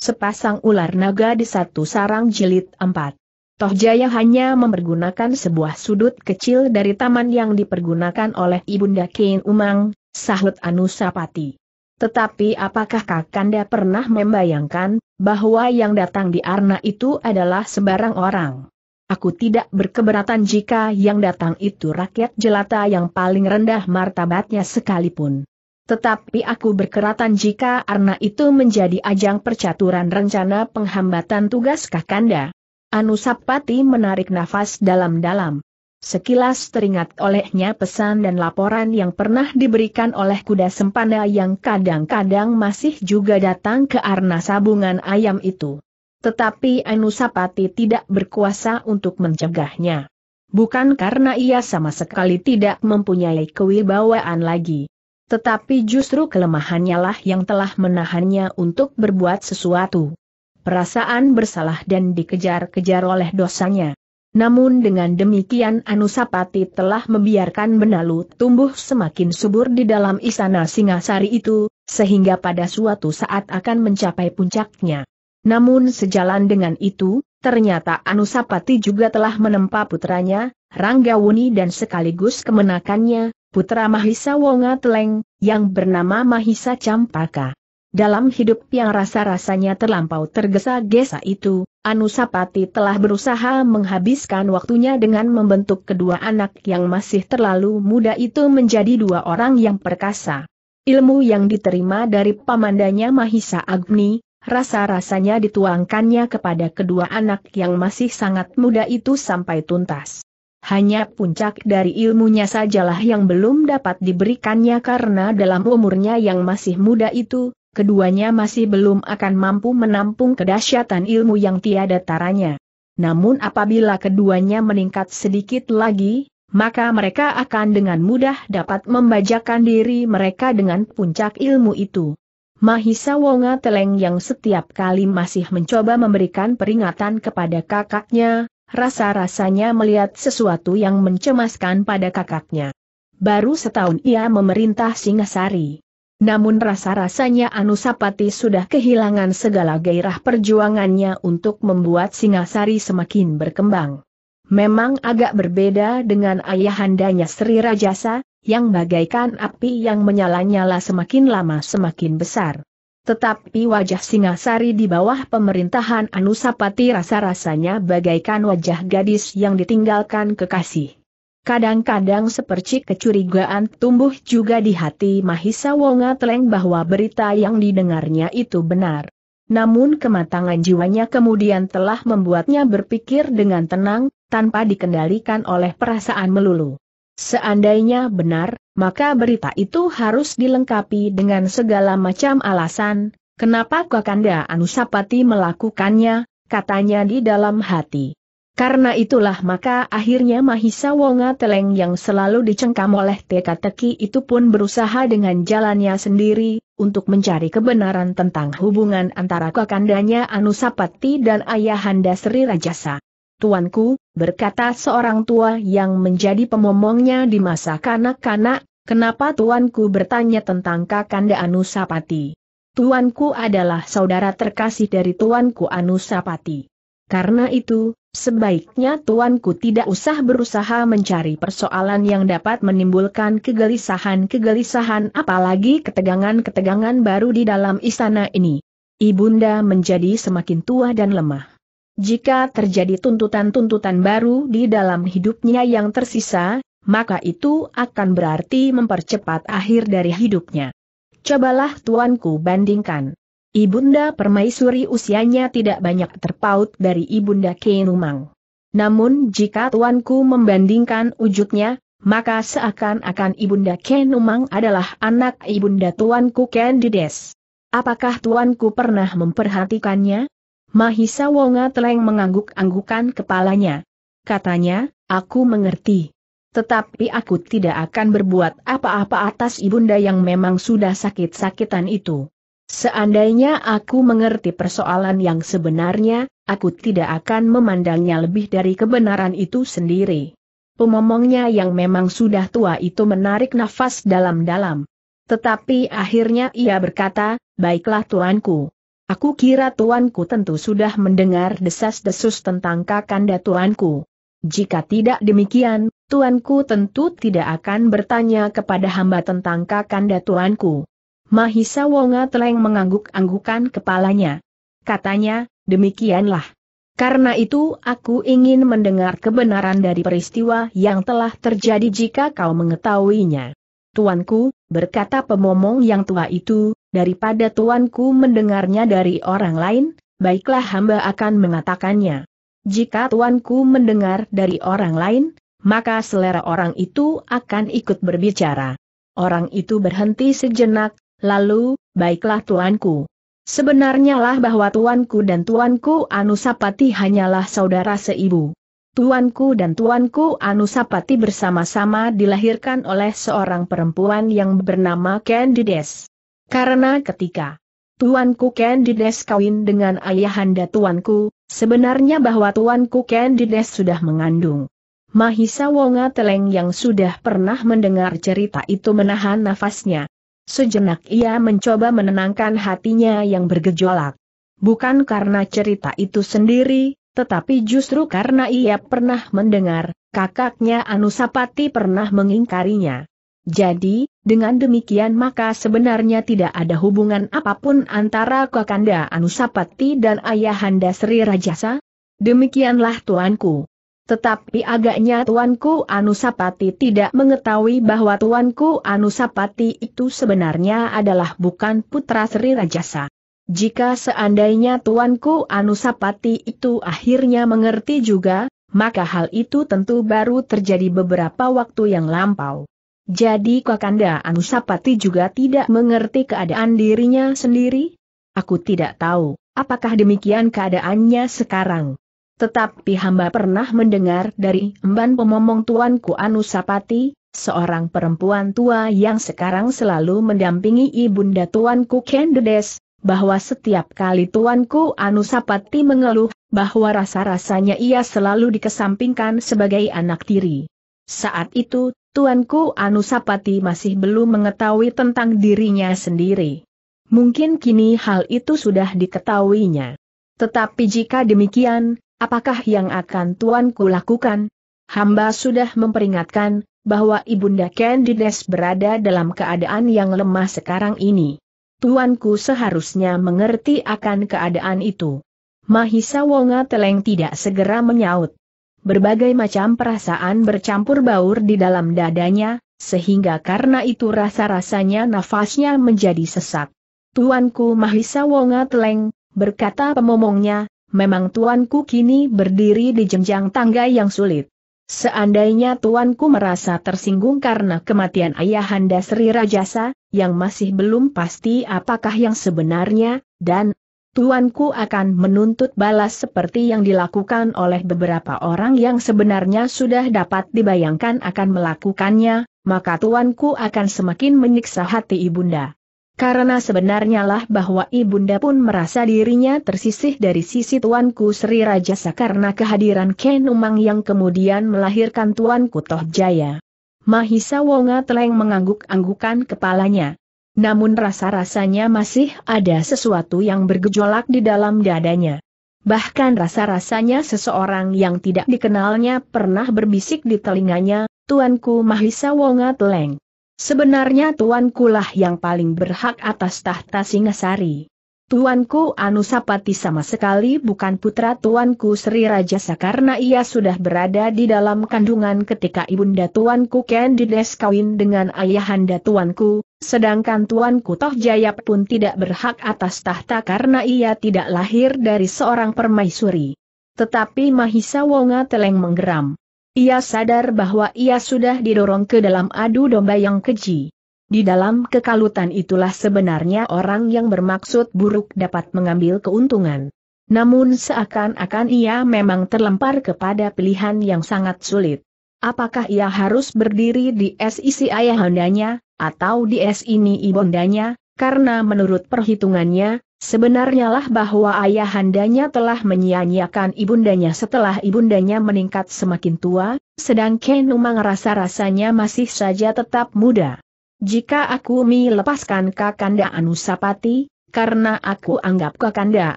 Sepasang ular naga di satu sarang jilid empat. Toh Jaya hanya mempergunakan sebuah sudut kecil dari taman yang dipergunakan oleh Ibunda Kain Umang, sahut Anusapati. Tetapi apakah Kakanda pernah membayangkan, bahwa yang datang di Arna itu adalah sebarang orang? Aku tidak berkeberatan jika yang datang itu rakyat jelata yang paling rendah martabatnya sekalipun. Tetapi aku berkeratan jika arna itu menjadi ajang percaturan rencana penghambatan tugas Kakanda. Anusapati menarik nafas dalam-dalam. Sekilas teringat olehnya pesan dan laporan yang pernah diberikan oleh kuda sempana yang kadang-kadang masih juga datang ke arna sabungan ayam itu. Tetapi Anusapati tidak berkuasa untuk mencegahnya. Bukan karena ia sama sekali tidak mempunyai kewibawaan lagi tetapi justru kelemahannya lah yang telah menahannya untuk berbuat sesuatu. Perasaan bersalah dan dikejar-kejar oleh dosanya. Namun dengan demikian Anusapati telah membiarkan Benalu tumbuh semakin subur di dalam istana Singasari itu, sehingga pada suatu saat akan mencapai puncaknya. Namun sejalan dengan itu, ternyata Anusapati juga telah menempa putranya, Ranggawuni dan sekaligus kemenakannya, putra Mahisa Wonga Teleng, yang bernama Mahisa Campaka. Dalam hidup yang rasa-rasanya terlampau tergesa-gesa itu, Anusapati telah berusaha menghabiskan waktunya dengan membentuk kedua anak yang masih terlalu muda itu menjadi dua orang yang perkasa. Ilmu yang diterima dari pamandanya Mahisa Agni, rasa-rasanya dituangkannya kepada kedua anak yang masih sangat muda itu sampai tuntas. Hanya puncak dari ilmunya sajalah yang belum dapat diberikannya karena dalam umurnya yang masih muda itu, keduanya masih belum akan mampu menampung kedahsyatan ilmu yang tiada taranya. Namun apabila keduanya meningkat sedikit lagi, maka mereka akan dengan mudah dapat membajakan diri mereka dengan puncak ilmu itu. Mahisa Wonga Teleng yang setiap kali masih mencoba memberikan peringatan kepada kakaknya, Rasa-rasanya melihat sesuatu yang mencemaskan pada kakaknya. Baru setahun ia memerintah Singasari. Namun rasa-rasanya Anusapati sudah kehilangan segala gairah perjuangannya untuk membuat Singasari semakin berkembang. Memang agak berbeda dengan ayahandanya Sri Rajasa, yang bagaikan api yang menyala-nyala semakin lama semakin besar. Tetapi wajah Singasari di bawah pemerintahan Anusapati rasa-rasanya bagaikan wajah gadis yang ditinggalkan kekasih. Kadang-kadang sepercik kecurigaan tumbuh juga di hati Mahisa Wonga Teleng bahwa berita yang didengarnya itu benar. Namun kematangan jiwanya kemudian telah membuatnya berpikir dengan tenang, tanpa dikendalikan oleh perasaan melulu. Seandainya benar, maka berita itu harus dilengkapi dengan segala macam alasan, kenapa Kakanda Anusapati melakukannya, katanya di dalam hati. Karena itulah maka akhirnya Mahisa Wonga Teleng yang selalu dicengkam oleh teka-teki itu pun berusaha dengan jalannya sendiri, untuk mencari kebenaran tentang hubungan antara kakandanya Anusapati dan ayahanda Sri Rajasa. Tuanku, berkata seorang tua yang menjadi pemomongnya di masa kanak-kanak, kenapa tuanku bertanya tentang Kakanda Anusapati? Tuanku adalah saudara terkasih dari tuanku Anusapati. Karena itu, sebaiknya tuanku tidak usah berusaha mencari persoalan yang dapat menimbulkan kegelisahan-kegelisahan apalagi ketegangan-ketegangan baru di dalam istana ini. Ibunda menjadi semakin tua dan lemah. Jika terjadi tuntutan-tuntutan baru di dalam hidupnya yang tersisa, maka itu akan berarti mempercepat akhir dari hidupnya. Cobalah tuanku bandingkan. Ibunda Permaisuri usianya tidak banyak terpaut dari Ibunda Kenumang. Namun jika tuanku membandingkan wujudnya, maka seakan-akan Ibunda Kenumang adalah anak Ibunda tuanku Candides. Apakah tuanku pernah memperhatikannya? Mahisa Wonga Teleng mengangguk-anggukan kepalanya. Katanya, aku mengerti. Tetapi aku tidak akan berbuat apa-apa atas ibunda yang memang sudah sakit-sakitan itu. Seandainya aku mengerti persoalan yang sebenarnya, aku tidak akan memandangnya lebih dari kebenaran itu sendiri. Pemomongnya yang memang sudah tua itu menarik nafas dalam-dalam. Tetapi akhirnya ia berkata, baiklah tuanku. Aku kira tuanku tentu sudah mendengar desas-desus tentang kakanda tuanku. Jika tidak demikian, tuanku tentu tidak akan bertanya kepada hamba tentang kakanda tuanku. Mahisa Wonga Teleng mengangguk-anggukan kepalanya. Katanya, demikianlah. Karena itu aku ingin mendengar kebenaran dari peristiwa yang telah terjadi jika kau mengetahuinya. Tuanku, berkata pemomong yang tua itu, daripada tuanku mendengarnya dari orang lain, baiklah hamba akan mengatakannya. Jika tuanku mendengar dari orang lain, maka selera orang itu akan ikut berbicara. Orang itu berhenti sejenak, lalu, baiklah tuanku. Sebenarnya lah bahwa tuanku dan tuanku Anusapati hanyalah saudara seibu. Tuanku dan tuanku Anusapati bersama-sama dilahirkan oleh seorang perempuan yang bernama Candides. Karena ketika Tuanku Candides kawin dengan ayahanda tuanku, sebenarnya bahwa tuanku Candides sudah mengandung. Mahisa Wonga Teleng yang sudah pernah mendengar cerita itu menahan nafasnya. Sejenak ia mencoba menenangkan hatinya yang bergejolak. Bukan karena cerita itu sendiri, tetapi justru karena ia pernah mendengar, kakaknya Anusapati pernah mengingkarinya. Jadi, dengan demikian maka sebenarnya tidak ada hubungan apapun antara Kakanda Anusapati dan Ayahanda Sri Rajasa? Demikianlah tuanku. Tetapi agaknya tuanku Anusapati tidak mengetahui bahwa tuanku Anusapati itu sebenarnya adalah bukan putra Sri Rajasa. Jika seandainya tuanku Anusapati itu akhirnya mengerti juga, maka hal itu tentu baru terjadi beberapa waktu yang lampau. Jadi Kakanda Anusapati juga tidak mengerti keadaan dirinya sendiri? Aku tidak tahu, apakah demikian keadaannya sekarang. Tetapi hamba pernah mendengar dari emban pemomong tuanku Anusapati, seorang perempuan tua yang sekarang selalu mendampingi ibunda tuanku Kendedes, bahwa setiap kali tuanku Anusapati mengeluh, bahwa rasa-rasanya ia selalu dikesampingkan sebagai anak tiri. Saat itu, tuanku Anusapati masih belum mengetahui tentang dirinya sendiri. Mungkin kini hal itu sudah diketahuinya. Tetapi jika demikian, apakah yang akan tuanku lakukan? Hamba sudah memperingatkan, bahwa Ibunda Candides berada dalam keadaan yang lemah sekarang ini tuanku seharusnya mengerti akan keadaan itu. Mahisa Wonga Teleng tidak segera menyaut. Berbagai macam perasaan bercampur baur di dalam dadanya, sehingga karena itu rasa-rasanya nafasnya menjadi sesak. Tuanku Mahisa Wonga Teleng, berkata pemomongnya, memang tuanku kini berdiri di jenjang tangga yang sulit. Seandainya tuanku merasa tersinggung karena kematian ayahanda Sri Rajasa, yang masih belum pasti apakah yang sebenarnya, dan tuanku akan menuntut balas seperti yang dilakukan oleh beberapa orang yang sebenarnya sudah dapat dibayangkan akan melakukannya, maka tuanku akan semakin menyiksa hati ibunda. Karena sebenarnya lah bahwa Ibunda pun merasa dirinya tersisih dari sisi Tuanku Sri Rajasa karena kehadiran Ken Umang yang kemudian melahirkan Tuanku Toh Jaya. Mahisa Wonga Teleng mengangguk-anggukan kepalanya. Namun rasa-rasanya masih ada sesuatu yang bergejolak di dalam dadanya. Bahkan rasa-rasanya seseorang yang tidak dikenalnya pernah berbisik di telinganya, Tuanku Mahisa Wonga Teleng. Sebenarnya tuanku lah yang paling berhak atas tahta Singasari. Tuanku Anusapati sama sekali bukan putra tuanku Sri Rajasa karena ia sudah berada di dalam kandungan ketika ibunda tuanku Candides kawin dengan ayahanda tuanku, sedangkan tuanku Toh pun tidak berhak atas tahta karena ia tidak lahir dari seorang permaisuri. Tetapi Mahisa Wonga Teleng menggeram. Ia sadar bahwa ia sudah didorong ke dalam adu domba yang keji. Di dalam kekalutan itulah sebenarnya orang yang bermaksud buruk dapat mengambil keuntungan. Namun seakan-akan ia memang terlempar kepada pilihan yang sangat sulit. Apakah ia harus berdiri di SIC ayahandanya, atau di sini ini ibondanya, karena menurut perhitungannya, Sebenarnya lah bahwa ayahandanya telah menyia-nyiakan ibundanya setelah ibundanya meningkat semakin tua, sedang Ken Umang rasa-rasanya masih saja tetap muda. Jika aku melepaskan Kakanda Anusapati, karena aku anggap Kakanda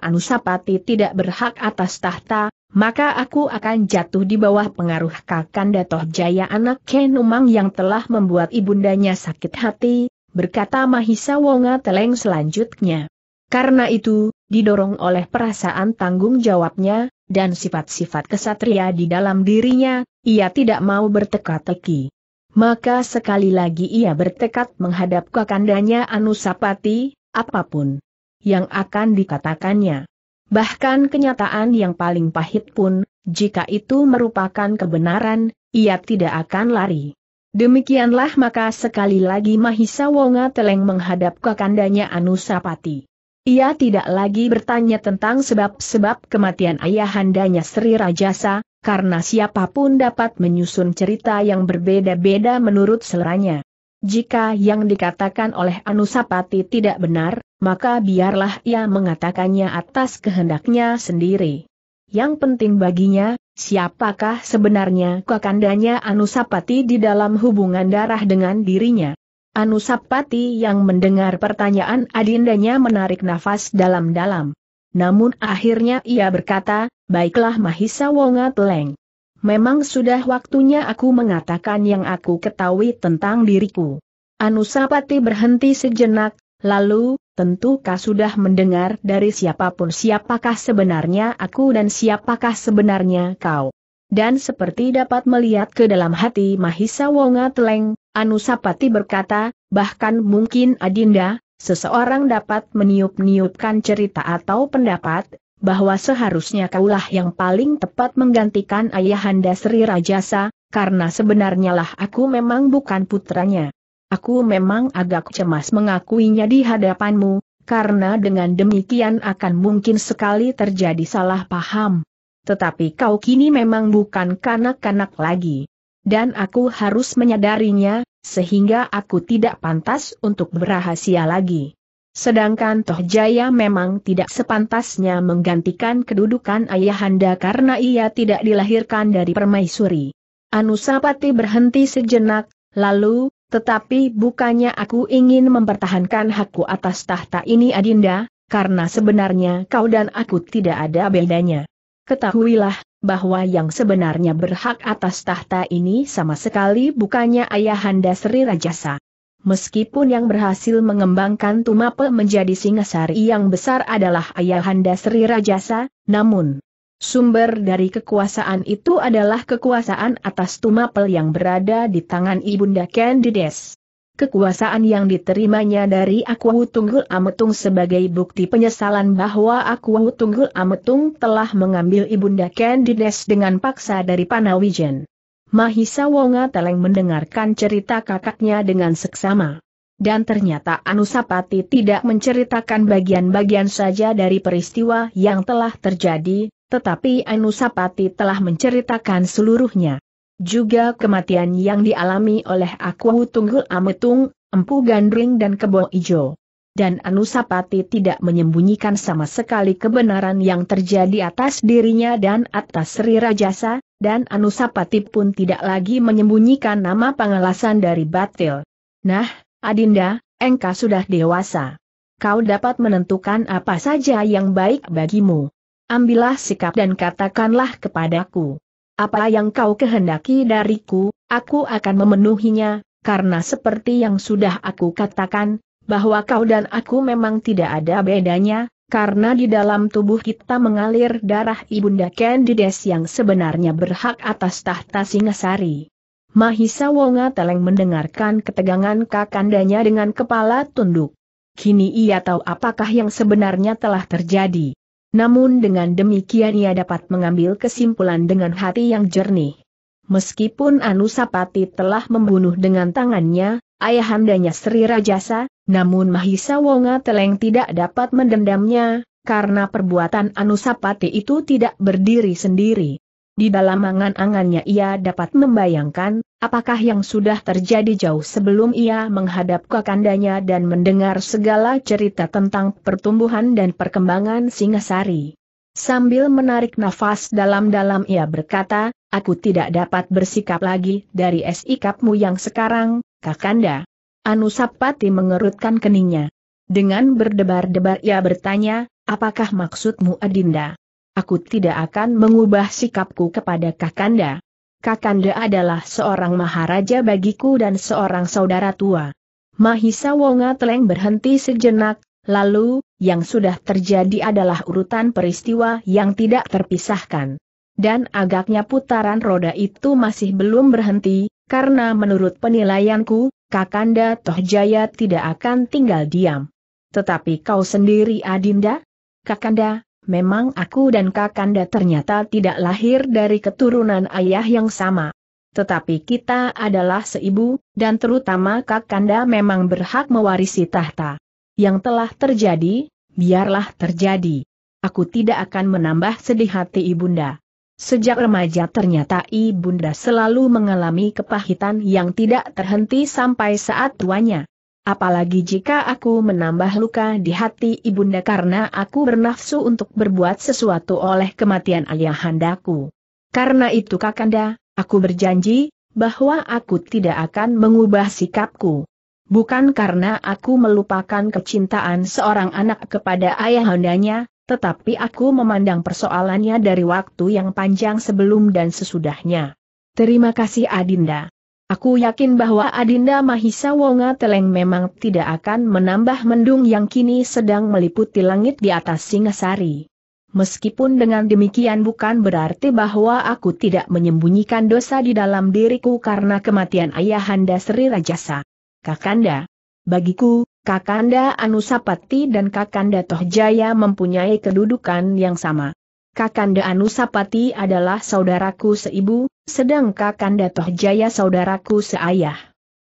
Anusapati tidak berhak atas tahta, maka aku akan jatuh di bawah pengaruh Kakanda Tohjaya anak Kenumang yang telah membuat ibundanya sakit hati, berkata Mahisa Wonga Teleng selanjutnya. Karena itu, didorong oleh perasaan tanggung jawabnya, dan sifat-sifat kesatria di dalam dirinya, ia tidak mau bertekad teki Maka sekali lagi ia bertekad menghadap kakandanya Anusapati, apapun yang akan dikatakannya. Bahkan kenyataan yang paling pahit pun, jika itu merupakan kebenaran, ia tidak akan lari. Demikianlah maka sekali lagi Mahisa Wonga Teleng menghadap kakandanya Anusapati. Ia tidak lagi bertanya tentang sebab-sebab kematian ayahandanya Sri Rajasa, karena siapapun dapat menyusun cerita yang berbeda-beda menurut seleranya. Jika yang dikatakan oleh Anusapati tidak benar, maka biarlah ia mengatakannya atas kehendaknya sendiri. Yang penting baginya, siapakah sebenarnya kakandanya Anusapati di dalam hubungan darah dengan dirinya. Anusapati yang mendengar pertanyaan adindanya menarik nafas dalam-dalam. Namun akhirnya ia berkata, baiklah Mahisa Wonga Teleng. Memang sudah waktunya aku mengatakan yang aku ketahui tentang diriku. Anusapati berhenti sejenak, lalu, tentukah sudah mendengar dari siapapun siapakah sebenarnya aku dan siapakah sebenarnya kau. Dan seperti dapat melihat ke dalam hati Mahisa Wonga Teleng, Anusapati berkata, bahkan mungkin Adinda, seseorang dapat meniup-niupkan cerita atau pendapat, bahwa seharusnya kaulah yang paling tepat menggantikan ayahanda Sri Rajasa, karena sebenarnya lah aku memang bukan putranya. Aku memang agak cemas mengakuinya di hadapanmu, karena dengan demikian akan mungkin sekali terjadi salah paham. Tetapi kau kini memang bukan kanak-kanak lagi dan aku harus menyadarinya, sehingga aku tidak pantas untuk berahasia lagi. Sedangkan Toh Jaya memang tidak sepantasnya menggantikan kedudukan ayahanda karena ia tidak dilahirkan dari permaisuri. Anusapati berhenti sejenak, lalu, tetapi bukannya aku ingin mempertahankan hakku atas tahta ini Adinda, karena sebenarnya kau dan aku tidak ada bedanya. Ketahuilah, bahwa yang sebenarnya berhak atas tahta ini sama sekali bukannya ayahanda Sri Rajasa. Meskipun yang berhasil mengembangkan Tumapel menjadi singasari yang besar adalah ayahanda Sri Rajasa, namun sumber dari kekuasaan itu adalah kekuasaan atas Tumapel yang berada di tangan Ibunda Candides. Kekuasaan yang diterimanya dari Aku Tunggul Ametung sebagai bukti penyesalan bahwa Aku Tunggul Ametung telah mengambil Ibunda Candides dengan paksa dari Panawijen. Mahisa Wonga Teleng mendengarkan cerita kakaknya dengan seksama. Dan ternyata Anusapati tidak menceritakan bagian-bagian saja dari peristiwa yang telah terjadi, tetapi Anusapati telah menceritakan seluruhnya. Juga kematian yang dialami oleh Aku Tunggul Ametung, Empu Gandring dan Kebo Ijo. Dan Anusapati tidak menyembunyikan sama sekali kebenaran yang terjadi atas dirinya dan atas Sri Rajasa, dan Anusapati pun tidak lagi menyembunyikan nama pengelasan dari batil. Nah, Adinda, engkau sudah dewasa. Kau dapat menentukan apa saja yang baik bagimu. Ambillah sikap dan katakanlah kepadaku. Apa yang kau kehendaki dariku, aku akan memenuhinya, karena seperti yang sudah aku katakan, bahwa kau dan aku memang tidak ada bedanya, karena di dalam tubuh kita mengalir darah Ibunda Candides yang sebenarnya berhak atas tahta Singasari. Mahisa Wonga Teleng mendengarkan ketegangan kakandanya dengan kepala tunduk. Kini ia tahu apakah yang sebenarnya telah terjadi. Namun dengan demikian ia dapat mengambil kesimpulan dengan hati yang jernih. Meskipun Anusapati telah membunuh dengan tangannya, ayahandanya Sri Rajasa, namun Mahisa Wonga Teleng tidak dapat mendendamnya, karena perbuatan Anusapati itu tidak berdiri sendiri. Di dalam angan-angannya ia dapat membayangkan, apakah yang sudah terjadi jauh sebelum ia menghadap kakandanya dan mendengar segala cerita tentang pertumbuhan dan perkembangan Singasari. Sambil menarik nafas dalam-dalam ia berkata, aku tidak dapat bersikap lagi dari sikapmu yang sekarang, kakanda. Anusapati mengerutkan keningnya. Dengan berdebar-debar ia bertanya, apakah maksudmu Adinda? Aku tidak akan mengubah sikapku kepada Kakanda. Kakanda adalah seorang maharaja bagiku dan seorang saudara tua. Mahisa Wonga Teleng berhenti sejenak, lalu, yang sudah terjadi adalah urutan peristiwa yang tidak terpisahkan. Dan agaknya putaran roda itu masih belum berhenti, karena menurut penilaianku, Kakanda Tohjaya tidak akan tinggal diam. Tetapi kau sendiri Adinda? Kakanda, memang aku dan Kakanda ternyata tidak lahir dari keturunan ayah yang sama. Tetapi kita adalah seibu, dan terutama Kakanda memang berhak mewarisi tahta. Yang telah terjadi, biarlah terjadi. Aku tidak akan menambah sedih hati ibunda. Sejak remaja ternyata ibunda selalu mengalami kepahitan yang tidak terhenti sampai saat tuanya. Apalagi jika aku menambah luka di hati ibunda karena aku bernafsu untuk berbuat sesuatu oleh kematian ayahandaku. Karena itu kakanda, aku berjanji, bahwa aku tidak akan mengubah sikapku. Bukan karena aku melupakan kecintaan seorang anak kepada ayahandanya, tetapi aku memandang persoalannya dari waktu yang panjang sebelum dan sesudahnya. Terima kasih Adinda. Aku yakin bahwa Adinda Mahisa Wonga Teleng memang tidak akan menambah mendung yang kini sedang meliputi langit di atas Singasari. Meskipun dengan demikian bukan berarti bahwa aku tidak menyembunyikan dosa di dalam diriku karena kematian ayahanda Sri Rajasa. Kakanda. Bagiku, Kakanda Anusapati dan Kakanda Tohjaya mempunyai kedudukan yang sama. Kakanda Anusapati adalah saudaraku seibu, sedang Kakanda Tohjaya saudaraku seayah.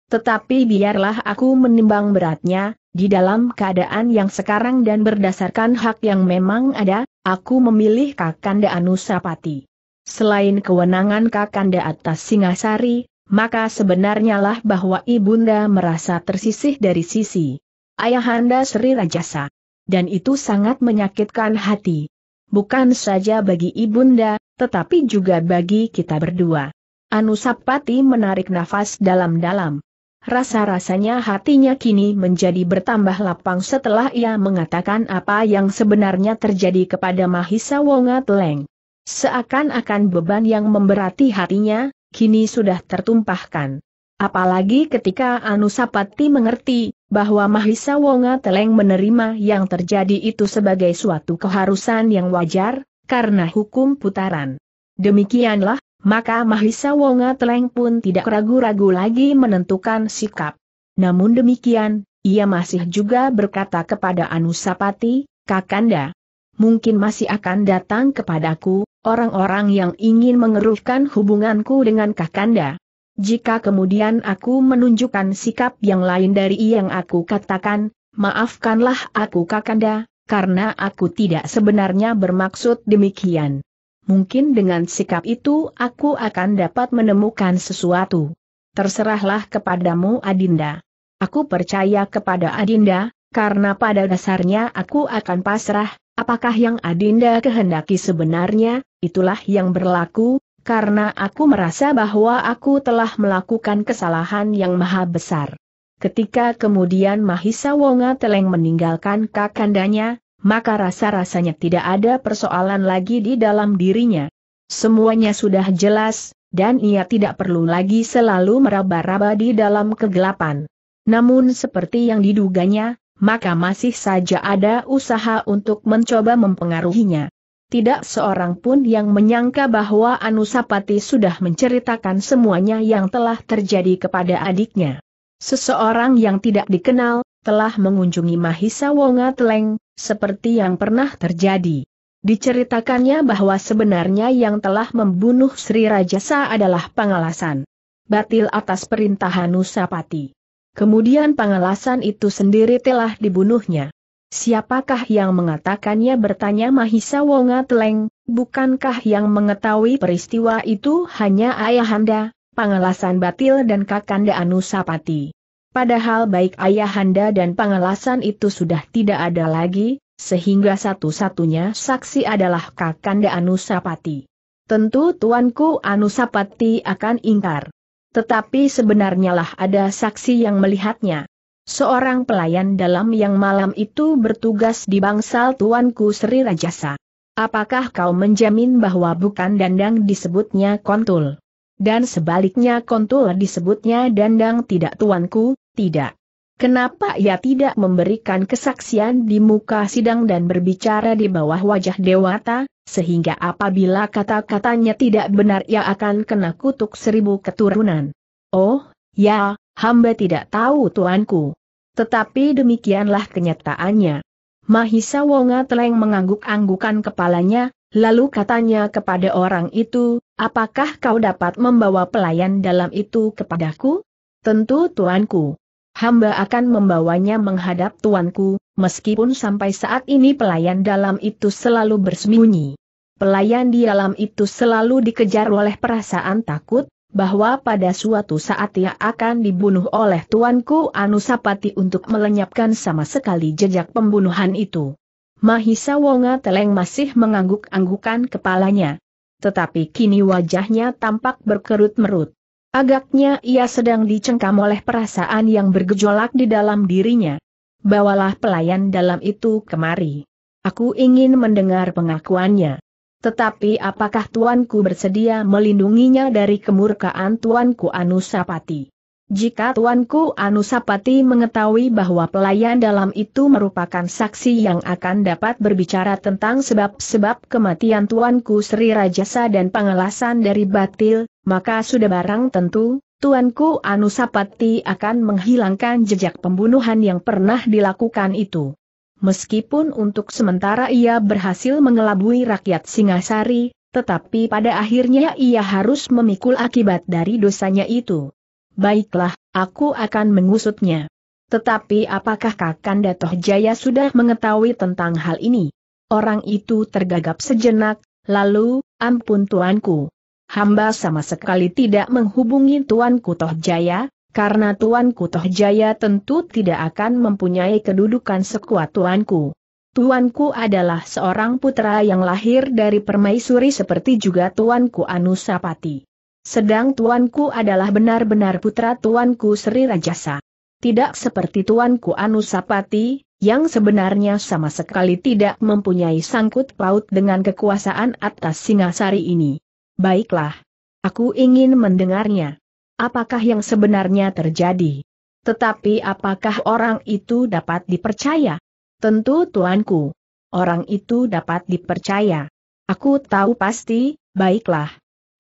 Tetapi biarlah aku menimbang beratnya, di dalam keadaan yang sekarang dan berdasarkan hak yang memang ada, aku memilih Kakanda Anusapati. Selain kewenangan Kakanda atas Singasari, maka sebenarnya lah bahwa Ibunda merasa tersisih dari sisi Ayahanda Sri Rajasa. Dan itu sangat menyakitkan hati bukan saja bagi ibunda, tetapi juga bagi kita berdua. Anusapati menarik nafas dalam-dalam. Rasa-rasanya hatinya kini menjadi bertambah lapang setelah ia mengatakan apa yang sebenarnya terjadi kepada Mahisa Wonga Teleng. Seakan-akan beban yang memberati hatinya, kini sudah tertumpahkan. Apalagi ketika Anusapati mengerti, bahwa Mahisa Wonga Teleng menerima yang terjadi itu sebagai suatu keharusan yang wajar, karena hukum putaran. Demikianlah, maka Mahisa Wonga Teleng pun tidak ragu-ragu lagi menentukan sikap. Namun demikian, ia masih juga berkata kepada Anusapati, Kakanda, mungkin masih akan datang kepadaku, orang-orang yang ingin mengeruhkan hubunganku dengan Kakanda. Jika kemudian aku menunjukkan sikap yang lain dari yang aku katakan, maafkanlah aku Kakanda, karena aku tidak sebenarnya bermaksud demikian. Mungkin dengan sikap itu aku akan dapat menemukan sesuatu. Terserahlah kepadamu Adinda. Aku percaya kepada Adinda, karena pada dasarnya aku akan pasrah, apakah yang Adinda kehendaki sebenarnya, itulah yang berlaku, karena aku merasa bahwa aku telah melakukan kesalahan yang maha besar. Ketika kemudian Mahisa Wonga Teleng meninggalkan kakandanya, maka rasa-rasanya tidak ada persoalan lagi di dalam dirinya. Semuanya sudah jelas, dan ia tidak perlu lagi selalu meraba-raba di dalam kegelapan. Namun seperti yang diduganya, maka masih saja ada usaha untuk mencoba mempengaruhinya. Tidak seorang pun yang menyangka bahwa Anusapati sudah menceritakan semuanya yang telah terjadi kepada adiknya. Seseorang yang tidak dikenal, telah mengunjungi Mahisa Wonga Teleng, seperti yang pernah terjadi. Diceritakannya bahwa sebenarnya yang telah membunuh Sri Rajasa adalah pengalasan. Batil atas perintah Anusapati. Kemudian pengalasan itu sendiri telah dibunuhnya. Siapakah yang mengatakannya bertanya Mahisa Wonga Teleng, bukankah yang mengetahui peristiwa itu hanya Ayahanda, Pangalasan Batil dan Kakanda Anusapati. Padahal baik Ayahanda dan Pangalasan itu sudah tidak ada lagi, sehingga satu-satunya saksi adalah Kakanda Anusapati. Tentu Tuanku Anusapati akan ingkar. Tetapi sebenarnya lah ada saksi yang melihatnya. Seorang pelayan dalam yang malam itu bertugas di bangsal tuanku Sri Rajasa. Apakah kau menjamin bahwa bukan dandang disebutnya kontul? Dan sebaliknya kontul disebutnya dandang tidak tuanku, tidak. Kenapa ia tidak memberikan kesaksian di muka sidang dan berbicara di bawah wajah dewata, sehingga apabila kata-katanya tidak benar ia akan kena kutuk seribu keturunan? Oh, ya, hamba tidak tahu tuanku. Tetapi demikianlah kenyataannya. Mahisa Wonga Teleng mengangguk-anggukan kepalanya, lalu katanya kepada orang itu, apakah kau dapat membawa pelayan dalam itu kepadaku? Tentu tuanku. Hamba akan membawanya menghadap tuanku, meskipun sampai saat ini pelayan dalam itu selalu bersembunyi. Pelayan di dalam itu selalu dikejar oleh perasaan takut, bahwa pada suatu saat ia akan dibunuh oleh tuanku Anusapati untuk melenyapkan sama sekali jejak pembunuhan itu. Mahisa Wonga Teleng masih mengangguk-anggukan kepalanya. Tetapi kini wajahnya tampak berkerut merut. Agaknya ia sedang dicengkam oleh perasaan yang bergejolak di dalam dirinya. Bawalah pelayan dalam itu kemari. Aku ingin mendengar pengakuannya. Tetapi apakah tuanku bersedia melindunginya dari kemurkaan tuanku Anusapati? Jika tuanku Anusapati mengetahui bahwa pelayan dalam itu merupakan saksi yang akan dapat berbicara tentang sebab-sebab kematian tuanku Sri Rajasa dan pengelasan dari batil, maka sudah barang tentu, tuanku Anusapati akan menghilangkan jejak pembunuhan yang pernah dilakukan itu. Meskipun untuk sementara ia berhasil mengelabui rakyat Singasari, tetapi pada akhirnya ia harus memikul akibat dari dosanya itu. Baiklah, aku akan mengusutnya. Tetapi apakah Kakanda Tohjaya sudah mengetahui tentang hal ini? Orang itu tergagap sejenak, lalu, ampun tuanku. Hamba sama sekali tidak menghubungi tuanku Tohjaya, karena Tuanku Tohjaya tentu tidak akan mempunyai kedudukan sekuat Tuanku. Tuanku adalah seorang putra yang lahir dari permaisuri seperti juga Tuanku Anusapati. Sedang Tuanku adalah benar-benar putra Tuanku Sri Rajasa. Tidak seperti Tuanku Anusapati, yang sebenarnya sama sekali tidak mempunyai sangkut paut dengan kekuasaan atas Singasari ini. Baiklah. Aku ingin mendengarnya apakah yang sebenarnya terjadi. Tetapi apakah orang itu dapat dipercaya? Tentu tuanku. Orang itu dapat dipercaya. Aku tahu pasti, baiklah.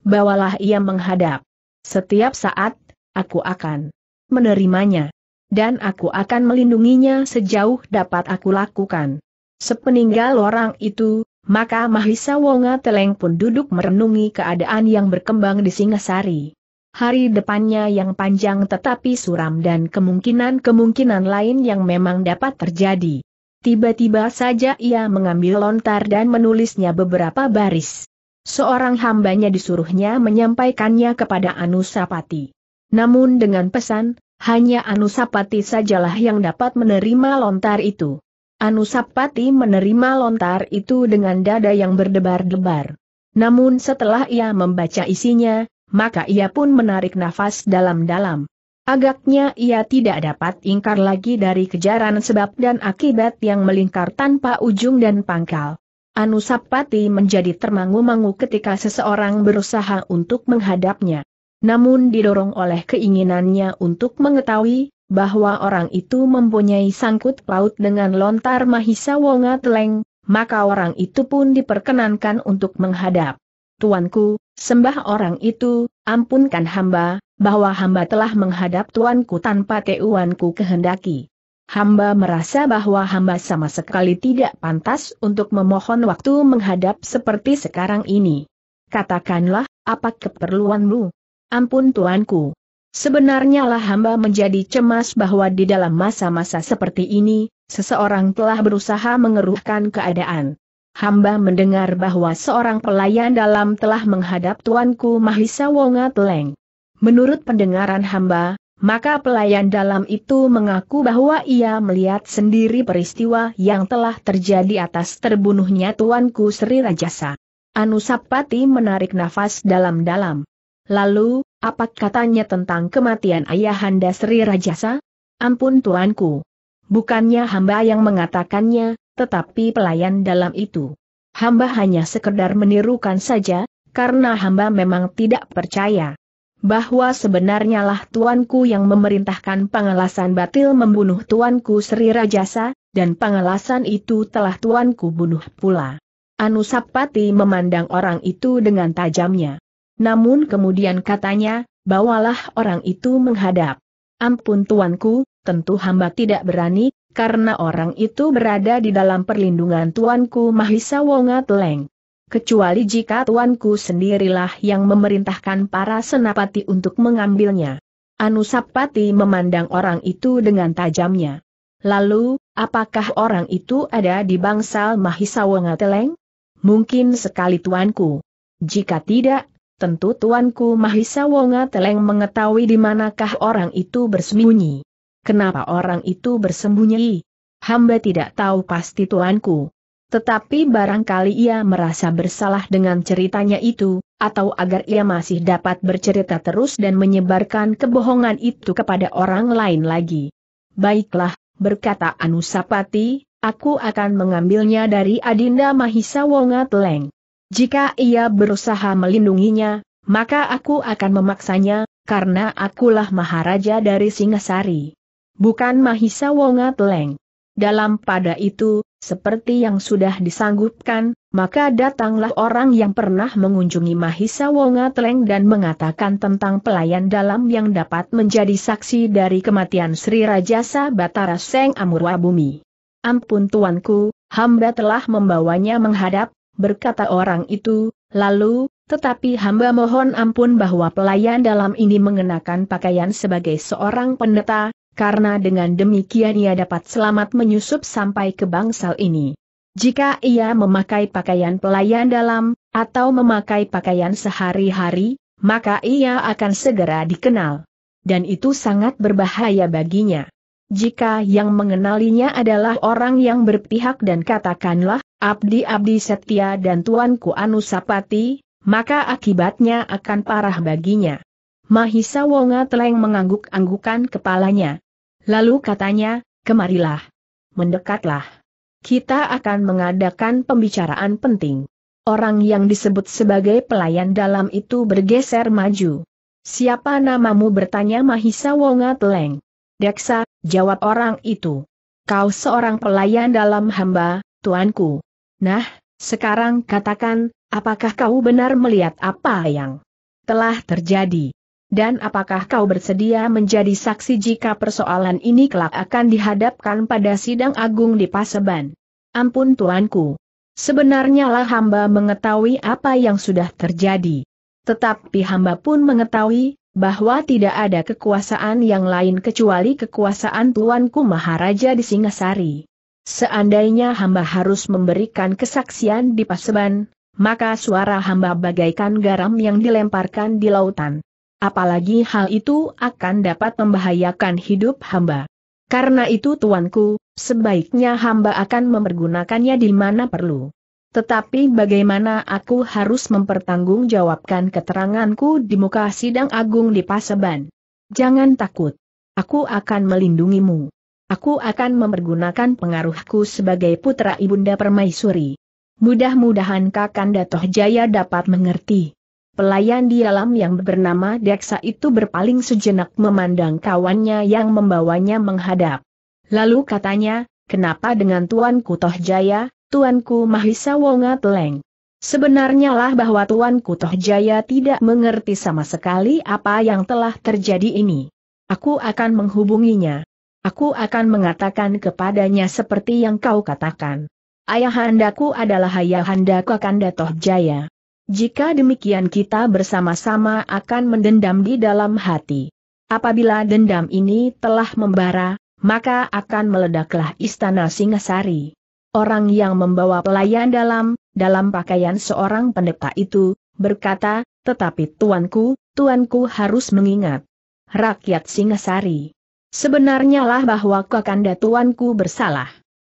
Bawalah ia menghadap. Setiap saat, aku akan menerimanya. Dan aku akan melindunginya sejauh dapat aku lakukan. Sepeninggal orang itu, maka Mahisa Wonga Teleng pun duduk merenungi keadaan yang berkembang di Singasari hari depannya yang panjang tetapi suram dan kemungkinan-kemungkinan lain yang memang dapat terjadi. Tiba-tiba saja ia mengambil lontar dan menulisnya beberapa baris. Seorang hambanya disuruhnya menyampaikannya kepada Anusapati. Namun dengan pesan, hanya Anusapati sajalah yang dapat menerima lontar itu. Anusapati menerima lontar itu dengan dada yang berdebar-debar. Namun setelah ia membaca isinya, maka ia pun menarik nafas dalam-dalam. Agaknya ia tidak dapat ingkar lagi dari kejaran sebab dan akibat yang melingkar tanpa ujung dan pangkal. Anusapati menjadi termangu-mangu ketika seseorang berusaha untuk menghadapnya. Namun didorong oleh keinginannya untuk mengetahui, bahwa orang itu mempunyai sangkut paut dengan lontar Mahisa Wonga Teleng, maka orang itu pun diperkenankan untuk menghadap. Tuanku, Sembah orang itu, ampunkan hamba, bahwa hamba telah menghadap tuanku tanpa tuanku kehendaki. Hamba merasa bahwa hamba sama sekali tidak pantas untuk memohon waktu menghadap seperti sekarang ini. Katakanlah, apa keperluanmu? Ampun tuanku. Sebenarnya lah hamba menjadi cemas bahwa di dalam masa-masa seperti ini, seseorang telah berusaha mengeruhkan keadaan hamba mendengar bahwa seorang pelayan dalam telah menghadap Tuanku Mahisa Wonga Teleng. Menurut pendengaran hamba, maka pelayan dalam itu mengaku bahwa ia melihat sendiri peristiwa yang telah terjadi atas terbunuhnya Tuanku Sri Rajasa. Anusapati menarik nafas dalam-dalam. Lalu, apa katanya tentang kematian ayahanda Sri Rajasa? Ampun Tuanku. Bukannya hamba yang mengatakannya, tetapi pelayan dalam itu. Hamba hanya sekedar menirukan saja, karena hamba memang tidak percaya bahwa sebenarnya lah tuanku yang memerintahkan pengelasan batil membunuh tuanku Sri Rajasa, dan pengelasan itu telah tuanku bunuh pula. Anusapati memandang orang itu dengan tajamnya. Namun kemudian katanya, bawalah orang itu menghadap. Ampun tuanku, tentu hamba tidak berani, karena orang itu berada di dalam perlindungan Tuanku Mahisa Wonga Teleng. Kecuali jika Tuanku sendirilah yang memerintahkan para senapati untuk mengambilnya. Anusapati memandang orang itu dengan tajamnya. Lalu, apakah orang itu ada di bangsal Mahisa Wonga Teleng? Mungkin sekali Tuanku. Jika tidak, tentu Tuanku Mahisa Wonga Teleng mengetahui di manakah orang itu bersembunyi. Kenapa orang itu bersembunyi? Hamba tidak tahu pasti tuanku. Tetapi barangkali ia merasa bersalah dengan ceritanya itu, atau agar ia masih dapat bercerita terus dan menyebarkan kebohongan itu kepada orang lain lagi. Baiklah, berkata Anusapati, aku akan mengambilnya dari Adinda Mahisa Wonga Jika ia berusaha melindunginya, maka aku akan memaksanya, karena akulah Maharaja dari Singasari. Bukan Mahisa Wonga Teleng. Dalam pada itu, seperti yang sudah disanggupkan, maka datanglah orang yang pernah mengunjungi Mahisa Wonga Teleng dan mengatakan tentang pelayan dalam yang dapat menjadi saksi dari kematian Sri Rajasa Batara Seng Amurwa Bumi. Ampun tuanku, hamba telah membawanya menghadap, berkata orang itu, lalu, tetapi hamba mohon ampun bahwa pelayan dalam ini mengenakan pakaian sebagai seorang pendeta, karena dengan demikian ia dapat selamat menyusup sampai ke bangsal ini. Jika ia memakai pakaian pelayan dalam, atau memakai pakaian sehari-hari, maka ia akan segera dikenal. Dan itu sangat berbahaya baginya. Jika yang mengenalinya adalah orang yang berpihak dan katakanlah, abdi-abdi setia dan tuanku Anusapati, maka akibatnya akan parah baginya. Mahisa Wonga Teleng mengangguk-anggukan kepalanya. Lalu katanya, kemarilah. Mendekatlah. Kita akan mengadakan pembicaraan penting. Orang yang disebut sebagai pelayan dalam itu bergeser maju. Siapa namamu bertanya Mahisa Wonga Teleng. Deksa, jawab orang itu. Kau seorang pelayan dalam hamba, tuanku. Nah, sekarang katakan, apakah kau benar melihat apa yang telah terjadi? Dan apakah kau bersedia menjadi saksi jika persoalan ini kelak akan dihadapkan pada sidang agung di Paseban? Ampun tuanku. Sebenarnya lah hamba mengetahui apa yang sudah terjadi. Tetapi hamba pun mengetahui, bahwa tidak ada kekuasaan yang lain kecuali kekuasaan tuanku Maharaja di Singasari. Seandainya hamba harus memberikan kesaksian di Paseban, maka suara hamba bagaikan garam yang dilemparkan di lautan apalagi hal itu akan dapat membahayakan hidup hamba. Karena itu tuanku, sebaiknya hamba akan mempergunakannya di mana perlu. Tetapi bagaimana aku harus mempertanggungjawabkan keteranganku di muka sidang agung di Paseban? Jangan takut. Aku akan melindungimu. Aku akan mempergunakan pengaruhku sebagai putra Ibunda Permaisuri. Mudah-mudahan Kakanda Tohjaya dapat mengerti. Pelayan di alam yang bernama Deksa itu berpaling sejenak memandang kawannya yang membawanya menghadap. Lalu katanya, kenapa dengan Tuanku Toh Jaya, Tuanku Mahisa Wonga Teleng? Sebenarnya lah bahwa Tuan Toh Jaya tidak mengerti sama sekali apa yang telah terjadi ini. Aku akan menghubunginya. Aku akan mengatakan kepadanya seperti yang kau katakan. Ayahandaku adalah Ayahanda Kakanda Toh Jaya. Jika demikian kita bersama-sama akan mendendam di dalam hati. Apabila dendam ini telah membara, maka akan meledaklah istana Singasari. Orang yang membawa pelayan dalam, dalam pakaian seorang pendeta itu, berkata, tetapi tuanku, tuanku harus mengingat. Rakyat Singasari. Sebenarnya lah bahwa kakanda tuanku bersalah.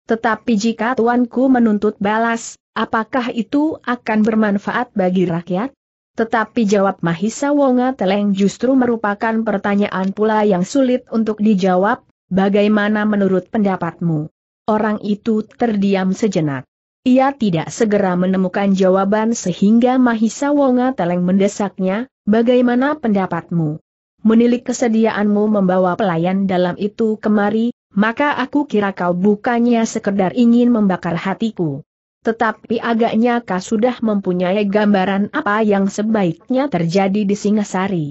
Tetapi jika tuanku menuntut balas, Apakah itu akan bermanfaat bagi rakyat? Tetapi jawab Mahisa Wonga Teleng justru merupakan pertanyaan pula yang sulit untuk dijawab, bagaimana menurut pendapatmu? Orang itu terdiam sejenak. Ia tidak segera menemukan jawaban sehingga Mahisa Wonga Teleng mendesaknya, bagaimana pendapatmu? Menilik kesediaanmu membawa pelayan dalam itu kemari, maka aku kira kau bukannya sekedar ingin membakar hatiku. Tetapi agaknya kau sudah mempunyai gambaran apa yang sebaiknya terjadi di Singasari.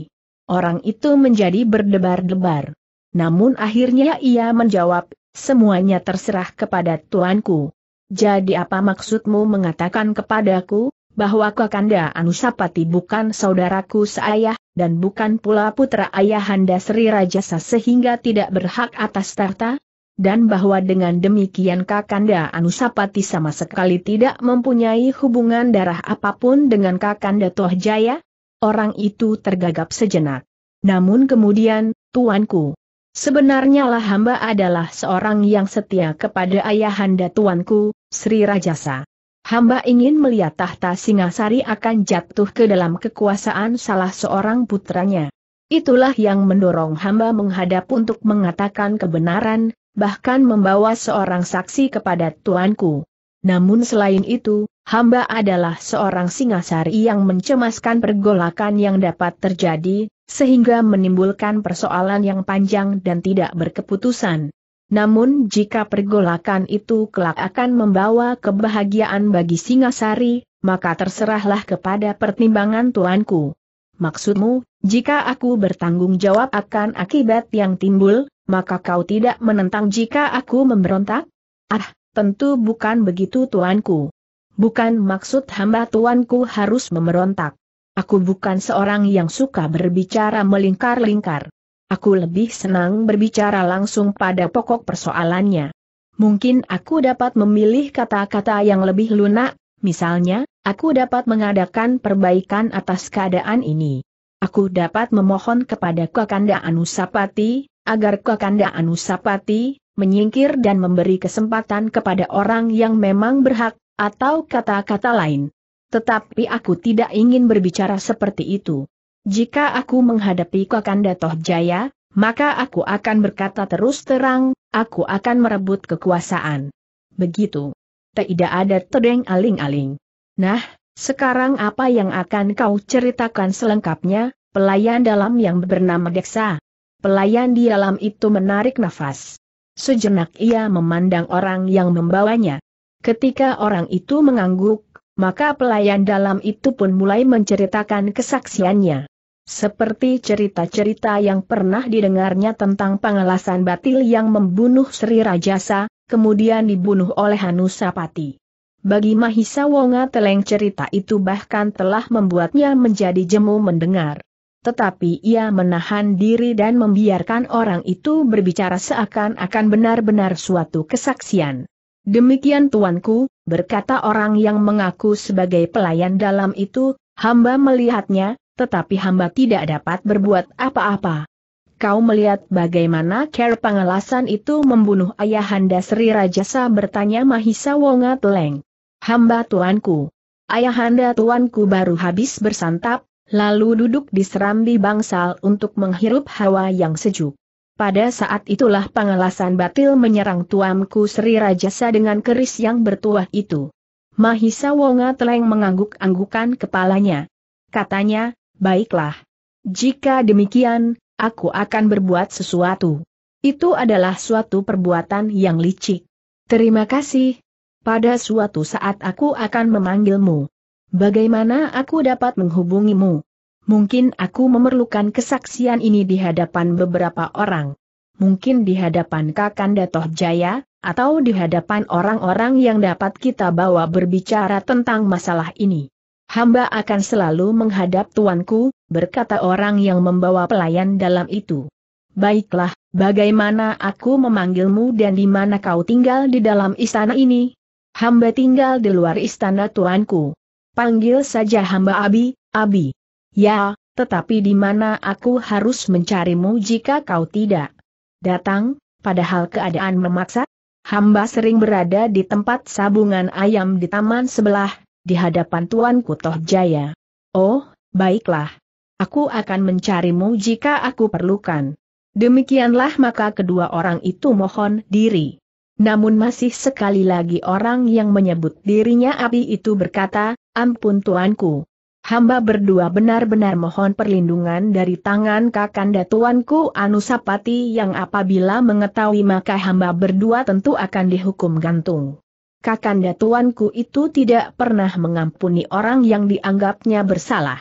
Orang itu menjadi berdebar-debar. Namun akhirnya ia menjawab, semuanya terserah kepada tuanku. Jadi apa maksudmu mengatakan kepadaku, bahwa Kakanda Anusapati bukan saudaraku seayah, dan bukan pula putra ayahanda Sri Rajasa sehingga tidak berhak atas tarta? dan bahwa dengan demikian Kakanda Anusapati sama sekali tidak mempunyai hubungan darah apapun dengan Kakanda Tohjaya? Orang itu tergagap sejenak. Namun kemudian, Tuanku, sebenarnya lah hamba adalah seorang yang setia kepada ayahanda Tuanku, Sri Rajasa. Hamba ingin melihat tahta Singasari akan jatuh ke dalam kekuasaan salah seorang putranya. Itulah yang mendorong hamba menghadap untuk mengatakan kebenaran, bahkan membawa seorang saksi kepada tuanku. Namun selain itu, hamba adalah seorang singasari yang mencemaskan pergolakan yang dapat terjadi, sehingga menimbulkan persoalan yang panjang dan tidak berkeputusan. Namun jika pergolakan itu kelak akan membawa kebahagiaan bagi Singasari, maka terserahlah kepada pertimbangan tuanku. Maksudmu, jika aku bertanggung jawab akan akibat yang timbul, maka kau tidak menentang jika aku memberontak? Ah, tentu bukan begitu tuanku. Bukan maksud hamba tuanku harus memberontak. Aku bukan seorang yang suka berbicara melingkar-lingkar. Aku lebih senang berbicara langsung pada pokok persoalannya. Mungkin aku dapat memilih kata-kata yang lebih lunak, misalnya, aku dapat mengadakan perbaikan atas keadaan ini. Aku dapat memohon kepada Kakanda Anusapati, agar Kakanda Anusapati, menyingkir dan memberi kesempatan kepada orang yang memang berhak, atau kata-kata lain. Tetapi aku tidak ingin berbicara seperti itu. Jika aku menghadapi Kakanda Tohjaya, maka aku akan berkata terus terang, aku akan merebut kekuasaan. Begitu. Tidak ada tedeng aling-aling. Nah, sekarang apa yang akan kau ceritakan selengkapnya, pelayan dalam yang bernama Deksa? Pelayan di dalam itu menarik nafas. Sejenak ia memandang orang yang membawanya. Ketika orang itu mengangguk, maka pelayan dalam itu pun mulai menceritakan kesaksiannya. Seperti cerita-cerita yang pernah didengarnya tentang pengelasan batil yang membunuh Sri Rajasa, kemudian dibunuh oleh Hanusapati. Bagi Mahisa Wonga Teleng cerita itu bahkan telah membuatnya menjadi jemu mendengar. Tetapi ia menahan diri dan membiarkan orang itu berbicara seakan-akan benar-benar suatu kesaksian. Demikian tuanku, berkata orang yang mengaku sebagai pelayan dalam itu, hamba melihatnya, tetapi hamba tidak dapat berbuat apa-apa. Kau melihat bagaimana care pengelasan itu membunuh ayahanda Sri Rajasa bertanya Mahisa Wonga Teleng. Hamba tuanku. Ayahanda tuanku baru habis bersantap, lalu duduk di serambi bangsal untuk menghirup hawa yang sejuk. Pada saat itulah pengelasan batil menyerang Tuanku Sri Rajasa dengan keris yang bertuah itu. Mahisa Wonga Teleng mengangguk-anggukan kepalanya. Katanya, baiklah. Jika demikian, aku akan berbuat sesuatu. Itu adalah suatu perbuatan yang licik. Terima kasih, pada suatu saat aku akan memanggilmu. Bagaimana aku dapat menghubungimu? Mungkin aku memerlukan kesaksian ini di hadapan beberapa orang. Mungkin di hadapan Kakanda Tohjaya, atau di hadapan orang-orang yang dapat kita bawa berbicara tentang masalah ini. Hamba akan selalu menghadap tuanku, berkata orang yang membawa pelayan dalam itu. Baiklah, bagaimana aku memanggilmu dan di mana kau tinggal di dalam istana ini? Hamba tinggal di luar istana tuanku. Panggil saja hamba Abi, Abi. Ya, tetapi di mana aku harus mencarimu jika kau tidak datang, padahal keadaan memaksa? Hamba sering berada di tempat sabungan ayam di taman sebelah, di hadapan tuanku Toh Jaya. Oh, baiklah. Aku akan mencarimu jika aku perlukan. Demikianlah maka kedua orang itu mohon diri. Namun masih sekali lagi orang yang menyebut dirinya Abi itu berkata, ampun tuanku. Hamba berdua benar-benar mohon perlindungan dari tangan kakanda tuanku Anusapati yang apabila mengetahui maka hamba berdua tentu akan dihukum gantung. Kakanda tuanku itu tidak pernah mengampuni orang yang dianggapnya bersalah.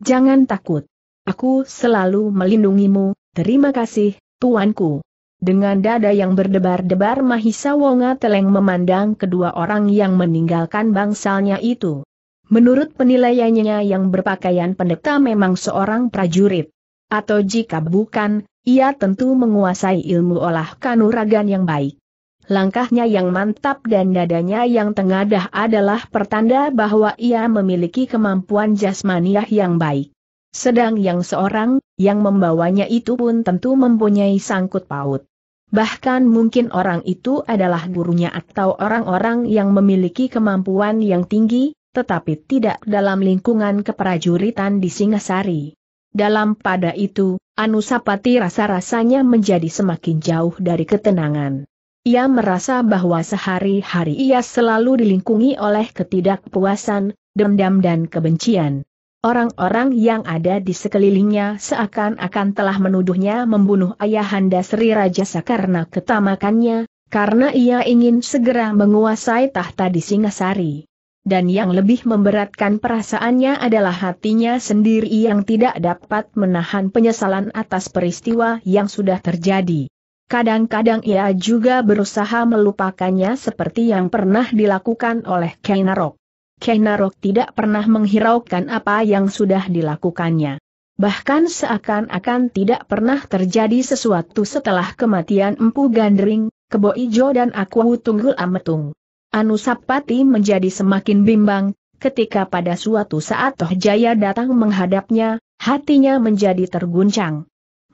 Jangan takut. Aku selalu melindungimu, terima kasih, tuanku. Dengan dada yang berdebar-debar Mahisa Wonga Teleng memandang kedua orang yang meninggalkan bangsalnya itu. Menurut penilaiannya yang berpakaian pendeta memang seorang prajurit. Atau jika bukan, ia tentu menguasai ilmu olah kanuragan yang baik. Langkahnya yang mantap dan dadanya yang tengadah adalah pertanda bahwa ia memiliki kemampuan jasmaniah yang baik. Sedang yang seorang, yang membawanya itu pun tentu mempunyai sangkut paut. Bahkan mungkin orang itu adalah gurunya atau orang-orang yang memiliki kemampuan yang tinggi, tetapi tidak dalam lingkungan keprajuritan di Singasari. Dalam pada itu, Anusapati rasa-rasanya menjadi semakin jauh dari ketenangan. Ia merasa bahwa sehari-hari ia selalu dilingkungi oleh ketidakpuasan, dendam dan kebencian. Orang-orang yang ada di sekelilingnya seakan-akan telah menuduhnya membunuh ayahanda Sri Rajasa karena ketamakannya, karena ia ingin segera menguasai tahta di Singasari. Dan yang lebih memberatkan perasaannya adalah hatinya sendiri yang tidak dapat menahan penyesalan atas peristiwa yang sudah terjadi. Kadang-kadang ia juga berusaha melupakannya seperti yang pernah dilakukan oleh Kainarok. Kenarok tidak pernah menghiraukan apa yang sudah dilakukannya. Bahkan seakan-akan tidak pernah terjadi sesuatu setelah kematian Empu Gandring, Kebo Ijo dan Aku Tunggul Ametung. Anusapati menjadi semakin bimbang, ketika pada suatu saat Toh Jaya datang menghadapnya, hatinya menjadi terguncang.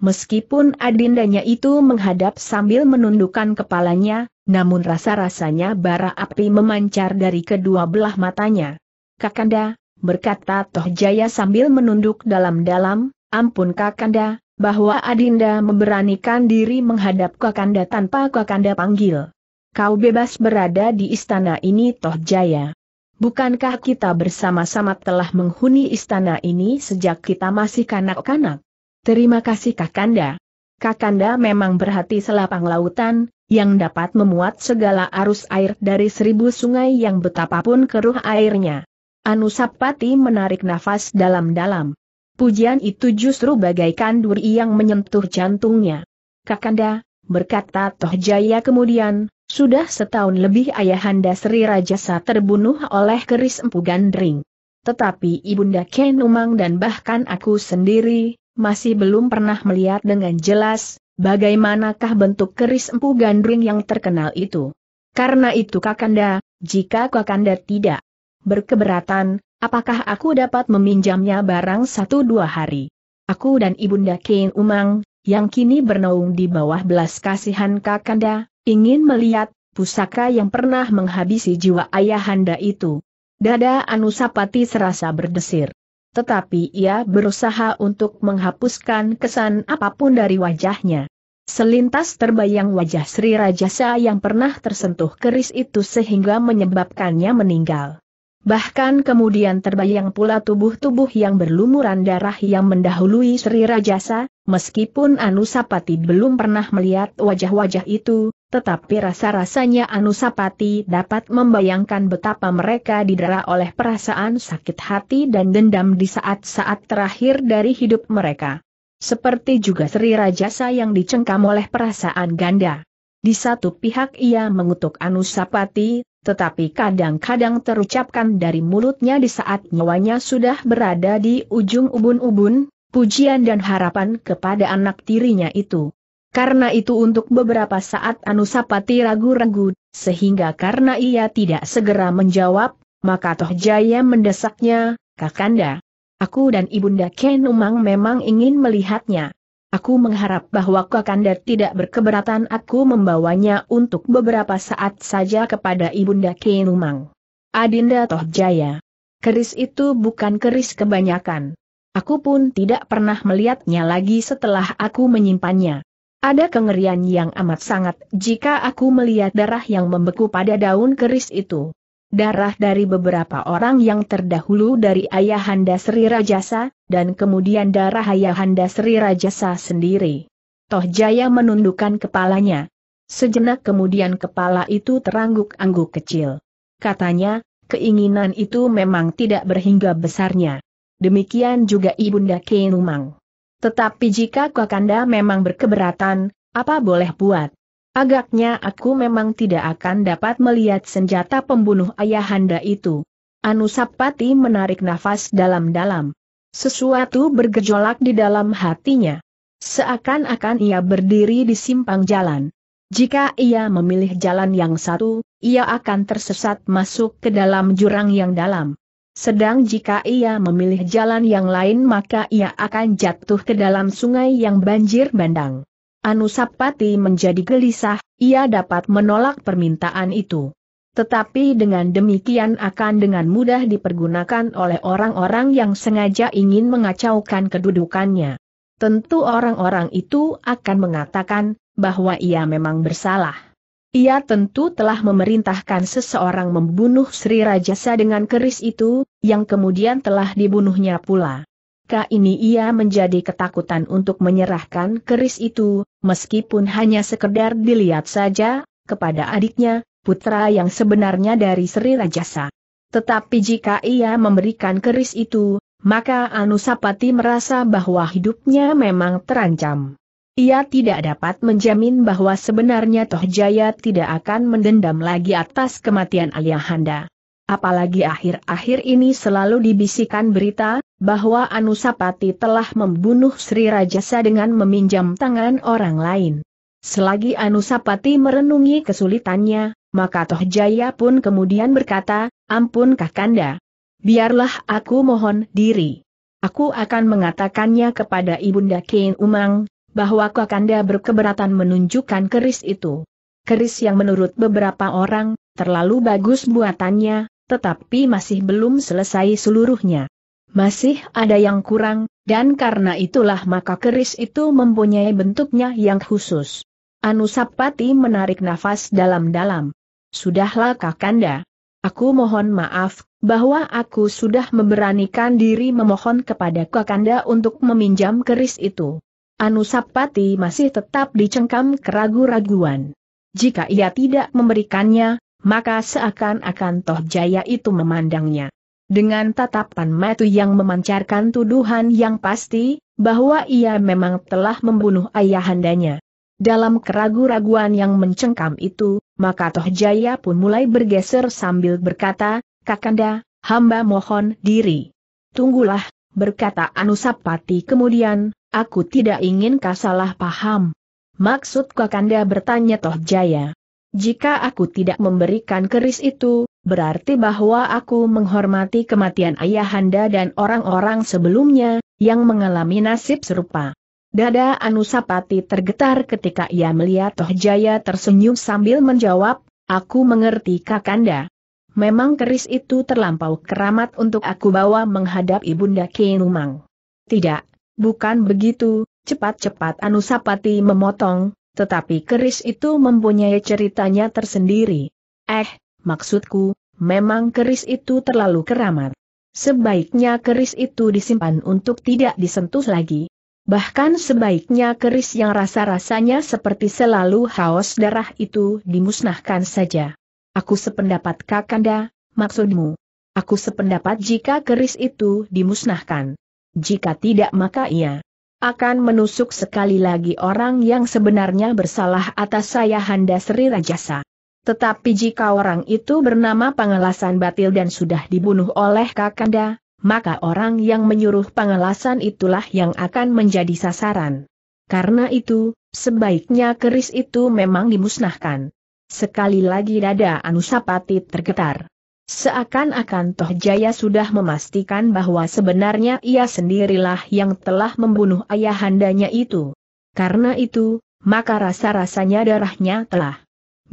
Meskipun adindanya itu menghadap sambil menundukkan kepalanya, namun rasa-rasanya bara api memancar dari kedua belah matanya. Kakanda, berkata Toh Jaya sambil menunduk dalam-dalam, ampun Kakanda, bahwa Adinda memberanikan diri menghadap Kakanda tanpa Kakanda panggil. Kau bebas berada di istana ini Toh Jaya. Bukankah kita bersama-sama telah menghuni istana ini sejak kita masih kanak-kanak? Terima kasih Kakanda. Kakanda memang berhati selapang lautan, yang dapat memuat segala arus air dari seribu sungai yang betapapun keruh airnya. Anusapati menarik nafas dalam-dalam. Pujian itu justru bagaikan duri yang menyentuh jantungnya. Kakanda, berkata Tohjaya kemudian, sudah setahun lebih ayahanda Sri Rajasa terbunuh oleh keris Empu Gandring. Tetapi Ibunda Kenumang dan bahkan aku sendiri, masih belum pernah melihat dengan jelas, bagaimanakah bentuk keris empu gandring yang terkenal itu. Karena itu Kakanda, jika Kakanda tidak berkeberatan, apakah aku dapat meminjamnya barang satu dua hari? Aku dan Ibunda Kain Umang, yang kini bernaung di bawah belas kasihan Kakanda, ingin melihat pusaka yang pernah menghabisi jiwa ayahanda itu. Dada Anusapati serasa berdesir tetapi ia berusaha untuk menghapuskan kesan apapun dari wajahnya. Selintas terbayang wajah Sri Rajasa yang pernah tersentuh keris itu sehingga menyebabkannya meninggal. Bahkan kemudian terbayang pula tubuh-tubuh yang berlumuran darah yang mendahului Sri Rajasa, meskipun Anusapati belum pernah melihat wajah-wajah itu, tetapi rasa-rasanya Anusapati dapat membayangkan betapa mereka didera oleh perasaan sakit hati dan dendam di saat-saat terakhir dari hidup mereka. Seperti juga Sri Rajasa yang dicengkam oleh perasaan ganda. Di satu pihak ia mengutuk Anusapati, tetapi kadang-kadang terucapkan dari mulutnya di saat nyawanya sudah berada di ujung ubun-ubun, pujian dan harapan kepada anak tirinya itu. Karena itu untuk beberapa saat Anusapati ragu-ragu, sehingga karena ia tidak segera menjawab, maka Toh Jaya mendesaknya, Kakanda. Aku dan Ibunda Kenumang memang ingin melihatnya. Aku mengharap bahwa Kakanda tidak berkeberatan aku membawanya untuk beberapa saat saja kepada Ibunda Kenumang. Adinda Tohjaya, Keris itu bukan keris kebanyakan. Aku pun tidak pernah melihatnya lagi setelah aku menyimpannya. Ada kengerian yang amat sangat jika aku melihat darah yang membeku pada daun keris itu darah dari beberapa orang yang terdahulu dari Ayahanda Sri Rajasa, dan kemudian darah Ayahanda Sri Rajasa sendiri. Toh Jaya menundukkan kepalanya. Sejenak kemudian kepala itu terangguk-angguk kecil. Katanya, keinginan itu memang tidak berhingga besarnya. Demikian juga Ibunda Kenumang. Tetapi jika Kakanda memang berkeberatan, apa boleh buat? Agaknya aku memang tidak akan dapat melihat senjata pembunuh ayahanda itu. Anusapati menarik nafas dalam-dalam. Sesuatu bergejolak di dalam hatinya. Seakan-akan ia berdiri di simpang jalan. Jika ia memilih jalan yang satu, ia akan tersesat masuk ke dalam jurang yang dalam. Sedang jika ia memilih jalan yang lain maka ia akan jatuh ke dalam sungai yang banjir bandang. Anusapati menjadi gelisah, ia dapat menolak permintaan itu. Tetapi dengan demikian akan dengan mudah dipergunakan oleh orang-orang yang sengaja ingin mengacaukan kedudukannya. Tentu orang-orang itu akan mengatakan, bahwa ia memang bersalah. Ia tentu telah memerintahkan seseorang membunuh Sri Rajasa dengan keris itu, yang kemudian telah dibunuhnya pula. Ketika ini ia menjadi ketakutan untuk menyerahkan keris itu, meskipun hanya sekedar dilihat saja, kepada adiknya, putra yang sebenarnya dari Sri Rajasa. Tetapi jika ia memberikan keris itu, maka Anusapati merasa bahwa hidupnya memang terancam. Ia tidak dapat menjamin bahwa sebenarnya Tohjaya tidak akan mendendam lagi atas kematian Aliahanda. Apalagi akhir-akhir ini selalu dibisikkan berita, bahwa Anusapati telah membunuh Sri Rajasa dengan meminjam tangan orang lain. Selagi Anusapati merenungi kesulitannya, maka Tohjaya pun kemudian berkata, Ampun Kakanda. Biarlah aku mohon diri. Aku akan mengatakannya kepada Ibunda Kain Umang, bahwa Kakanda berkeberatan menunjukkan keris itu. Keris yang menurut beberapa orang, terlalu bagus buatannya, tetapi masih belum selesai seluruhnya. Masih ada yang kurang, dan karena itulah maka keris itu mempunyai bentuknya yang khusus. Anusapati menarik nafas dalam-dalam. Sudahlah Kakanda. Aku mohon maaf, bahwa aku sudah memberanikan diri memohon kepada Kakanda untuk meminjam keris itu. Anusapati masih tetap dicengkam keragu-raguan. Jika ia tidak memberikannya, maka seakan-akan Toh Jaya itu memandangnya. Dengan tatapan matu yang memancarkan tuduhan yang pasti, bahwa ia memang telah membunuh ayahandanya. Dalam keraguan-raguan yang mencengkam itu, maka Tohjaya pun mulai bergeser sambil berkata, Kakanda, hamba mohon diri. Tunggulah, berkata Anusapati kemudian, aku tidak ingin kau salah paham. Maksud Kakanda bertanya Tohjaya, Jika aku tidak memberikan keris itu, berarti bahwa aku menghormati kematian ayahanda dan orang-orang sebelumnya, yang mengalami nasib serupa. Dada Anusapati tergetar ketika ia melihat Tohjaya tersenyum sambil menjawab, aku mengerti kakanda. Memang keris itu terlampau keramat untuk aku bawa menghadap Ibunda Kenumang. Tidak, bukan begitu, cepat-cepat Anusapati memotong, tetapi keris itu mempunyai ceritanya tersendiri. Eh, Maksudku, memang keris itu terlalu keramat. Sebaiknya keris itu disimpan untuk tidak disentuh lagi. Bahkan sebaiknya keris yang rasa-rasanya seperti selalu haus darah itu dimusnahkan saja. Aku sependapat Kakanda, maksudmu. Aku sependapat jika keris itu dimusnahkan. Jika tidak maka ia akan menusuk sekali lagi orang yang sebenarnya bersalah atas saya Handa Sri Rajasa. Tetapi jika orang itu bernama pengelasan batil dan sudah dibunuh oleh Kakanda, maka orang yang menyuruh pengelasan itulah yang akan menjadi sasaran. Karena itu, sebaiknya keris itu memang dimusnahkan. Sekali lagi dada Anusapati tergetar. Seakan-akan Toh Jaya sudah memastikan bahwa sebenarnya ia sendirilah yang telah membunuh ayahandanya itu. Karena itu, maka rasa-rasanya darahnya telah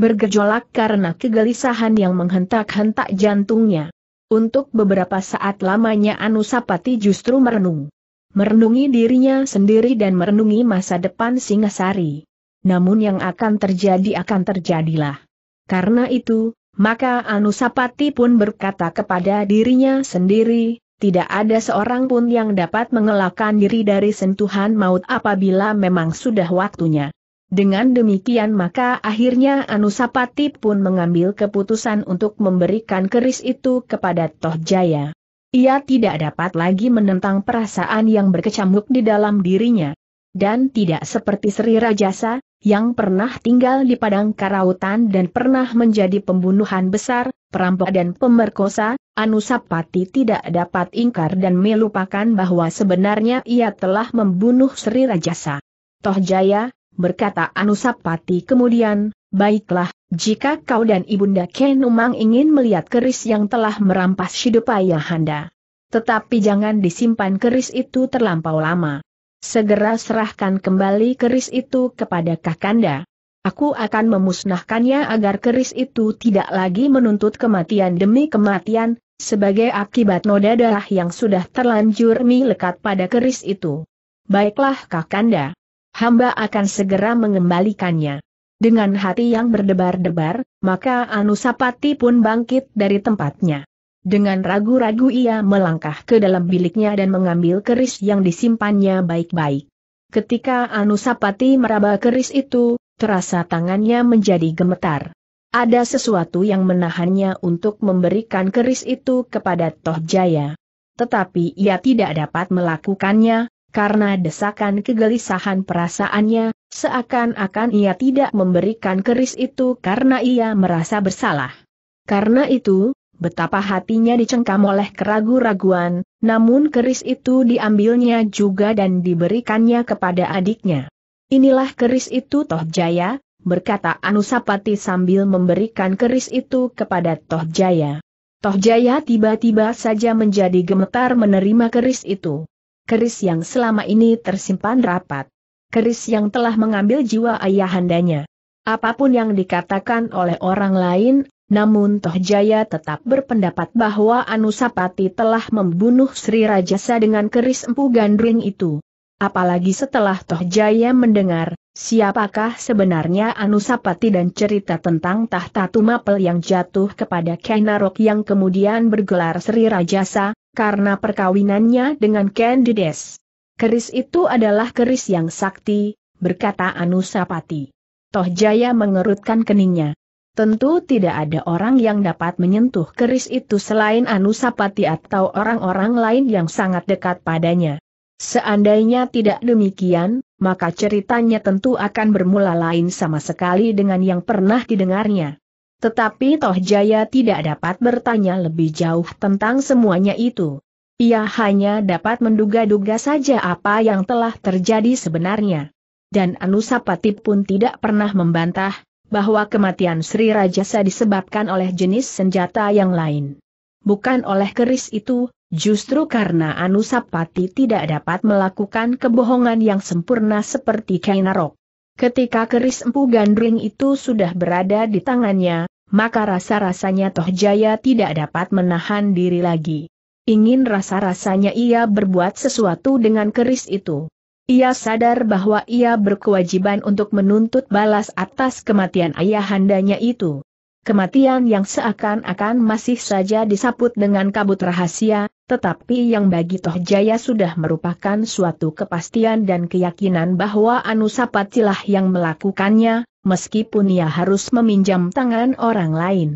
bergejolak karena kegelisahan yang menghentak-hentak jantungnya. Untuk beberapa saat lamanya Anusapati justru merenung. Merenungi dirinya sendiri dan merenungi masa depan Singasari. Namun yang akan terjadi akan terjadilah. Karena itu, maka Anusapati pun berkata kepada dirinya sendiri, tidak ada seorang pun yang dapat mengelakkan diri dari sentuhan maut apabila memang sudah waktunya. Dengan demikian maka akhirnya Anusapati pun mengambil keputusan untuk memberikan keris itu kepada Tohjaya. Ia tidak dapat lagi menentang perasaan yang berkecamuk di dalam dirinya. Dan tidak seperti Sri Rajasa, yang pernah tinggal di padang karautan dan pernah menjadi pembunuhan besar, perampok dan pemerkosa, Anusapati tidak dapat ingkar dan melupakan bahwa sebenarnya ia telah membunuh Sri Rajasa. Tohjaya berkata Anusapati kemudian, baiklah, jika kau dan Ibunda Kenumang ingin melihat keris yang telah merampas hidup ayahanda. Tetapi jangan disimpan keris itu terlampau lama. Segera serahkan kembali keris itu kepada Kakanda. Aku akan memusnahkannya agar keris itu tidak lagi menuntut kematian demi kematian, sebagai akibat noda darah yang sudah terlanjur melekat pada keris itu. Baiklah Kakanda hamba akan segera mengembalikannya. Dengan hati yang berdebar-debar, maka Anusapati pun bangkit dari tempatnya. Dengan ragu-ragu ia melangkah ke dalam biliknya dan mengambil keris yang disimpannya baik-baik. Ketika Anusapati meraba keris itu, terasa tangannya menjadi gemetar. Ada sesuatu yang menahannya untuk memberikan keris itu kepada Tohjaya, Tetapi ia tidak dapat melakukannya, karena desakan kegelisahan perasaannya, seakan-akan ia tidak memberikan keris itu karena ia merasa bersalah. Karena itu, betapa hatinya dicengkam oleh keragu-raguan, namun keris itu diambilnya juga dan diberikannya kepada adiknya. Inilah keris itu Toh Jaya, berkata Anusapati sambil memberikan keris itu kepada Toh Jaya. Toh Jaya tiba-tiba saja menjadi gemetar menerima keris itu keris yang selama ini tersimpan rapat. Keris yang telah mengambil jiwa ayahandanya. Apapun yang dikatakan oleh orang lain, namun Tohjaya tetap berpendapat bahwa Anusapati telah membunuh Sri Rajasa dengan keris empu gandring itu. Apalagi setelah Tohjaya mendengar, siapakah sebenarnya Anusapati dan cerita tentang tahta Tumapel yang jatuh kepada Kainarok yang kemudian bergelar Sri Rajasa, karena perkawinannya dengan Candides. Keris itu adalah keris yang sakti, berkata Anusapati. Tohjaya mengerutkan keningnya. Tentu tidak ada orang yang dapat menyentuh keris itu selain Anusapati atau orang-orang lain yang sangat dekat padanya. Seandainya tidak demikian, maka ceritanya tentu akan bermula lain sama sekali dengan yang pernah didengarnya. Tetapi Toh Jaya tidak dapat bertanya lebih jauh tentang semuanya itu. Ia hanya dapat menduga-duga saja apa yang telah terjadi sebenarnya. Dan Anusapati pun tidak pernah membantah, bahwa kematian Sri Rajasa disebabkan oleh jenis senjata yang lain. Bukan oleh keris itu, justru karena Anusapati tidak dapat melakukan kebohongan yang sempurna seperti Kainarok. Ketika keris empu gandring itu sudah berada di tangannya, maka rasa-rasanya Toh Jaya tidak dapat menahan diri lagi. Ingin rasa-rasanya ia berbuat sesuatu dengan keris itu. Ia sadar bahwa ia berkewajiban untuk menuntut balas atas kematian ayahandanya itu. Kematian yang seakan-akan masih saja disaput dengan kabut rahasia, tetapi yang bagi Toh Jaya sudah merupakan suatu kepastian dan keyakinan bahwa Anusapatilah yang melakukannya, meskipun ia harus meminjam tangan orang lain.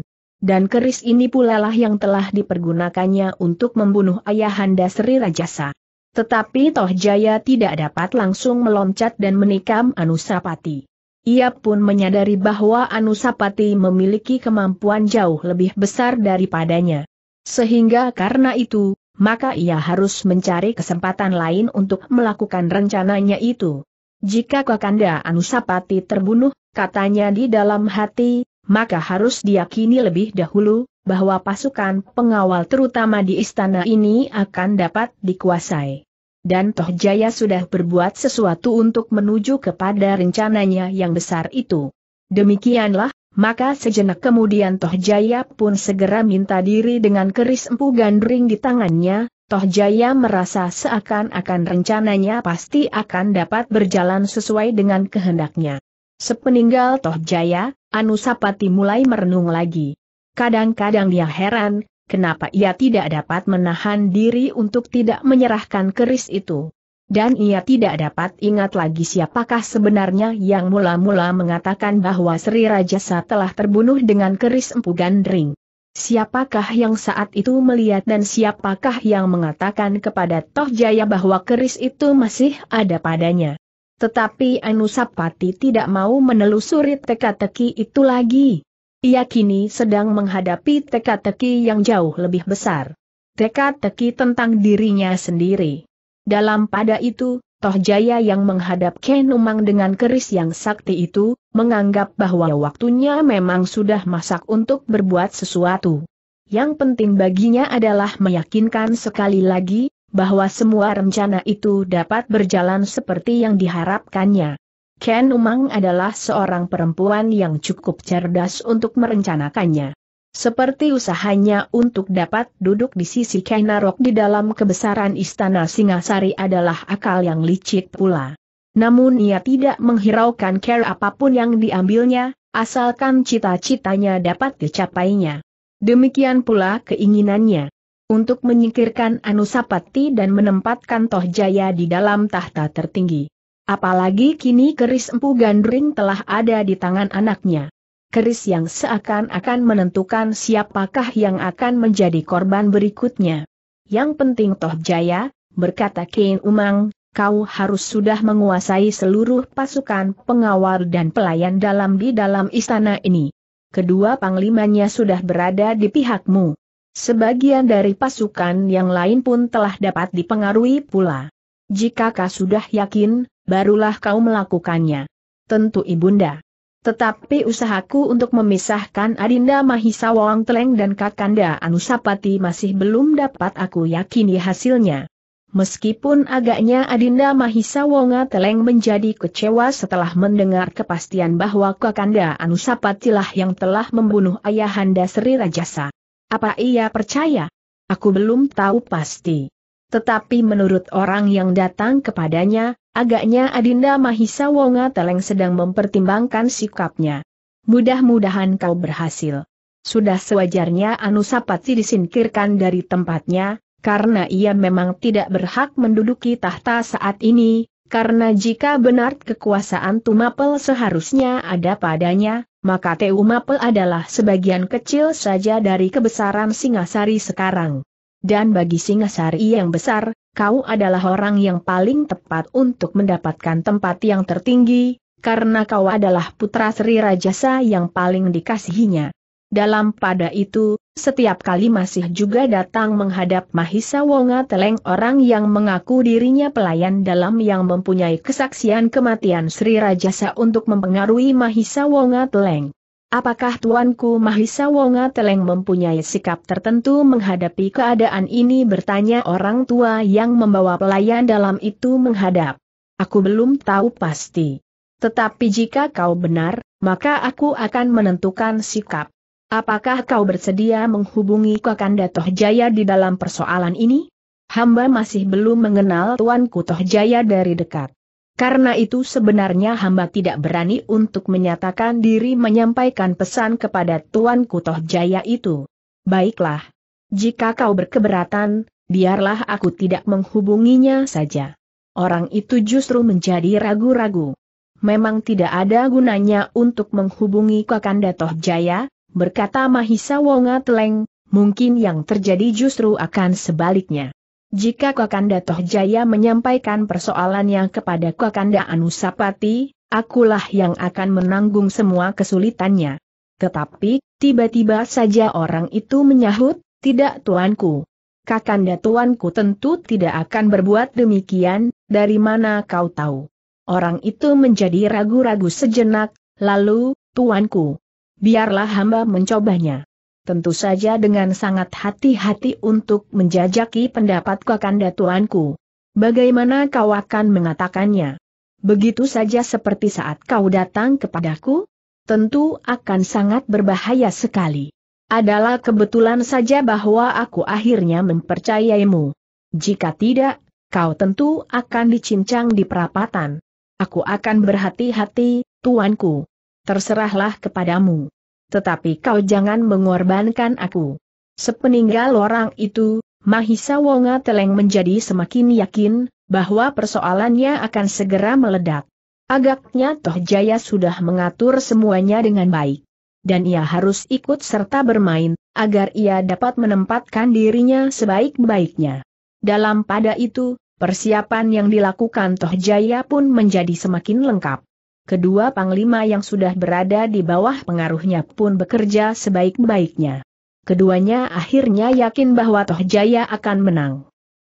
Dan keris ini pula lah yang telah dipergunakannya untuk membunuh ayahanda Sri Rajasa. Tetapi Toh Jaya tidak dapat langsung meloncat dan menikam Anusapati. Ia pun menyadari bahwa Anusapati memiliki kemampuan jauh lebih besar daripadanya. Sehingga karena itu, maka ia harus mencari kesempatan lain untuk melakukan rencananya itu. Jika Kakanda Anusapati terbunuh, katanya di dalam hati, maka harus diyakini lebih dahulu, bahwa pasukan pengawal terutama di istana ini akan dapat dikuasai. Dan Toh Jaya sudah berbuat sesuatu untuk menuju kepada rencananya yang besar itu. Demikianlah, maka sejenak kemudian Toh Jaya pun segera minta diri dengan keris empu gandring di tangannya, Toh Jaya merasa seakan-akan rencananya pasti akan dapat berjalan sesuai dengan kehendaknya. Sepeninggal Toh Jaya, Anusapati mulai merenung lagi. Kadang-kadang dia heran, kenapa ia tidak dapat menahan diri untuk tidak menyerahkan keris itu. Dan ia tidak dapat ingat lagi siapakah sebenarnya yang mula-mula mengatakan bahwa Sri Rajasa telah terbunuh dengan keris Empu Gandring. Siapakah yang saat itu melihat dan siapakah yang mengatakan kepada Toh Jaya bahwa keris itu masih ada padanya. Tetapi Anusapati tidak mau menelusuri teka-teki itu lagi. Ia kini sedang menghadapi teka-teki yang jauh lebih besar. Teka-teki tentang dirinya sendiri. Dalam pada itu, Toh Jaya yang menghadap Ken Umang dengan keris yang sakti itu, menganggap bahwa waktunya memang sudah masak untuk berbuat sesuatu. Yang penting baginya adalah meyakinkan sekali lagi, bahwa semua rencana itu dapat berjalan seperti yang diharapkannya. Ken Umang adalah seorang perempuan yang cukup cerdas untuk merencanakannya. Seperti usahanya untuk dapat duduk di sisi Kainarok di dalam kebesaran istana Singasari adalah akal yang licik pula. Namun ia tidak menghiraukan care apapun yang diambilnya, asalkan cita-citanya dapat dicapainya. Demikian pula keinginannya. Untuk menyingkirkan Anusapati dan menempatkan Tohjaya di dalam tahta tertinggi. Apalagi kini keris Empu Gandring telah ada di tangan anaknya keris yang seakan-akan menentukan siapakah yang akan menjadi korban berikutnya. Yang penting toh jaya, berkata Kain Umang, kau harus sudah menguasai seluruh pasukan pengawal dan pelayan dalam di dalam istana ini. Kedua panglimanya sudah berada di pihakmu. Sebagian dari pasukan yang lain pun telah dapat dipengaruhi pula. Jika kau sudah yakin, barulah kau melakukannya. Tentu ibunda. Tetapi usahaku untuk memisahkan Adinda Mahisa Wang Teleng dan Kakanda Anusapati masih belum dapat aku yakini hasilnya. Meskipun agaknya Adinda Mahisa Wonga Teleng menjadi kecewa setelah mendengar kepastian bahwa Kakanda Anusapatilah yang telah membunuh Ayahanda Sri Rajasa. Apa ia percaya? Aku belum tahu pasti. Tetapi menurut orang yang datang kepadanya, Agaknya Adinda Mahisa Wonga Teleng sedang mempertimbangkan sikapnya. Mudah-mudahan kau berhasil. Sudah sewajarnya Anusapati disingkirkan dari tempatnya, karena ia memang tidak berhak menduduki tahta saat ini, karena jika benar kekuasaan Tumapel seharusnya ada padanya, maka Tumapel adalah sebagian kecil saja dari kebesaran Singasari sekarang. Dan bagi Singasari yang besar, kau adalah orang yang paling tepat untuk mendapatkan tempat yang tertinggi, karena kau adalah putra Sri Rajasa yang paling dikasihinya. Dalam pada itu, setiap kali masih juga datang menghadap Mahisa Wonga Teleng orang yang mengaku dirinya pelayan dalam yang mempunyai kesaksian kematian Sri Rajasa untuk mempengaruhi Mahisa Wonga Teleng. Apakah Tuanku Mahisa Wonga Teleng mempunyai sikap tertentu menghadapi keadaan ini bertanya orang tua yang membawa pelayan dalam itu menghadap. Aku belum tahu pasti. Tetapi jika kau benar, maka aku akan menentukan sikap. Apakah kau bersedia menghubungi Kakanda Tohjaya di dalam persoalan ini? Hamba masih belum mengenal Tuanku Tohjaya dari dekat. Karena itu sebenarnya hamba tidak berani untuk menyatakan diri menyampaikan pesan kepada Tuan Kutoh Jaya itu. Baiklah. Jika kau berkeberatan, biarlah aku tidak menghubunginya saja. Orang itu justru menjadi ragu-ragu. Memang tidak ada gunanya untuk menghubungi Kakanda Toh Jaya, berkata Mahisa Wonga Teleng, mungkin yang terjadi justru akan sebaliknya. Jika Kakanda Tohjaya menyampaikan persoalannya kepada Kakanda Anusapati, akulah yang akan menanggung semua kesulitannya. Tetapi, tiba-tiba saja orang itu menyahut, tidak tuanku. Kakanda tuanku tentu tidak akan berbuat demikian, dari mana kau tahu? Orang itu menjadi ragu-ragu sejenak, lalu, tuanku. Biarlah hamba mencobanya tentu saja dengan sangat hati-hati untuk menjajaki pendapat Kakanda tuanku. Bagaimana kau akan mengatakannya? Begitu saja seperti saat kau datang kepadaku? Tentu akan sangat berbahaya sekali. Adalah kebetulan saja bahwa aku akhirnya mempercayaimu. Jika tidak, kau tentu akan dicincang di perapatan. Aku akan berhati-hati, tuanku. Terserahlah kepadamu tetapi kau jangan mengorbankan aku. Sepeninggal orang itu, Mahisa Wonga Teleng menjadi semakin yakin, bahwa persoalannya akan segera meledak. Agaknya Toh Jaya sudah mengatur semuanya dengan baik. Dan ia harus ikut serta bermain, agar ia dapat menempatkan dirinya sebaik-baiknya. Dalam pada itu, persiapan yang dilakukan Toh Jaya pun menjadi semakin lengkap kedua panglima yang sudah berada di bawah pengaruhnya pun bekerja sebaik-baiknya. Keduanya akhirnya yakin bahwa Toh Jaya akan menang.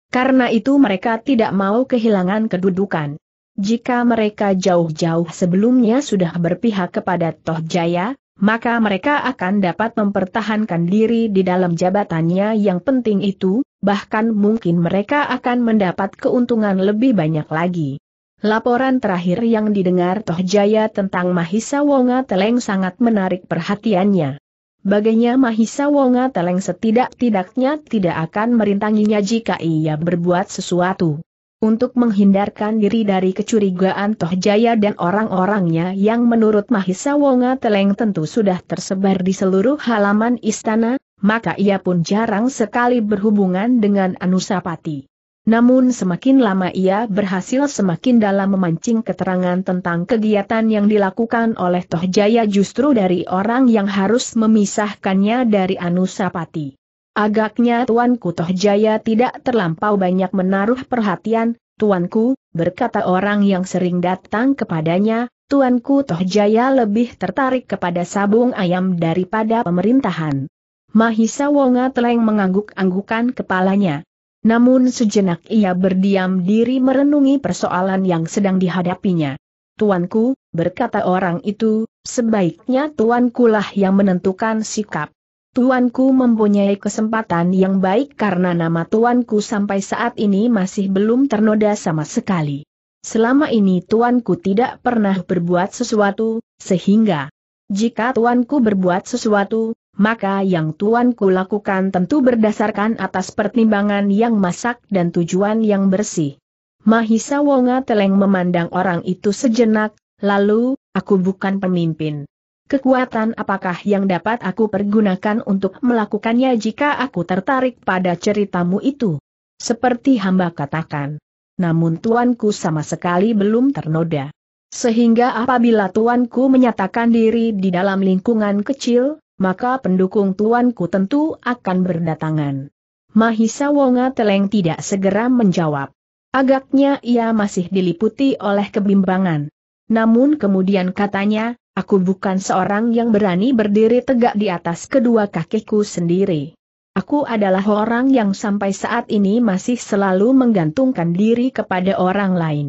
Karena itu mereka tidak mau kehilangan kedudukan. Jika mereka jauh-jauh sebelumnya sudah berpihak kepada Toh Jaya, maka mereka akan dapat mempertahankan diri di dalam jabatannya yang penting itu, bahkan mungkin mereka akan mendapat keuntungan lebih banyak lagi. Laporan terakhir yang didengar Toh Jaya tentang Mahisa Wonga Teleng sangat menarik perhatiannya. Baginya Mahisa Wonga Teleng setidak-tidaknya tidak akan merintanginya jika ia berbuat sesuatu. Untuk menghindarkan diri dari kecurigaan Toh Jaya dan orang-orangnya yang menurut Mahisa Wonga Teleng tentu sudah tersebar di seluruh halaman istana, maka ia pun jarang sekali berhubungan dengan Anusapati. Namun semakin lama ia berhasil semakin dalam memancing keterangan tentang kegiatan yang dilakukan oleh Tohjaya justru dari orang yang harus memisahkannya dari Anusapati. Agaknya Tuanku Tohjaya tidak terlampau banyak menaruh perhatian, Tuanku, berkata orang yang sering datang kepadanya, Tuanku Tohjaya lebih tertarik kepada sabung ayam daripada pemerintahan. Mahisa Wonga Teleng mengangguk-anggukan kepalanya. Namun sejenak ia berdiam diri merenungi persoalan yang sedang dihadapinya. Tuanku, berkata orang itu, sebaiknya tuankulah yang menentukan sikap. Tuanku mempunyai kesempatan yang baik karena nama tuanku sampai saat ini masih belum ternoda sama sekali. Selama ini tuanku tidak pernah berbuat sesuatu, sehingga jika tuanku berbuat sesuatu, maka yang tuanku lakukan tentu berdasarkan atas pertimbangan yang masak dan tujuan yang bersih. Mahisa Wonga Teleng memandang orang itu sejenak, lalu, aku bukan pemimpin. Kekuatan apakah yang dapat aku pergunakan untuk melakukannya jika aku tertarik pada ceritamu itu? Seperti hamba katakan. Namun tuanku sama sekali belum ternoda. Sehingga apabila tuanku menyatakan diri di dalam lingkungan kecil, maka pendukung tuanku tentu akan berdatangan. Mahisa Wonga Teleng tidak segera menjawab. Agaknya ia masih diliputi oleh kebimbangan. Namun kemudian katanya, aku bukan seorang yang berani berdiri tegak di atas kedua kakiku sendiri. Aku adalah orang yang sampai saat ini masih selalu menggantungkan diri kepada orang lain.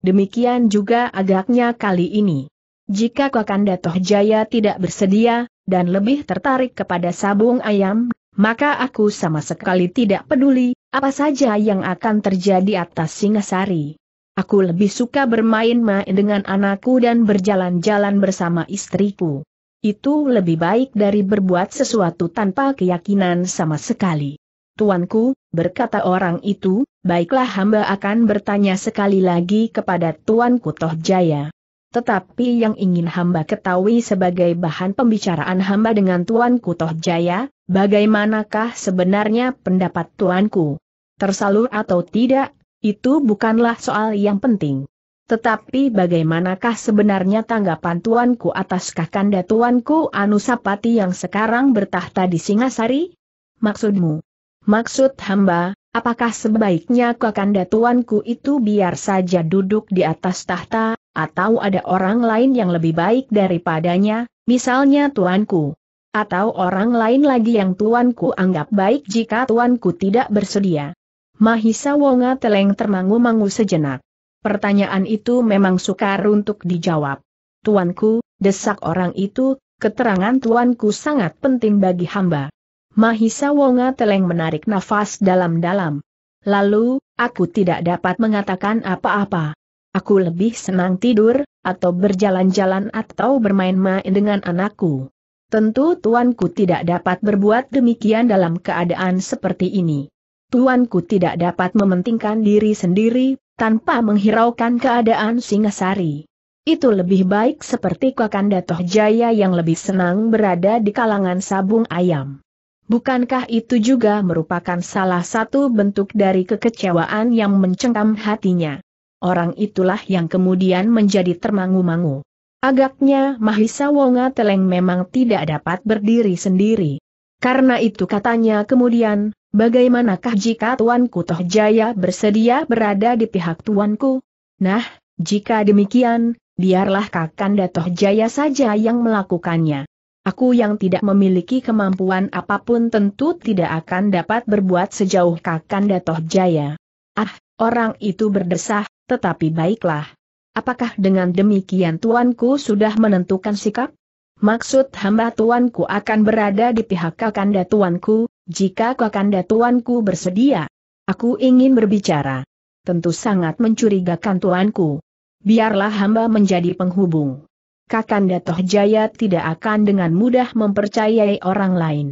Demikian juga agaknya kali ini. Jika Kakanda Tohjaya tidak bersedia, dan lebih tertarik kepada sabung ayam, maka aku sama sekali tidak peduli, apa saja yang akan terjadi atas Singasari. Aku lebih suka bermain-main dengan anakku dan berjalan-jalan bersama istriku. Itu lebih baik dari berbuat sesuatu tanpa keyakinan sama sekali. Tuanku, berkata orang itu, baiklah hamba akan bertanya sekali lagi kepada Tuanku Toh Jaya. Tetapi yang ingin hamba ketahui sebagai bahan pembicaraan hamba dengan Tuanku Toh Jaya, bagaimanakah sebenarnya pendapat Tuanku? Tersalur atau tidak, itu bukanlah soal yang penting. Tetapi bagaimanakah sebenarnya tanggapan Tuanku atas kakanda Tuanku Anusapati yang sekarang bertahta di Singasari? Maksudmu? Maksud hamba, apakah sebaiknya kakanda Tuanku itu biar saja duduk di atas tahta atau ada orang lain yang lebih baik daripadanya, misalnya tuanku. Atau orang lain lagi yang tuanku anggap baik jika tuanku tidak bersedia. Mahisa Wonga Teleng termangu-mangu sejenak. Pertanyaan itu memang sukar untuk dijawab. Tuanku, desak orang itu, keterangan tuanku sangat penting bagi hamba. Mahisa Wonga Teleng menarik nafas dalam-dalam. Lalu, aku tidak dapat mengatakan apa-apa. Aku lebih senang tidur, atau berjalan-jalan atau bermain-main dengan anakku. Tentu tuanku tidak dapat berbuat demikian dalam keadaan seperti ini. Tuanku tidak dapat mementingkan diri sendiri, tanpa menghiraukan keadaan Singasari. Itu lebih baik seperti Kakanda Toh Jaya yang lebih senang berada di kalangan sabung ayam. Bukankah itu juga merupakan salah satu bentuk dari kekecewaan yang mencengkam hatinya? orang itulah yang kemudian menjadi termangu-mangu. Agaknya Mahisa Wonga Teleng memang tidak dapat berdiri sendiri. Karena itu katanya kemudian, bagaimanakah jika Tuanku Toh Jaya bersedia berada di pihak Tuanku? Nah, jika demikian, biarlah Kakanda Toh Jaya saja yang melakukannya. Aku yang tidak memiliki kemampuan apapun tentu tidak akan dapat berbuat sejauh Kakanda Toh Jaya. Ah, orang itu berdesah, tetapi baiklah. Apakah dengan demikian tuanku sudah menentukan sikap? Maksud hamba tuanku akan berada di pihak kakanda tuanku, jika kakanda tuanku bersedia. Aku ingin berbicara. Tentu sangat mencurigakan tuanku. Biarlah hamba menjadi penghubung. Kakanda Tohjaya tidak akan dengan mudah mempercayai orang lain.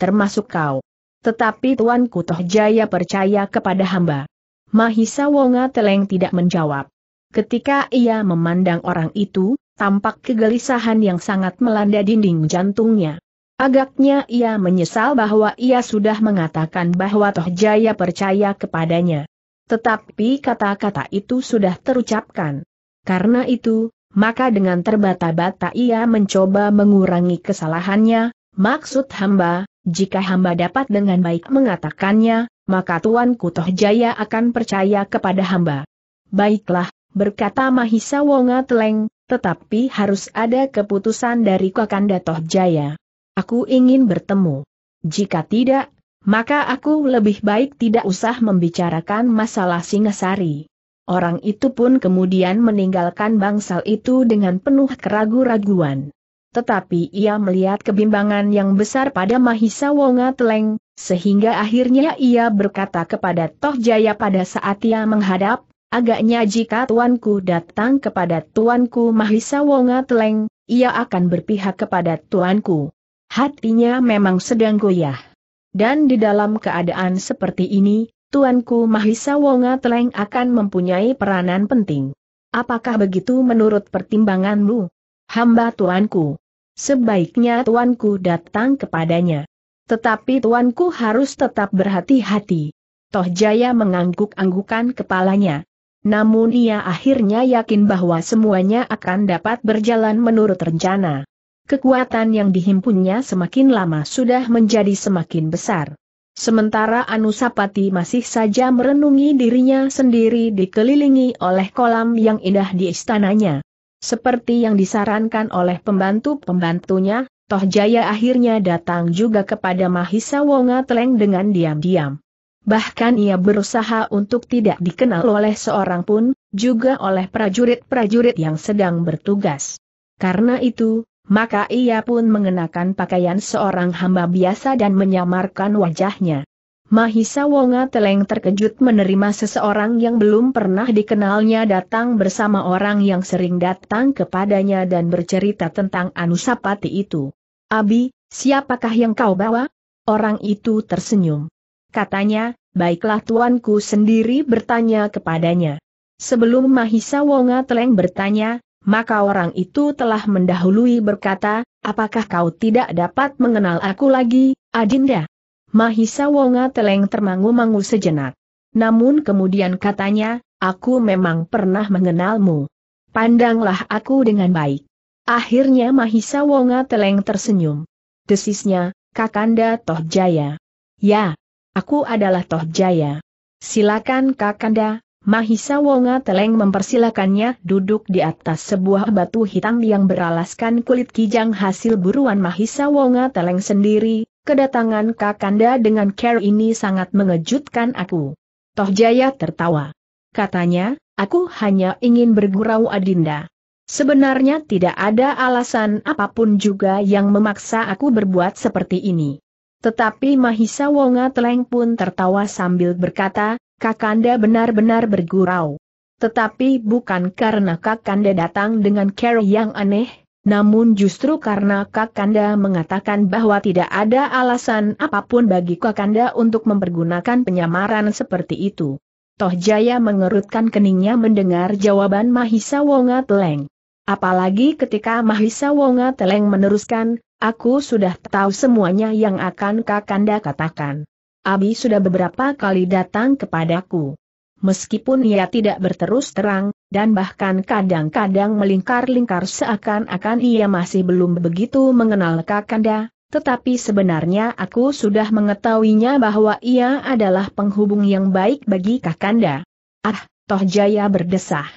Termasuk kau. Tetapi tuanku Tohjaya percaya kepada hamba. Mahisa Wonga Teleng tidak menjawab. Ketika ia memandang orang itu, tampak kegelisahan yang sangat melanda dinding jantungnya. Agaknya ia menyesal bahwa ia sudah mengatakan bahwa Toh Jaya percaya kepadanya. Tetapi kata-kata itu sudah terucapkan. Karena itu, maka dengan terbata-bata ia mencoba mengurangi kesalahannya, maksud hamba, jika hamba dapat dengan baik mengatakannya, maka Tuan Kutoh Jaya akan percaya kepada hamba. Baiklah, berkata Mahisa Wonga Teleng, tetapi harus ada keputusan dari Kakanda Toh Jaya. Aku ingin bertemu. Jika tidak, maka aku lebih baik tidak usah membicarakan masalah Singasari. Orang itu pun kemudian meninggalkan bangsal itu dengan penuh keragu-raguan. Tetapi ia melihat kebimbangan yang besar pada Mahisa Wonga Teleng, sehingga akhirnya ia berkata kepada Toh Jaya pada saat ia menghadap, Agaknya jika tuanku datang kepada tuanku Mahisa Wonga Teleng, ia akan berpihak kepada tuanku. Hatinya memang sedang goyah. Dan di dalam keadaan seperti ini, tuanku Mahisa Wonga Teleng akan mempunyai peranan penting. Apakah begitu menurut pertimbanganmu? Hamba tuanku. Sebaiknya tuanku datang kepadanya. Tetapi tuanku harus tetap berhati-hati. Toh Jaya mengangguk-anggukan kepalanya. Namun ia akhirnya yakin bahwa semuanya akan dapat berjalan menurut rencana. Kekuatan yang dihimpunnya semakin lama sudah menjadi semakin besar. Sementara Anusapati masih saja merenungi dirinya sendiri dikelilingi oleh kolam yang indah di istananya. Seperti yang disarankan oleh pembantu-pembantunya, Toh Jaya akhirnya datang juga kepada Mahisa Wonga Teleng dengan diam-diam. Bahkan ia berusaha untuk tidak dikenal oleh seorang pun, juga oleh prajurit-prajurit yang sedang bertugas. Karena itu, maka ia pun mengenakan pakaian seorang hamba biasa dan menyamarkan wajahnya. Mahisa Wonga Teleng terkejut menerima seseorang yang belum pernah dikenalnya datang bersama orang yang sering datang kepadanya dan bercerita tentang Anusapati itu. Abi, siapakah yang kau bawa? Orang itu tersenyum. Katanya, baiklah tuanku sendiri bertanya kepadanya. Sebelum Mahisa Wonga Teleng bertanya, maka orang itu telah mendahului berkata, apakah kau tidak dapat mengenal aku lagi, Adinda? Mahisa Wonga Teleng termangu-mangu sejenak. Namun kemudian katanya, aku memang pernah mengenalmu. Pandanglah aku dengan baik. Akhirnya Mahisa Wonga Teleng tersenyum. Desisnya, Kakanda Tohjaya. Ya, aku adalah Tohjaya. Silakan Kakanda, Mahisa Wonga Teleng mempersilakannya duduk di atas sebuah batu hitam yang beralaskan kulit kijang hasil buruan Mahisa Wonga Teleng sendiri, Kedatangan Kakanda dengan care ini sangat mengejutkan aku. Toh Jaya tertawa. Katanya, aku hanya ingin bergurau Adinda. Sebenarnya tidak ada alasan apapun juga yang memaksa aku berbuat seperti ini. Tetapi Mahisa Wonga Teleng pun tertawa sambil berkata, Kakanda benar-benar bergurau. Tetapi bukan karena Kakanda datang dengan care yang aneh, namun justru karena Kakanda mengatakan bahwa tidak ada alasan apapun bagi Kakanda untuk mempergunakan penyamaran seperti itu. Toh Jaya mengerutkan keningnya mendengar jawaban Mahisa Wonga Teleng. Apalagi ketika Mahisa Wonga Teleng meneruskan, aku sudah tahu semuanya yang akan Kakanda katakan. Abi sudah beberapa kali datang kepadaku. Meskipun ia tidak berterus terang, dan bahkan kadang-kadang melingkar-lingkar seakan-akan ia masih belum begitu mengenal Kakanda, tetapi sebenarnya aku sudah mengetahuinya bahwa ia adalah penghubung yang baik bagi Kakanda. Ah, Toh Jaya berdesah.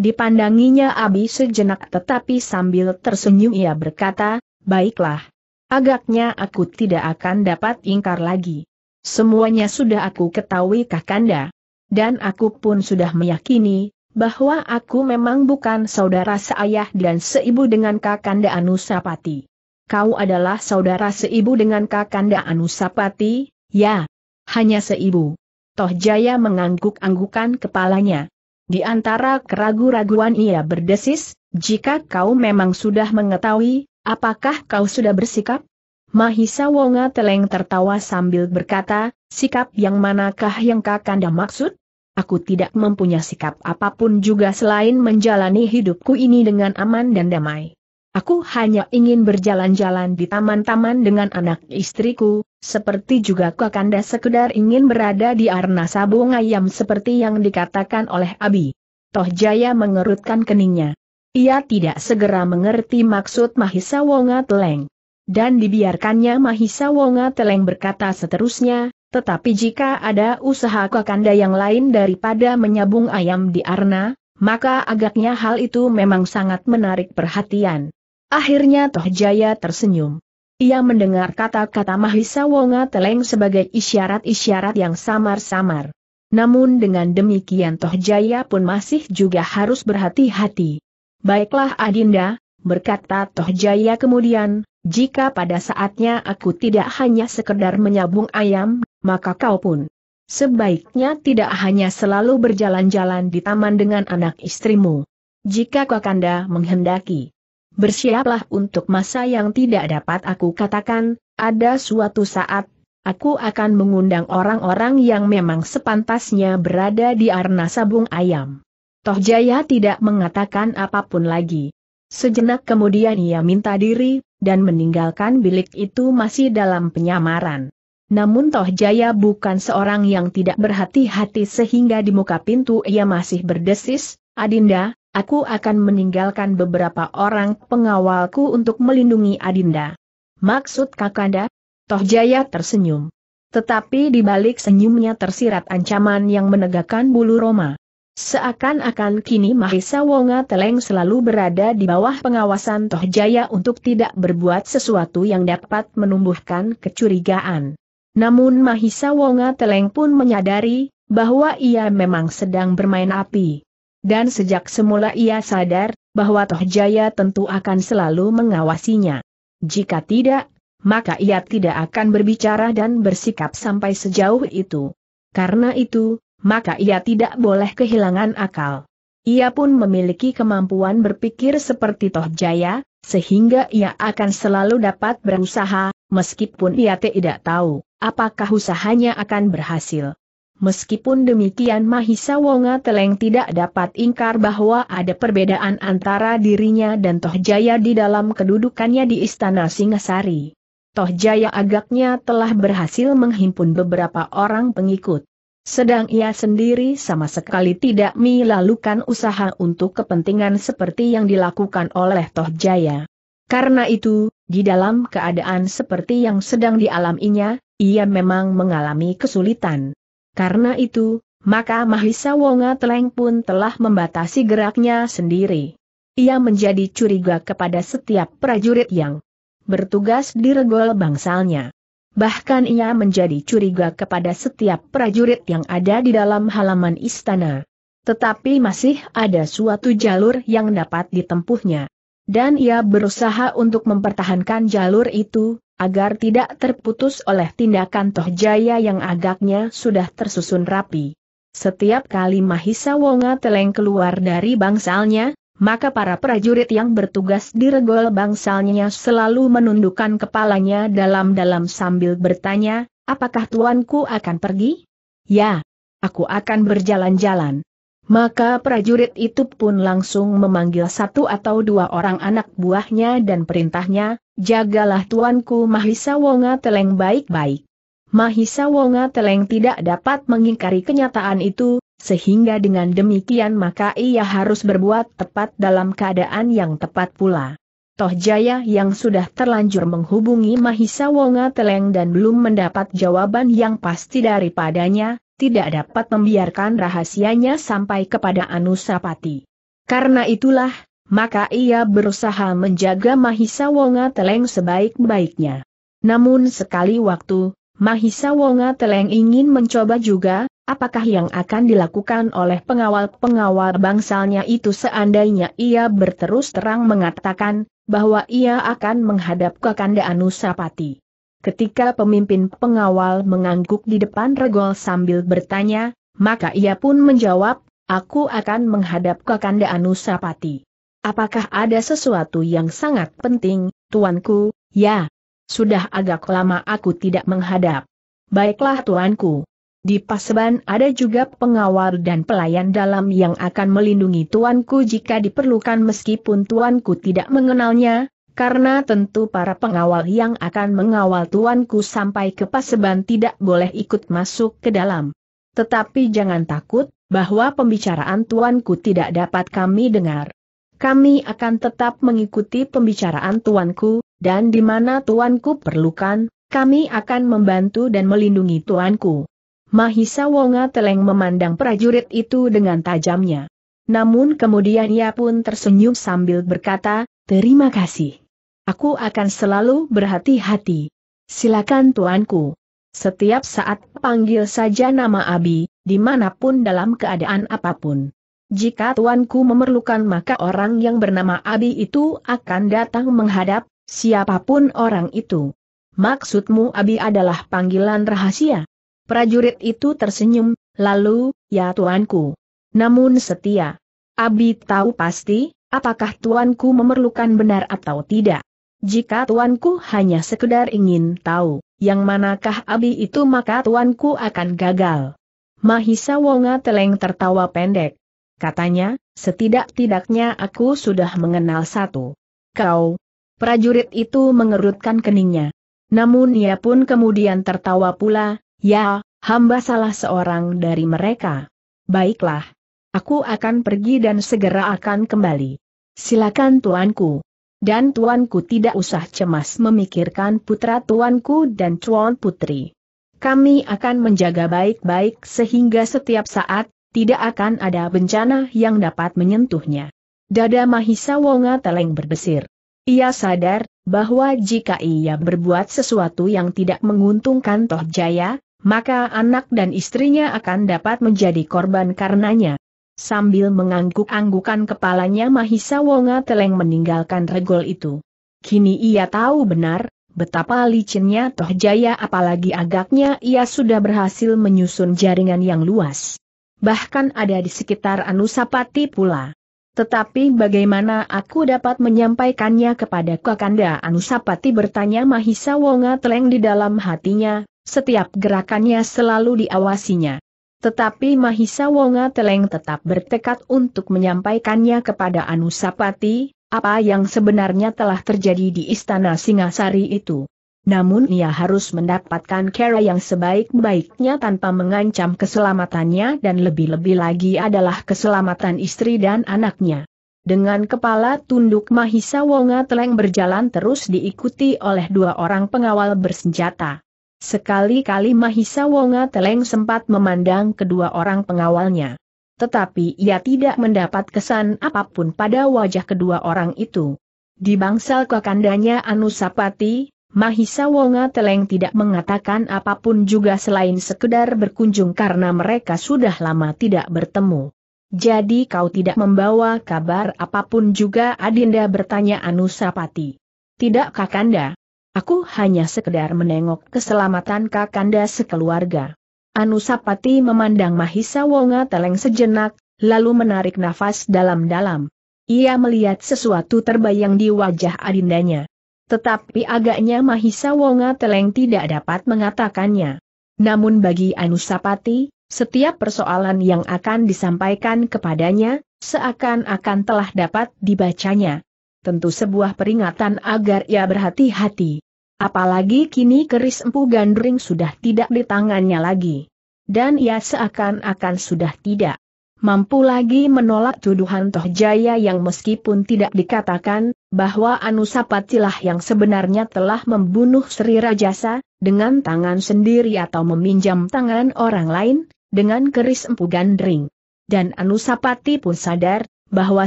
Dipandanginya Abi sejenak tetapi sambil tersenyum ia berkata, baiklah. Agaknya aku tidak akan dapat ingkar lagi. Semuanya sudah aku ketahui Kakanda. Dan aku pun sudah meyakini, bahwa aku memang bukan saudara seayah dan seibu dengan Kakanda Anusapati. Kau adalah saudara seibu dengan Kakanda Anusapati, ya. Hanya seibu. Toh Jaya mengangguk-anggukan kepalanya. Di antara keragu-raguan ia berdesis, jika kau memang sudah mengetahui, apakah kau sudah bersikap? Mahisa Wonga Teleng tertawa sambil berkata, sikap yang manakah yang Kakanda maksud? Aku tidak mempunyai sikap apapun juga selain menjalani hidupku ini dengan aman dan damai. Aku hanya ingin berjalan-jalan di taman-taman dengan anak istriku, seperti juga Kakanda sekedar ingin berada di arna sabung ayam seperti yang dikatakan oleh Abi. Toh Jaya mengerutkan keningnya. Ia tidak segera mengerti maksud Mahisa Wonga Teleng. Dan dibiarkannya Mahisa Wonga Teleng berkata seterusnya, tetapi jika ada usaha kakanda yang lain daripada menyabung ayam di arna, maka agaknya hal itu memang sangat menarik perhatian. Akhirnya Toh Jaya tersenyum. Ia mendengar kata-kata Mahisa Wonga Teleng sebagai isyarat-isyarat yang samar-samar. Namun dengan demikian Toh Jaya pun masih juga harus berhati-hati. Baiklah Adinda, berkata Toh Jaya kemudian, jika pada saatnya aku tidak hanya sekedar menyabung ayam, maka kau pun sebaiknya tidak hanya selalu berjalan-jalan di taman dengan anak istrimu. Jika Kakanda menghendaki, bersiaplah untuk masa yang tidak dapat aku katakan, ada suatu saat, aku akan mengundang orang-orang yang memang sepantasnya berada di arna sabung ayam. Toh Jaya tidak mengatakan apapun lagi. Sejenak kemudian ia minta diri, dan meninggalkan bilik itu masih dalam penyamaran. Namun Toh Jaya bukan seorang yang tidak berhati-hati sehingga di muka pintu ia masih berdesis, Adinda, aku akan meninggalkan beberapa orang pengawalku untuk melindungi Adinda. Maksud Kakanda? Toh Jaya tersenyum. Tetapi di balik senyumnya tersirat ancaman yang menegakkan bulu Roma. Seakan-akan kini Mahisa Wonga Teleng selalu berada di bawah pengawasan Toh Jaya untuk tidak berbuat sesuatu yang dapat menumbuhkan kecurigaan. Namun Mahisa Wonga Teleng pun menyadari, bahwa ia memang sedang bermain api. Dan sejak semula ia sadar, bahwa Tohjaya tentu akan selalu mengawasinya. Jika tidak, maka ia tidak akan berbicara dan bersikap sampai sejauh itu. Karena itu, maka ia tidak boleh kehilangan akal. Ia pun memiliki kemampuan berpikir seperti Tohjaya, sehingga ia akan selalu dapat berusaha meskipun ia tidak tahu apakah usahanya akan berhasil. Meskipun demikian Mahisa Wonga Teleng tidak dapat ingkar bahwa ada perbedaan antara dirinya dan Tohjaya di dalam kedudukannya di Istana Singasari. Tohjaya agaknya telah berhasil menghimpun beberapa orang pengikut. Sedang ia sendiri sama sekali tidak melalukan usaha untuk kepentingan seperti yang dilakukan oleh Tohjaya. Karena itu, di dalam keadaan seperti yang sedang dialaminya, ia memang mengalami kesulitan. Karena itu, maka Mahisa Wonga Teleng pun telah membatasi geraknya sendiri. Ia menjadi curiga kepada setiap prajurit yang bertugas di regol bangsalnya. Bahkan ia menjadi curiga kepada setiap prajurit yang ada di dalam halaman istana. Tetapi masih ada suatu jalur yang dapat ditempuhnya. Dan ia berusaha untuk mempertahankan jalur itu, agar tidak terputus oleh tindakan Toh Jaya yang agaknya sudah tersusun rapi. Setiap kali Mahisa Wonga Teleng keluar dari bangsalnya, maka para prajurit yang bertugas di regol bangsalnya selalu menundukkan kepalanya dalam-dalam sambil bertanya, apakah tuanku akan pergi? Ya, aku akan berjalan-jalan. Maka prajurit itu pun langsung memanggil satu atau dua orang anak buahnya dan perintahnya, jagalah tuanku Mahisa Wonga Teleng baik-baik. Mahisa Wonga Teleng tidak dapat mengingkari kenyataan itu, sehingga dengan demikian maka ia harus berbuat tepat dalam keadaan yang tepat pula. Toh Jaya yang sudah terlanjur menghubungi Mahisa Wonga Teleng dan belum mendapat jawaban yang pasti daripadanya, tidak dapat membiarkan rahasianya sampai kepada Anusapati. Karena itulah, maka ia berusaha menjaga Mahisa Wonga Teleng sebaik-baiknya. Namun sekali waktu, Mahisa Wonga Teleng ingin mencoba juga, apakah yang akan dilakukan oleh pengawal-pengawal bangsalnya itu seandainya ia berterus terang mengatakan, bahwa ia akan menghadap ke Kanda Anusapati. Ketika pemimpin pengawal mengangguk di depan regol sambil bertanya, maka ia pun menjawab, aku akan menghadap Kakanda Anusapati. Apakah ada sesuatu yang sangat penting, tuanku? Ya. Sudah agak lama aku tidak menghadap. Baiklah tuanku. Di Paseban ada juga pengawal dan pelayan dalam yang akan melindungi tuanku jika diperlukan meskipun tuanku tidak mengenalnya, karena tentu para pengawal yang akan mengawal tuanku sampai ke Paseban tidak boleh ikut masuk ke dalam. Tetapi jangan takut, bahwa pembicaraan tuanku tidak dapat kami dengar. Kami akan tetap mengikuti pembicaraan tuanku, dan di mana tuanku perlukan, kami akan membantu dan melindungi tuanku. Mahisa Wonga Teleng memandang prajurit itu dengan tajamnya. Namun kemudian ia pun tersenyum sambil berkata, terima kasih. Aku akan selalu berhati-hati. Silakan tuanku. Setiap saat panggil saja nama Abi, dimanapun dalam keadaan apapun. Jika tuanku memerlukan maka orang yang bernama Abi itu akan datang menghadap, siapapun orang itu. Maksudmu Abi adalah panggilan rahasia? Prajurit itu tersenyum, lalu, ya tuanku. Namun setia. Abi tahu pasti, apakah tuanku memerlukan benar atau tidak. Jika tuanku hanya sekedar ingin tahu, yang manakah abi itu maka tuanku akan gagal. Mahisa Wonga Teleng tertawa pendek. Katanya, setidak-tidaknya aku sudah mengenal satu. Kau. Prajurit itu mengerutkan keningnya. Namun ia pun kemudian tertawa pula, ya, hamba salah seorang dari mereka. Baiklah. Aku akan pergi dan segera akan kembali. Silakan tuanku dan tuanku tidak usah cemas memikirkan putra tuanku dan tuan putri. Kami akan menjaga baik-baik sehingga setiap saat, tidak akan ada bencana yang dapat menyentuhnya. Dada Mahisa Wonga Teleng berdesir. Ia sadar, bahwa jika ia berbuat sesuatu yang tidak menguntungkan Toh Jaya, maka anak dan istrinya akan dapat menjadi korban karenanya. Sambil mengangguk-anggukan kepalanya Mahisa Wonga Teleng meninggalkan regol itu. Kini ia tahu benar, betapa licinnya Toh Jaya apalagi agaknya ia sudah berhasil menyusun jaringan yang luas. Bahkan ada di sekitar Anusapati pula. Tetapi bagaimana aku dapat menyampaikannya kepada Kakanda Anusapati bertanya Mahisa Wonga Teleng di dalam hatinya, setiap gerakannya selalu diawasinya. Tetapi Mahisa Wonga Teleng tetap bertekad untuk menyampaikannya kepada Anusapati, apa yang sebenarnya telah terjadi di Istana Singasari itu. Namun ia harus mendapatkan cara yang sebaik-baiknya tanpa mengancam keselamatannya dan lebih-lebih lagi adalah keselamatan istri dan anaknya. Dengan kepala tunduk Mahisa Wonga Teleng berjalan terus diikuti oleh dua orang pengawal bersenjata. Sekali-kali Mahisa Wonga Teleng sempat memandang kedua orang pengawalnya. Tetapi ia tidak mendapat kesan apapun pada wajah kedua orang itu. Di bangsal kakandanya Anusapati, Mahisa Wonga Teleng tidak mengatakan apapun juga selain sekedar berkunjung karena mereka sudah lama tidak bertemu. Jadi kau tidak membawa kabar apapun juga Adinda bertanya Anusapati. Tidak Kakanda. Aku hanya sekedar menengok keselamatan Kakanda sekeluarga. Anusapati memandang Mahisa Wonga Teleng sejenak, lalu menarik nafas dalam-dalam. Ia melihat sesuatu terbayang di wajah adindanya. Tetapi agaknya Mahisa Wonga Teleng tidak dapat mengatakannya. Namun bagi Anusapati, setiap persoalan yang akan disampaikan kepadanya, seakan-akan telah dapat dibacanya tentu sebuah peringatan agar ia berhati-hati. Apalagi kini keris empu gandring sudah tidak di tangannya lagi. Dan ia seakan-akan sudah tidak mampu lagi menolak tuduhan Toh Jaya yang meskipun tidak dikatakan, bahwa Anusapatilah yang sebenarnya telah membunuh Sri Rajasa, dengan tangan sendiri atau meminjam tangan orang lain, dengan keris empu gandring. Dan Anusapati pun sadar, bahwa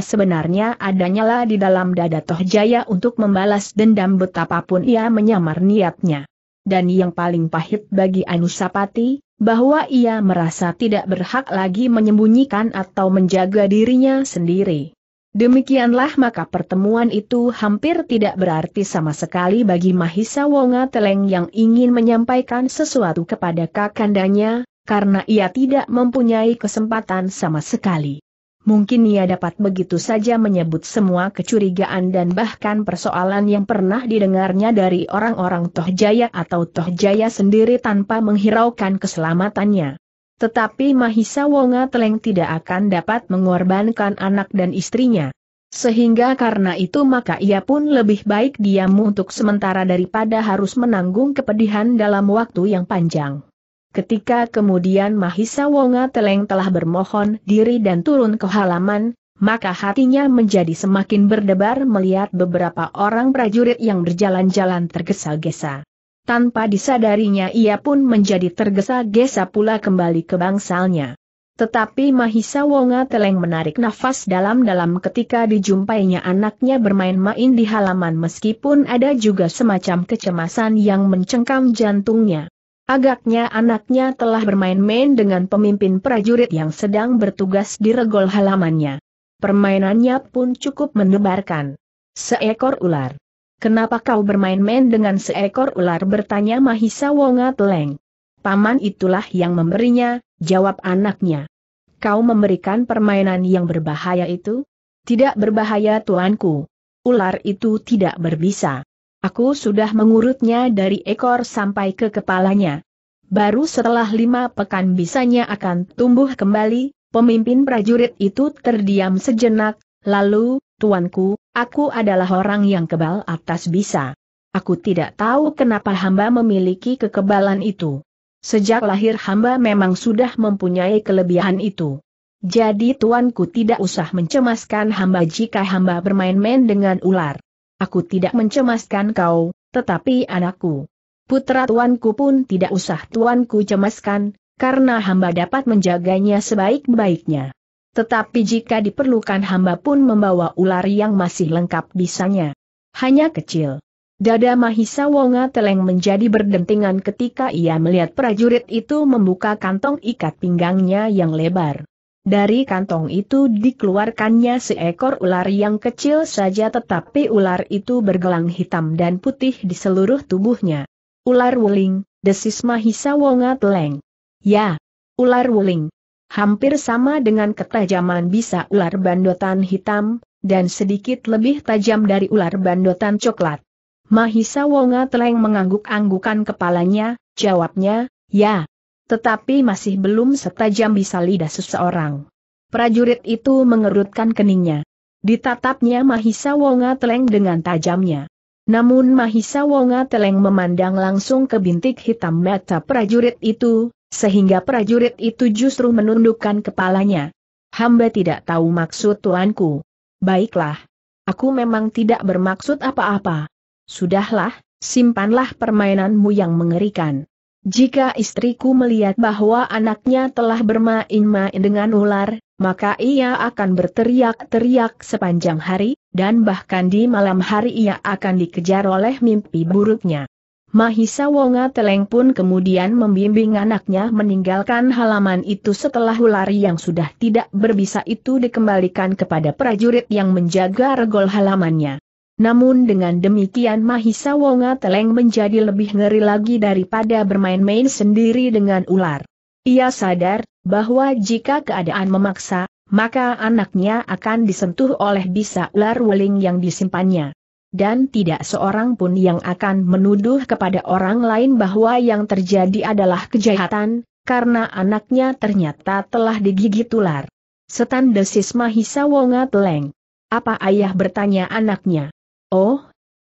sebenarnya adanya nyala di dalam dada Toh Jaya untuk membalas dendam betapapun ia menyamar niatnya. Dan yang paling pahit bagi Anusapati, bahwa ia merasa tidak berhak lagi menyembunyikan atau menjaga dirinya sendiri. Demikianlah maka pertemuan itu hampir tidak berarti sama sekali bagi Mahisa Wonga Teleng yang ingin menyampaikan sesuatu kepada kakandanya, karena ia tidak mempunyai kesempatan sama sekali mungkin ia dapat begitu saja menyebut semua kecurigaan dan bahkan persoalan yang pernah didengarnya dari orang-orang Tohjaya atau Tohjaya sendiri tanpa menghiraukan keselamatannya. Tetapi Mahisa Wonga Teleng tidak akan dapat mengorbankan anak dan istrinya. Sehingga karena itu maka ia pun lebih baik diam untuk sementara daripada harus menanggung kepedihan dalam waktu yang panjang. Ketika kemudian Mahisa Wonga Teleng telah bermohon diri dan turun ke halaman, maka hatinya menjadi semakin berdebar melihat beberapa orang prajurit yang berjalan-jalan tergesa-gesa. Tanpa disadarinya ia pun menjadi tergesa-gesa pula kembali ke bangsalnya. Tetapi Mahisa Wonga Teleng menarik nafas dalam-dalam ketika dijumpainya anaknya bermain-main di halaman meskipun ada juga semacam kecemasan yang mencengkam jantungnya. Agaknya anaknya telah bermain-main dengan pemimpin prajurit yang sedang bertugas di regol halamannya. Permainannya pun cukup menebarkan. Seekor ular. Kenapa kau bermain-main dengan seekor ular bertanya Mahisa Wonga Teleng. Paman itulah yang memberinya, jawab anaknya. Kau memberikan permainan yang berbahaya itu? Tidak berbahaya tuanku. Ular itu tidak berbisa. Aku sudah mengurutnya dari ekor sampai ke kepalanya. Baru setelah lima pekan bisanya akan tumbuh kembali, pemimpin prajurit itu terdiam sejenak, lalu, tuanku, aku adalah orang yang kebal atas bisa. Aku tidak tahu kenapa hamba memiliki kekebalan itu. Sejak lahir hamba memang sudah mempunyai kelebihan itu. Jadi tuanku tidak usah mencemaskan hamba jika hamba bermain-main dengan ular. Aku tidak mencemaskan kau, tetapi anakku. Putra tuanku pun tidak usah tuanku cemaskan, karena hamba dapat menjaganya sebaik-baiknya. Tetapi jika diperlukan hamba pun membawa ular yang masih lengkap bisanya. Hanya kecil. Dada Mahisa Wonga teleng menjadi berdentingan ketika ia melihat prajurit itu membuka kantong ikat pinggangnya yang lebar. Dari kantong itu dikeluarkannya seekor ular yang kecil saja tetapi ular itu bergelang hitam dan putih di seluruh tubuhnya. Ular wuling, desis Mahisa Wonga Teleng. Ya, ular wuling. Hampir sama dengan ketajaman bisa ular bandotan hitam, dan sedikit lebih tajam dari ular bandotan coklat. Mahisa Wonga Teleng mengangguk-anggukan kepalanya, jawabnya, ya, tetapi masih belum setajam bisa lidah seseorang. Prajurit itu mengerutkan keningnya. Ditatapnya Mahisa Wonga Teleng dengan tajamnya. Namun Mahisa Wonga Teleng memandang langsung ke bintik hitam mata prajurit itu, sehingga prajurit itu justru menundukkan kepalanya. Hamba tidak tahu maksud tuanku. Baiklah. Aku memang tidak bermaksud apa-apa. Sudahlah, simpanlah permainanmu yang mengerikan. Jika istriku melihat bahwa anaknya telah bermain-main dengan ular, maka ia akan berteriak-teriak sepanjang hari, dan bahkan di malam hari ia akan dikejar oleh mimpi buruknya. Mahisa Wonga Teleng pun kemudian membimbing anaknya meninggalkan halaman itu setelah ular yang sudah tidak berbisa itu dikembalikan kepada prajurit yang menjaga regol halamannya. Namun dengan demikian Mahisa Wonga Teleng menjadi lebih ngeri lagi daripada bermain-main sendiri dengan ular. Ia sadar, bahwa jika keadaan memaksa, maka anaknya akan disentuh oleh bisa ular weling yang disimpannya. Dan tidak seorang pun yang akan menuduh kepada orang lain bahwa yang terjadi adalah kejahatan, karena anaknya ternyata telah digigit ular. Setan desis Mahisa Wonga Teleng. Apa ayah bertanya anaknya? Oh,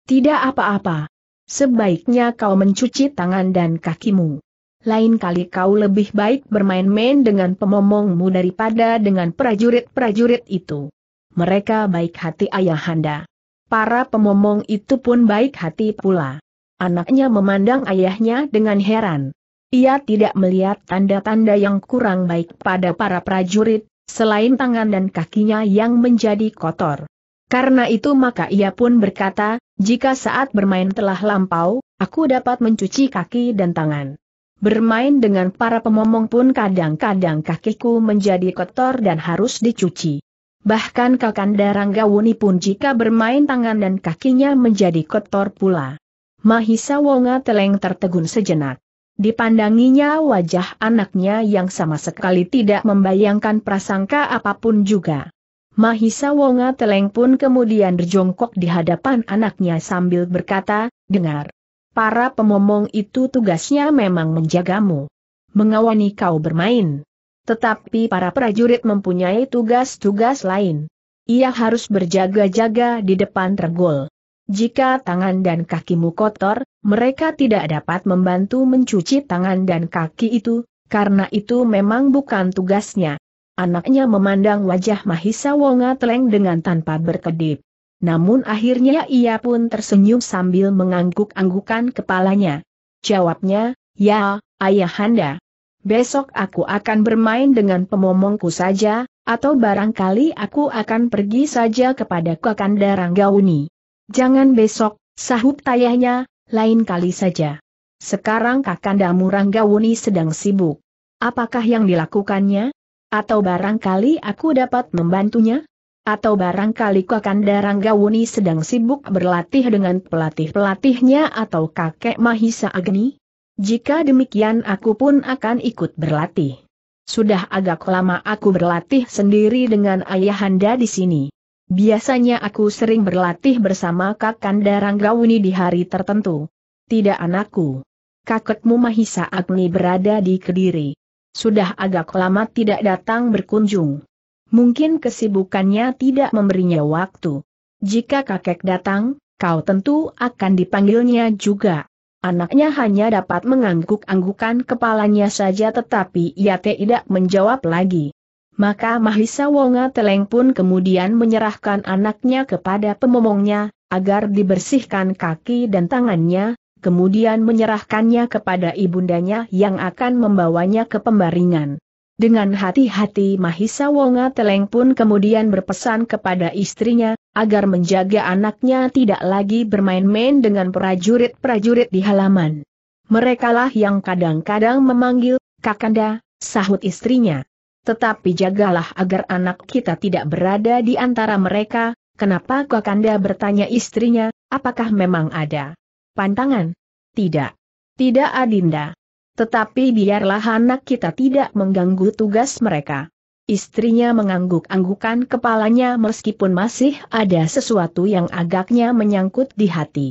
tidak apa-apa. Sebaiknya kau mencuci tangan dan kakimu. Lain kali kau lebih baik bermain-main dengan pemomongmu daripada dengan prajurit-prajurit itu. Mereka baik hati ayahanda. Para pemomong itu pun baik hati pula. Anaknya memandang ayahnya dengan heran. Ia tidak melihat tanda-tanda yang kurang baik pada para prajurit, selain tangan dan kakinya yang menjadi kotor. Karena itu maka ia pun berkata, jika saat bermain telah lampau, aku dapat mencuci kaki dan tangan. Bermain dengan para pemomong pun kadang-kadang kakiku menjadi kotor dan harus dicuci. Bahkan Kakanda Ranggawuni pun jika bermain tangan dan kakinya menjadi kotor pula. Mahisa Wonga Teleng tertegun sejenak. Dipandanginya wajah anaknya yang sama sekali tidak membayangkan prasangka apapun juga. Mahisa Wonga Teleng pun kemudian berjongkok di hadapan anaknya sambil berkata, dengar. Para pemomong itu tugasnya memang menjagamu. Mengawani kau bermain. Tetapi para prajurit mempunyai tugas-tugas lain. Ia harus berjaga-jaga di depan tergol. Jika tangan dan kakimu kotor, mereka tidak dapat membantu mencuci tangan dan kaki itu, karena itu memang bukan tugasnya anaknya memandang wajah Mahisa Wonga Teleng dengan tanpa berkedip. Namun akhirnya ia pun tersenyum sambil mengangguk-anggukan kepalanya. Jawabnya, ya, ayahanda. Besok aku akan bermain dengan pemomongku saja, atau barangkali aku akan pergi saja kepada Kakanda Ranggauni. Jangan besok, sahut tayahnya, lain kali saja. Sekarang Kakanda Ranggauni sedang sibuk. Apakah yang dilakukannya? Atau barangkali aku dapat membantunya? Atau barangkali Kakanda Ranggawuni sedang sibuk berlatih dengan pelatih-pelatihnya atau kakek Mahisa Agni? Jika demikian aku pun akan ikut berlatih. Sudah agak lama aku berlatih sendiri dengan ayahanda di sini. Biasanya aku sering berlatih bersama Kakanda Ranggawuni di hari tertentu. Tidak anakku. Kakekmu Mahisa Agni berada di Kediri sudah agak lama tidak datang berkunjung. Mungkin kesibukannya tidak memberinya waktu. Jika kakek datang, kau tentu akan dipanggilnya juga. Anaknya hanya dapat mengangguk-anggukan kepalanya saja tetapi ia tidak menjawab lagi. Maka Mahisa Wonga Teleng pun kemudian menyerahkan anaknya kepada pemomongnya, agar dibersihkan kaki dan tangannya, kemudian menyerahkannya kepada ibundanya yang akan membawanya ke pembaringan. Dengan hati-hati Mahisa Wonga Teleng pun kemudian berpesan kepada istrinya, agar menjaga anaknya tidak lagi bermain-main dengan prajurit-prajurit di halaman. Merekalah yang kadang-kadang memanggil, Kakanda, sahut istrinya. Tetapi jagalah agar anak kita tidak berada di antara mereka, kenapa Kakanda bertanya istrinya, apakah memang ada Pantangan? Tidak. Tidak Adinda. Tetapi biarlah anak kita tidak mengganggu tugas mereka. Istrinya mengangguk-anggukan kepalanya meskipun masih ada sesuatu yang agaknya menyangkut di hati.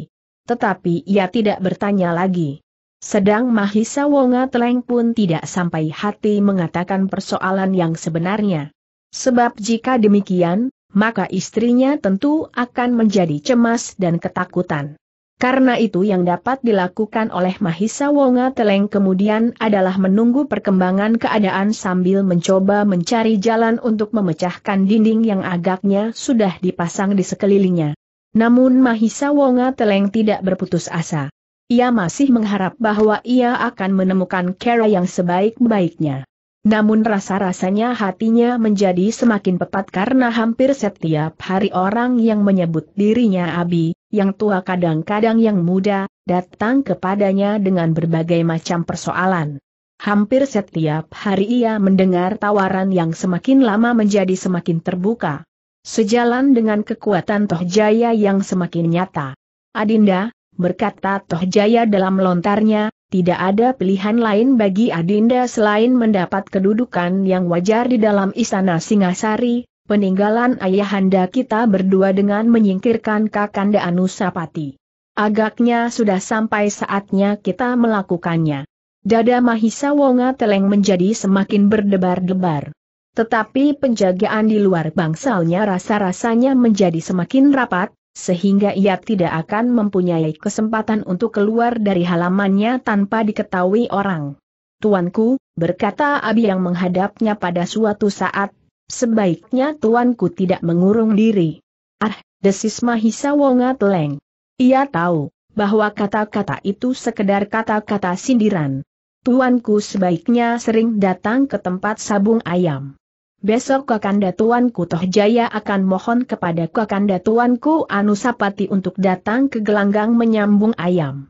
Tetapi ia tidak bertanya lagi. Sedang Mahisa Wonga Teleng pun tidak sampai hati mengatakan persoalan yang sebenarnya. Sebab jika demikian, maka istrinya tentu akan menjadi cemas dan ketakutan. Karena itu yang dapat dilakukan oleh Mahisa Wonga Teleng kemudian adalah menunggu perkembangan keadaan sambil mencoba mencari jalan untuk memecahkan dinding yang agaknya sudah dipasang di sekelilingnya. Namun Mahisa Wonga Teleng tidak berputus asa. Ia masih mengharap bahwa ia akan menemukan Kera yang sebaik-baiknya. Namun rasa-rasanya hatinya menjadi semakin pepat karena hampir setiap hari orang yang menyebut dirinya Abi, yang tua kadang-kadang yang muda, datang kepadanya dengan berbagai macam persoalan. Hampir setiap hari ia mendengar tawaran yang semakin lama menjadi semakin terbuka. Sejalan dengan kekuatan Tohjaya yang semakin nyata. Adinda, berkata Tohjaya dalam lontarnya, tidak ada pilihan lain bagi Adinda selain mendapat kedudukan yang wajar di dalam istana Singasari, peninggalan ayahanda kita berdua dengan menyingkirkan Kakanda Anusapati. Agaknya sudah sampai saatnya kita melakukannya. Dada Mahisa Wonga Teleng menjadi semakin berdebar-debar. Tetapi penjagaan di luar bangsalnya rasa-rasanya menjadi semakin rapat, sehingga ia tidak akan mempunyai kesempatan untuk keluar dari halamannya tanpa diketahui orang. Tuanku, berkata Abi yang menghadapnya pada suatu saat, Sebaiknya tuanku tidak mengurung diri. Ah, desis Mahisa Wonga teleng. Ia tahu, bahwa kata-kata itu sekedar kata-kata sindiran. Tuanku sebaiknya sering datang ke tempat sabung ayam. Besok Kakanda Tuanku Toh Jaya akan mohon kepada Kakanda Tuanku Anusapati untuk datang ke gelanggang menyambung ayam.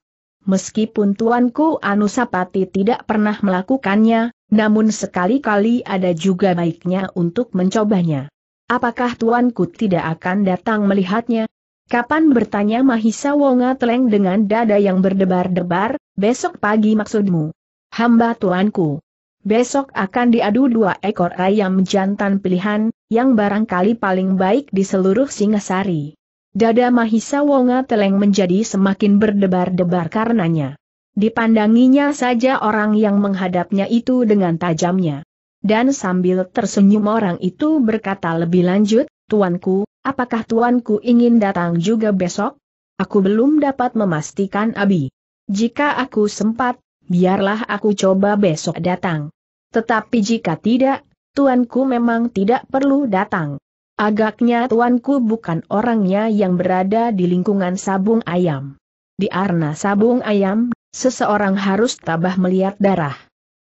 Meskipun Tuanku Anusapati tidak pernah melakukannya, namun sekali-kali ada juga baiknya untuk mencobanya. Apakah tuanku tidak akan datang melihatnya? Kapan bertanya Mahisa Wonga Teleng dengan dada yang berdebar-debar, besok pagi maksudmu? Hamba tuanku. Besok akan diadu dua ekor ayam jantan pilihan, yang barangkali paling baik di seluruh Singasari. Dada Mahisa Wonga Teleng menjadi semakin berdebar-debar karenanya. Dipandanginya saja orang yang menghadapnya itu dengan tajamnya. Dan sambil tersenyum orang itu berkata lebih lanjut, Tuanku, apakah Tuanku ingin datang juga besok? Aku belum dapat memastikan Abi. Jika aku sempat, biarlah aku coba besok datang. Tetapi jika tidak, Tuanku memang tidak perlu datang. Agaknya Tuanku bukan orangnya yang berada di lingkungan sabung ayam. Di arna sabung ayam Seseorang harus tabah melihat darah.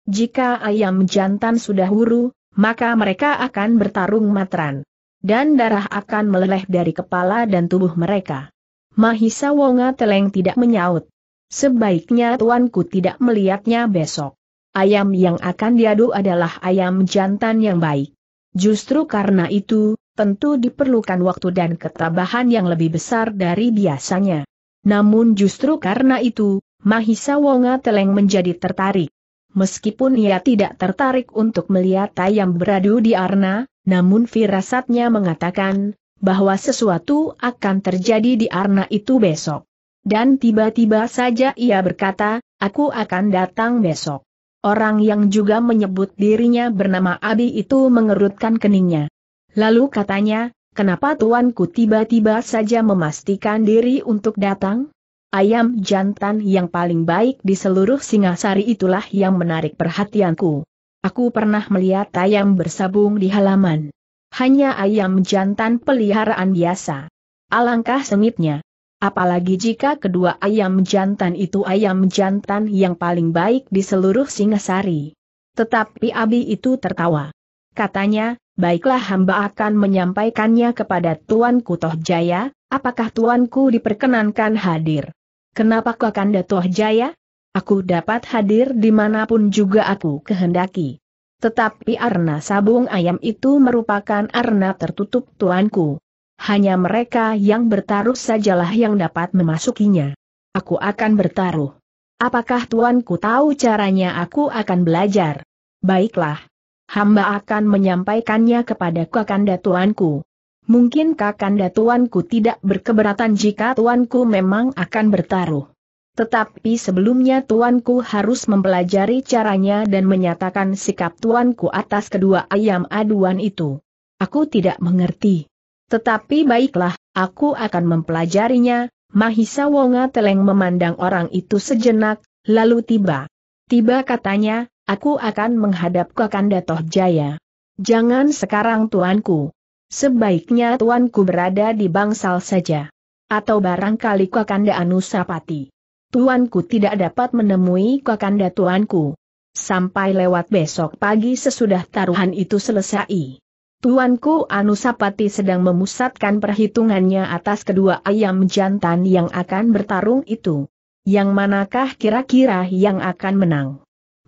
Jika ayam jantan sudah huru, maka mereka akan bertarung matran. Dan darah akan meleleh dari kepala dan tubuh mereka. Mahisa Wonga Teleng tidak menyaut. Sebaiknya tuanku tidak melihatnya besok. Ayam yang akan diadu adalah ayam jantan yang baik. Justru karena itu, tentu diperlukan waktu dan ketabahan yang lebih besar dari biasanya. Namun justru karena itu, Mahisa Wonga Teleng menjadi tertarik. Meskipun ia tidak tertarik untuk melihat tayam beradu di Arna, namun firasatnya mengatakan, bahwa sesuatu akan terjadi di Arna itu besok. Dan tiba-tiba saja ia berkata, aku akan datang besok. Orang yang juga menyebut dirinya bernama Abi itu mengerutkan keningnya. Lalu katanya, kenapa tuanku tiba-tiba saja memastikan diri untuk datang? Ayam jantan yang paling baik di seluruh Singasari itulah yang menarik perhatianku. Aku pernah melihat ayam bersabung di halaman. Hanya ayam jantan peliharaan biasa. Alangkah sengitnya. Apalagi jika kedua ayam jantan itu ayam jantan yang paling baik di seluruh Singasari. Tetapi Abi itu tertawa. Katanya, baiklah hamba akan menyampaikannya kepada Tuanku Toh Jaya, apakah Tuanku diperkenankan hadir? Kenapa Kakanda Toh Jaya? Aku dapat hadir dimanapun juga aku kehendaki. Tetapi arna sabung ayam itu merupakan arna tertutup tuanku. Hanya mereka yang bertaruh sajalah yang dapat memasukinya. Aku akan bertaruh. Apakah tuanku tahu caranya aku akan belajar? Baiklah. Hamba akan menyampaikannya kepada kakanda tuanku. Mungkin kakanda tuanku tidak berkeberatan jika tuanku memang akan bertaruh. Tetapi sebelumnya tuanku harus mempelajari caranya dan menyatakan sikap tuanku atas kedua ayam aduan itu. Aku tidak mengerti. Tetapi baiklah, aku akan mempelajarinya, Mahisa Wonga Teleng memandang orang itu sejenak, lalu tiba. Tiba katanya, aku akan menghadap Kakanda Toh Jaya. Jangan sekarang tuanku. Sebaiknya tuanku berada di bangsal saja. Atau barangkali Kakanda Anusapati. Tuanku tidak dapat menemui Kakanda tuanku. Sampai lewat besok pagi sesudah taruhan itu selesai. Tuanku Anusapati sedang memusatkan perhitungannya atas kedua ayam jantan yang akan bertarung itu. Yang manakah kira-kira yang akan menang?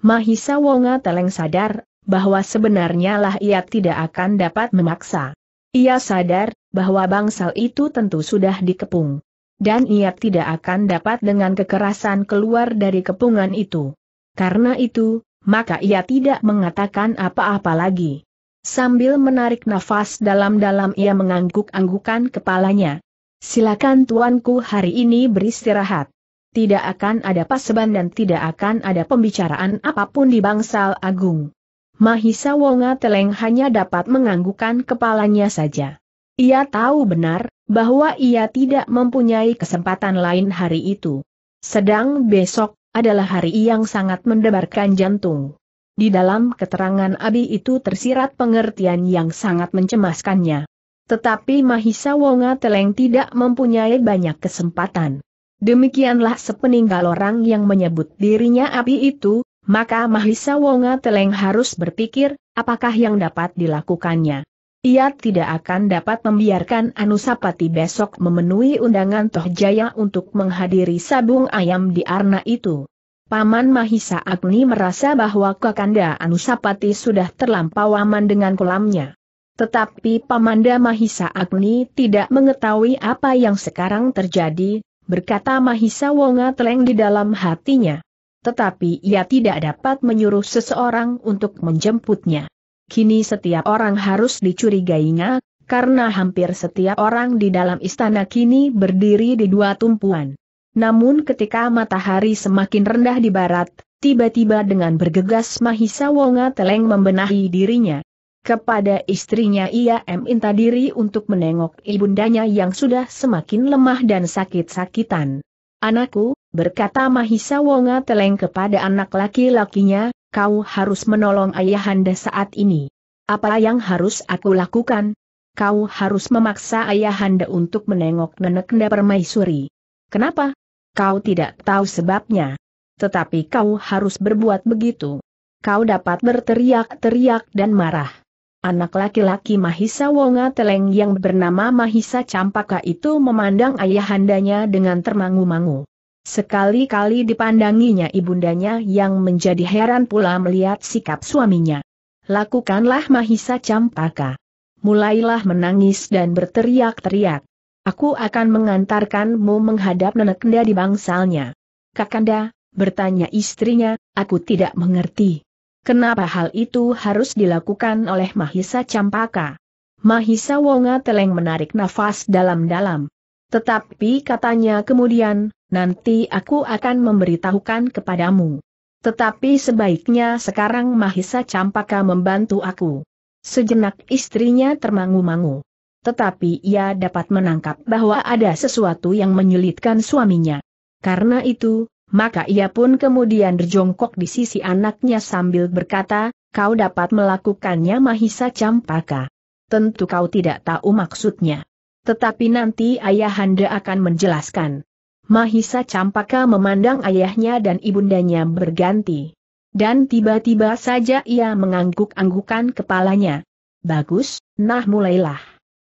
Mahisa Wonga Teleng sadar, bahwa sebenarnya lah ia tidak akan dapat memaksa. Ia sadar bahwa bangsal itu tentu sudah dikepung. Dan ia tidak akan dapat dengan kekerasan keluar dari kepungan itu. Karena itu, maka ia tidak mengatakan apa-apa lagi. Sambil menarik nafas dalam-dalam ia mengangguk-anggukan kepalanya. Silakan tuanku hari ini beristirahat. Tidak akan ada paseban dan tidak akan ada pembicaraan apapun di bangsal agung. Mahisa Wonga Teleng hanya dapat menganggukkan kepalanya saja. Ia tahu benar, bahwa ia tidak mempunyai kesempatan lain hari itu. Sedang besok, adalah hari yang sangat mendebarkan jantung. Di dalam keterangan Abi itu tersirat pengertian yang sangat mencemaskannya. Tetapi Mahisa Wonga Teleng tidak mempunyai banyak kesempatan. Demikianlah sepeninggal orang yang menyebut dirinya Abi itu, maka Mahisa Wonga Teleng harus berpikir, apakah yang dapat dilakukannya. Ia tidak akan dapat membiarkan Anusapati besok memenuhi undangan Toh Jaya untuk menghadiri sabung ayam di Arna itu. Paman Mahisa Agni merasa bahwa Kakanda Anusapati sudah terlampau aman dengan kolamnya. Tetapi Pamanda Mahisa Agni tidak mengetahui apa yang sekarang terjadi, berkata Mahisa Wonga Teleng di dalam hatinya tetapi ia tidak dapat menyuruh seseorang untuk menjemputnya. Kini setiap orang harus dicurigainya, karena hampir setiap orang di dalam istana kini berdiri di dua tumpuan. Namun ketika matahari semakin rendah di barat, tiba-tiba dengan bergegas Mahisa Wonga Teleng membenahi dirinya. Kepada istrinya ia minta diri untuk menengok ibundanya yang sudah semakin lemah dan sakit-sakitan. Anakku, berkata Mahisa Wonga Teleng kepada anak laki-lakinya, kau harus menolong ayahanda saat ini. Apa yang harus aku lakukan? Kau harus memaksa ayahanda untuk menengok nenek Nda Permaisuri. Kenapa? Kau tidak tahu sebabnya. Tetapi kau harus berbuat begitu. Kau dapat berteriak-teriak dan marah. Anak laki-laki Mahisa Wonga Teleng yang bernama Mahisa Campaka itu memandang ayahandanya dengan termangu-mangu. Sekali-kali dipandanginya ibundanya yang menjadi heran pula melihat sikap suaminya. Lakukanlah Mahisa Campaka. Mulailah menangis dan berteriak-teriak. Aku akan mengantarkanmu menghadap nenekenda di bangsalnya. Kakanda, bertanya istrinya, aku tidak mengerti. Kenapa hal itu harus dilakukan oleh Mahisa Campaka? Mahisa Wonga Teleng menarik nafas dalam-dalam. Tetapi katanya kemudian, nanti aku akan memberitahukan kepadamu. Tetapi sebaiknya sekarang Mahisa Campaka membantu aku. Sejenak istrinya termangu-mangu. Tetapi ia dapat menangkap bahwa ada sesuatu yang menyulitkan suaminya. Karena itu, maka ia pun kemudian berjongkok di sisi anaknya sambil berkata, kau dapat melakukannya Mahisa Campaka. Tentu kau tidak tahu maksudnya. Tetapi nanti ayahanda akan menjelaskan. Mahisa Campaka memandang ayahnya dan ibundanya berganti. Dan tiba-tiba saja ia mengangguk-anggukan kepalanya. Bagus, nah mulailah.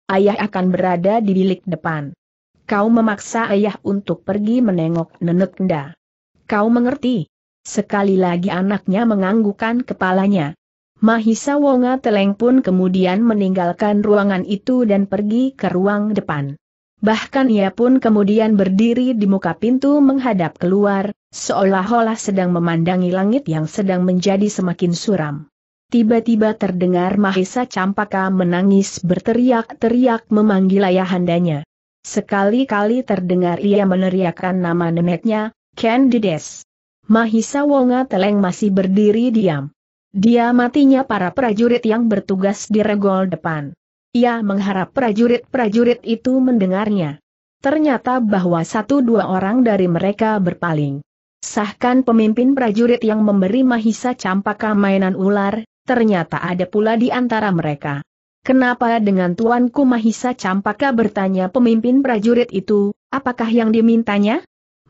Ayah akan berada di bilik depan. Kau memaksa ayah untuk pergi menengok ndak. Kau mengerti? Sekali lagi anaknya menganggukkan kepalanya. Mahisa Wonga Teleng pun kemudian meninggalkan ruangan itu dan pergi ke ruang depan. Bahkan ia pun kemudian berdiri di muka pintu menghadap keluar, seolah-olah sedang memandangi langit yang sedang menjadi semakin suram. Tiba-tiba terdengar Mahisa Campaka menangis berteriak-teriak memanggil ayahandanya. Sekali-kali terdengar ia meneriakkan nama neneknya, Candides. Mahisa Wonga Teleng masih berdiri diam. Dia matinya para prajurit yang bertugas di regol depan. Ia mengharap prajurit-prajurit itu mendengarnya. Ternyata bahwa satu dua orang dari mereka berpaling. Sahkan pemimpin prajurit yang memberi Mahisa campaka mainan ular, ternyata ada pula di antara mereka. Kenapa dengan tuanku Mahisa Campaka bertanya pemimpin prajurit itu, apakah yang dimintanya?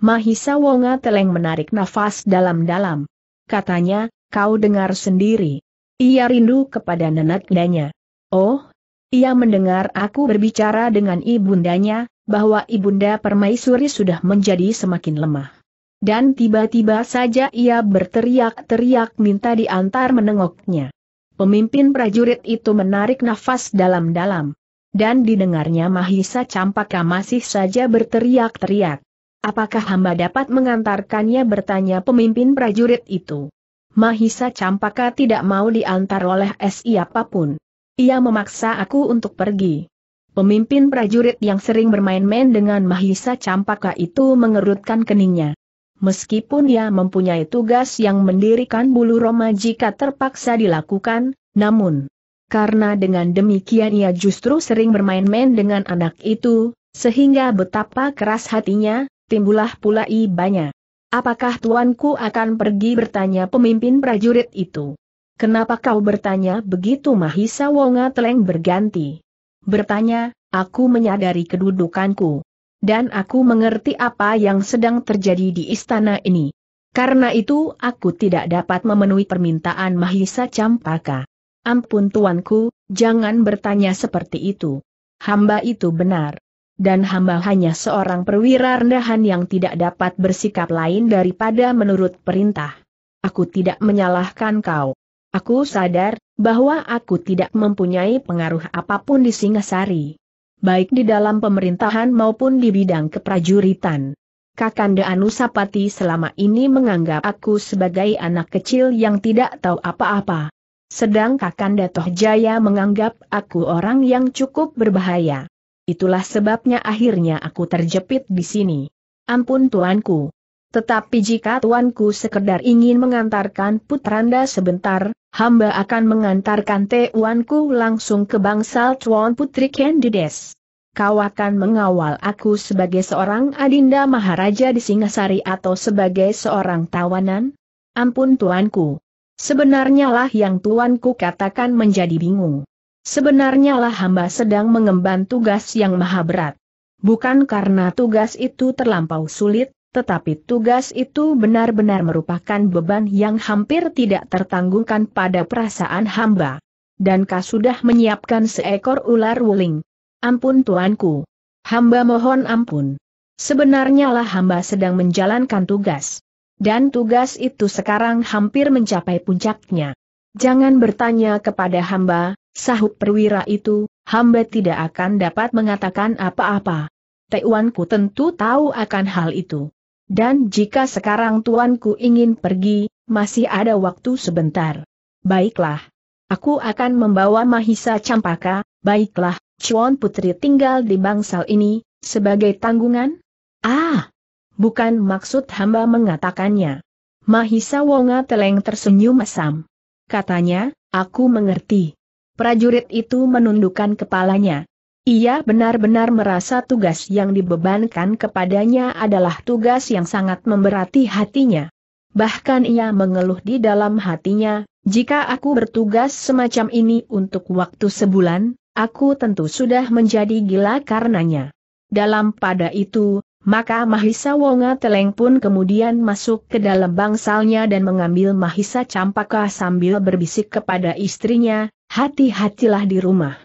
Mahisa Wonga Teleng menarik nafas dalam-dalam. Katanya, kau dengar sendiri. Ia rindu kepada neneknya. Oh, ia mendengar aku berbicara dengan ibundanya, bahwa ibunda permaisuri sudah menjadi semakin lemah. Dan tiba-tiba saja ia berteriak-teriak minta diantar menengoknya. Pemimpin prajurit itu menarik nafas dalam-dalam. Dan didengarnya Mahisa Campaka masih saja berteriak-teriak. Apakah hamba dapat mengantarkannya bertanya pemimpin prajurit itu? Mahisa Campaka tidak mau diantar oleh siapapun. Ia memaksa aku untuk pergi. Pemimpin prajurit yang sering bermain-main dengan Mahisa Campaka itu mengerutkan keningnya. Meskipun ia mempunyai tugas yang mendirikan bulu Roma jika terpaksa dilakukan, namun karena dengan demikian ia justru sering bermain-main dengan anak itu, sehingga betapa keras hatinya, timbullah pula ibanya. Apakah tuanku akan pergi bertanya pemimpin prajurit itu? Kenapa kau bertanya begitu Mahisa Wonga Teleng berganti? Bertanya, aku menyadari kedudukanku. Dan aku mengerti apa yang sedang terjadi di istana ini. Karena itu aku tidak dapat memenuhi permintaan Mahisa Campaka. Ampun tuanku, jangan bertanya seperti itu. Hamba itu benar dan hamba hanya seorang perwira rendahan yang tidak dapat bersikap lain daripada menurut perintah. Aku tidak menyalahkan kau. Aku sadar, bahwa aku tidak mempunyai pengaruh apapun di Singasari. Baik di dalam pemerintahan maupun di bidang keprajuritan. Kakanda Anusapati selama ini menganggap aku sebagai anak kecil yang tidak tahu apa-apa. Sedang Kakanda Tohjaya menganggap aku orang yang cukup berbahaya. Itulah sebabnya akhirnya aku terjepit di sini. Ampun tuanku. Tetapi jika tuanku sekedar ingin mengantarkan putranda sebentar, hamba akan mengantarkan tuanku langsung ke bangsal tuan putri Candides. Kau akan mengawal aku sebagai seorang adinda maharaja di Singasari atau sebagai seorang tawanan? Ampun tuanku. Sebenarnya lah yang tuanku katakan menjadi bingung. Sebenarnya lah hamba sedang mengemban tugas yang maha berat. Bukan karena tugas itu terlampau sulit, tetapi tugas itu benar-benar merupakan beban yang hampir tidak tertanggungkan pada perasaan hamba. Dan kau sudah menyiapkan seekor ular wuling. Ampun tuanku. Hamba mohon ampun. Sebenarnya lah hamba sedang menjalankan tugas. Dan tugas itu sekarang hampir mencapai puncaknya. Jangan bertanya kepada hamba, Sahut perwira itu, hamba tidak akan dapat mengatakan apa-apa. Tuanku tentu tahu akan hal itu. Dan jika sekarang tuanku ingin pergi, masih ada waktu sebentar. Baiklah. Aku akan membawa Mahisa Campaka, baiklah, Chuan Putri tinggal di bangsal ini, sebagai tanggungan? Ah! Bukan maksud hamba mengatakannya. Mahisa Wonga Teleng tersenyum masam. Katanya, aku mengerti. Prajurit itu menundukkan kepalanya. Ia benar-benar merasa tugas yang dibebankan kepadanya adalah tugas yang sangat memberati hatinya. Bahkan ia mengeluh di dalam hatinya, jika aku bertugas semacam ini untuk waktu sebulan, aku tentu sudah menjadi gila karenanya. Dalam pada itu, maka Mahisa Wonga Teleng pun kemudian masuk ke dalam bangsalnya dan mengambil Mahisa Campaka sambil berbisik kepada istrinya, Hati-hatilah di rumah.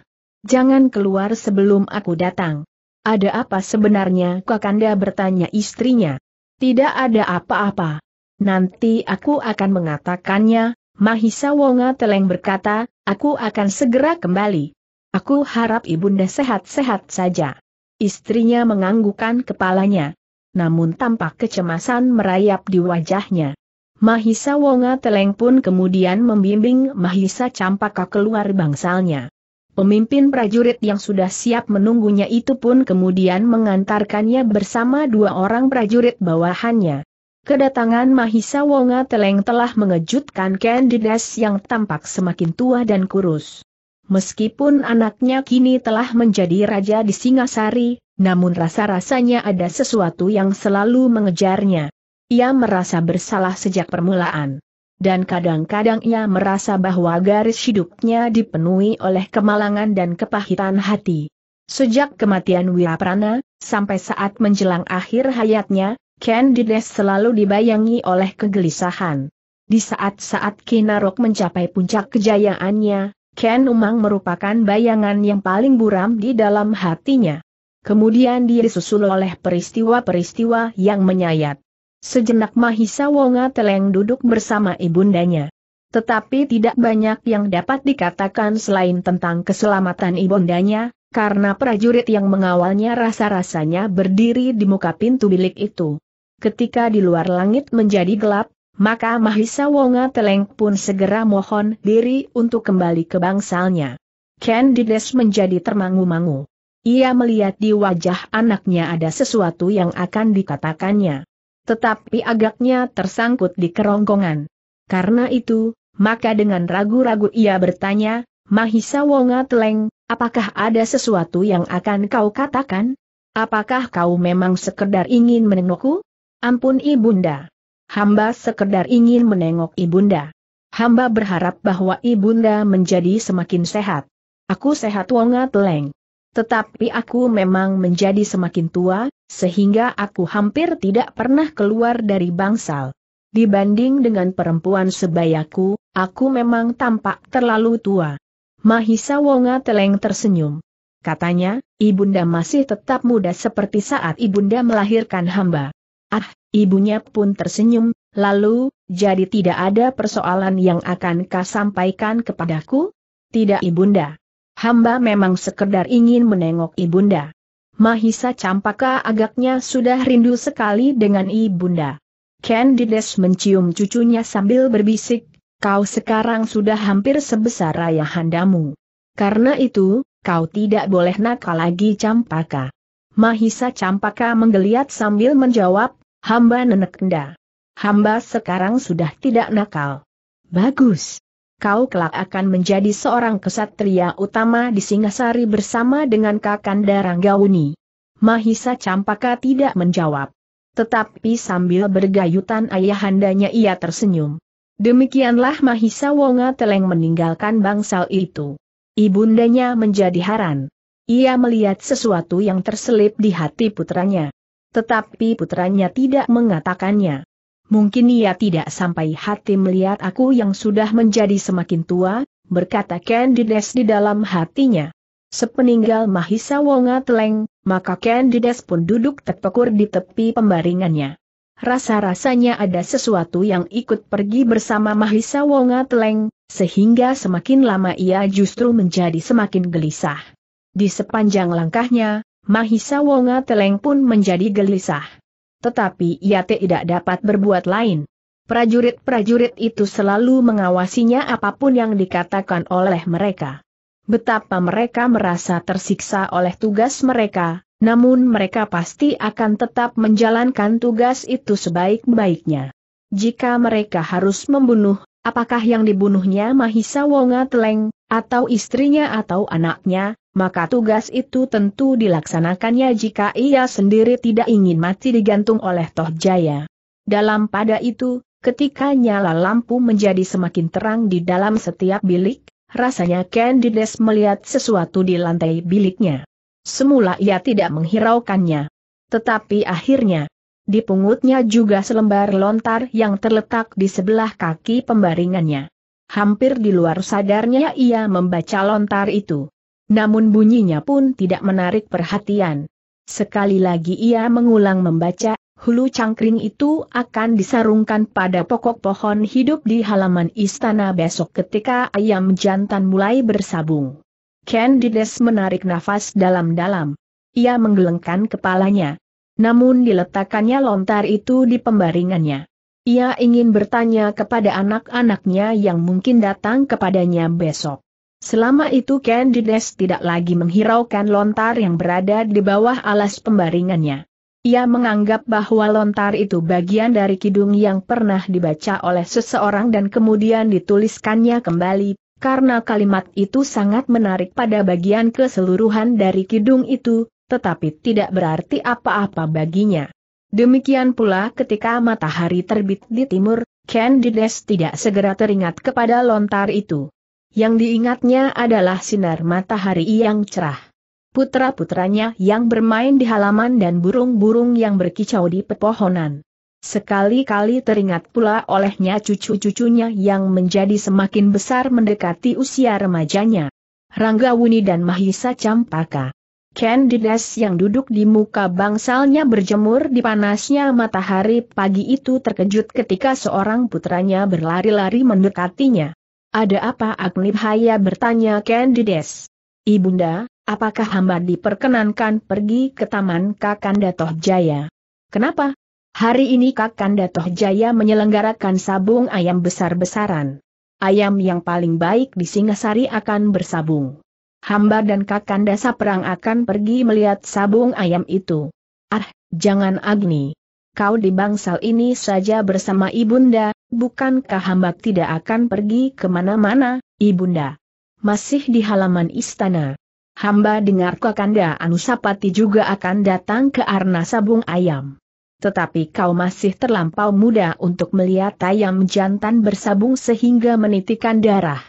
Jangan keluar sebelum aku datang. Ada apa sebenarnya Kakanda bertanya istrinya. Tidak ada apa-apa. Nanti aku akan mengatakannya, Mahisa Wonga Teleng berkata, aku akan segera kembali. Aku harap ibunda sehat-sehat saja. Istrinya menganggukkan kepalanya. Namun tampak kecemasan merayap di wajahnya. Mahisa Wonga Teleng pun kemudian membimbing Mahisa Campaka keluar bangsalnya. Pemimpin prajurit yang sudah siap menunggunya itu pun kemudian mengantarkannya bersama dua orang prajurit bawahannya. Kedatangan Mahisa Wonga Teleng telah mengejutkan Candidas yang tampak semakin tua dan kurus. Meskipun anaknya kini telah menjadi raja di Singasari, namun rasa-rasanya ada sesuatu yang selalu mengejarnya. Ia merasa bersalah sejak permulaan. Dan kadang-kadang ia merasa bahwa garis hidupnya dipenuhi oleh kemalangan dan kepahitan hati. Sejak kematian Wiraprana, sampai saat menjelang akhir hayatnya, Candides selalu dibayangi oleh kegelisahan. Di saat-saat Kinarok mencapai puncak kejayaannya, Ken Umang merupakan bayangan yang paling buram di dalam hatinya. Kemudian dia disusul oleh peristiwa-peristiwa yang menyayat. Sejenak Mahisa Wonga Teleng duduk bersama ibundanya. Tetapi tidak banyak yang dapat dikatakan selain tentang keselamatan ibundanya, karena prajurit yang mengawalnya rasa-rasanya berdiri di muka pintu bilik itu. Ketika di luar langit menjadi gelap, maka Mahisa Wonga Teleng pun segera mohon diri untuk kembali ke bangsalnya. Candides menjadi termangu-mangu. Ia melihat di wajah anaknya ada sesuatu yang akan dikatakannya tetapi agaknya tersangkut di kerongkongan. Karena itu, maka dengan ragu-ragu ia bertanya, Mahisa Wonga Teleng, apakah ada sesuatu yang akan kau katakan? Apakah kau memang sekedar ingin menengokku? Ampun Ibunda. Hamba sekedar ingin menengok Ibunda. Hamba berharap bahwa Ibunda menjadi semakin sehat. Aku sehat Wonga Teleng. Tetapi aku memang menjadi semakin tua, sehingga aku hampir tidak pernah keluar dari bangsal. Dibanding dengan perempuan sebayaku, aku memang tampak terlalu tua. Mahisa Wonga Teleng tersenyum. Katanya, Ibunda masih tetap muda seperti saat Ibunda melahirkan hamba. Ah, ibunya pun tersenyum, lalu, jadi tidak ada persoalan yang akan kau sampaikan kepadaku? Tidak Ibunda. Hamba memang sekedar ingin menengok Ibunda. Mahisa Campaka agaknya sudah rindu sekali dengan ibunda. Candides mencium cucunya sambil berbisik, kau sekarang sudah hampir sebesar ayahandamu. Karena itu, kau tidak boleh nakal lagi Campaka. Mahisa Campaka menggeliat sambil menjawab, hamba nenekenda. Hamba sekarang sudah tidak nakal. Bagus kau kelak akan menjadi seorang kesatria utama di Singasari bersama dengan Kakanda Ranggauni. Mahisa Campaka tidak menjawab. Tetapi sambil bergayutan ayahandanya ia tersenyum. Demikianlah Mahisa Wonga Teleng meninggalkan bangsal itu. Ibundanya menjadi haran. Ia melihat sesuatu yang terselip di hati putranya. Tetapi putranya tidak mengatakannya. Mungkin ia tidak sampai hati melihat aku yang sudah menjadi semakin tua, berkata Candides di dalam hatinya. Sepeninggal Mahisa Wonga teleng, maka Candides pun duduk terpekur di tepi pembaringannya. Rasa-rasanya ada sesuatu yang ikut pergi bersama Mahisa Wonga teleng, sehingga semakin lama ia justru menjadi semakin gelisah. Di sepanjang langkahnya, Mahisa Wonga teleng pun menjadi gelisah tetapi ia tidak dapat berbuat lain. Prajurit-prajurit itu selalu mengawasinya apapun yang dikatakan oleh mereka. Betapa mereka merasa tersiksa oleh tugas mereka, namun mereka pasti akan tetap menjalankan tugas itu sebaik-baiknya. Jika mereka harus membunuh, apakah yang dibunuhnya Mahisa Wonga Teleng, atau istrinya atau anaknya, maka tugas itu tentu dilaksanakannya jika ia sendiri tidak ingin mati digantung oleh Toh Jaya. Dalam pada itu, ketika nyala lampu menjadi semakin terang di dalam setiap bilik, rasanya Candides melihat sesuatu di lantai biliknya. Semula ia tidak menghiraukannya. Tetapi akhirnya, di pungutnya juga selembar lontar yang terletak di sebelah kaki pembaringannya. Hampir di luar sadarnya ia membaca lontar itu. Namun bunyinya pun tidak menarik perhatian. Sekali lagi ia mengulang membaca, hulu cangkring itu akan disarungkan pada pokok pohon hidup di halaman istana besok ketika ayam jantan mulai bersabung. Candides menarik nafas dalam-dalam. Ia menggelengkan kepalanya. Namun diletakkannya lontar itu di pembaringannya. Ia ingin bertanya kepada anak-anaknya yang mungkin datang kepadanya besok. Selama itu Candides tidak lagi menghiraukan lontar yang berada di bawah alas pembaringannya. Ia menganggap bahwa lontar itu bagian dari kidung yang pernah dibaca oleh seseorang dan kemudian dituliskannya kembali, karena kalimat itu sangat menarik pada bagian keseluruhan dari kidung itu, tetapi tidak berarti apa-apa baginya. Demikian pula ketika matahari terbit di timur, Candides tidak segera teringat kepada lontar itu. Yang diingatnya adalah sinar matahari yang cerah. Putra-putranya yang bermain di halaman dan burung-burung yang berkicau di pepohonan. Sekali-kali teringat pula olehnya cucu-cucunya yang menjadi semakin besar mendekati usia remajanya. Rangga Wuni dan Mahisa Campaka. Candides yang duduk di muka bangsalnya berjemur di panasnya matahari pagi itu terkejut ketika seorang putranya berlari-lari mendekatinya. Ada apa Agnibhaya bertanya Candides. Ibunda, apakah hamba diperkenankan pergi ke taman Kakanda Tohjaya? Kenapa? Hari ini Kakanda Tohjaya menyelenggarakan sabung ayam besar-besaran. Ayam yang paling baik di Singasari akan bersabung. Hamba dan Kakanda Saprang akan pergi melihat sabung ayam itu. Ah, jangan Agni. Kau di bangsal ini saja bersama ibunda, bukankah hamba tidak akan pergi kemana-mana, Ibunda? Masih di halaman istana. Hamba dengar Kakanda Anusapati juga akan datang ke Arna Sabung Ayam. Tetapi kau masih terlampau muda untuk melihat ayam jantan bersabung sehingga menitikan darah.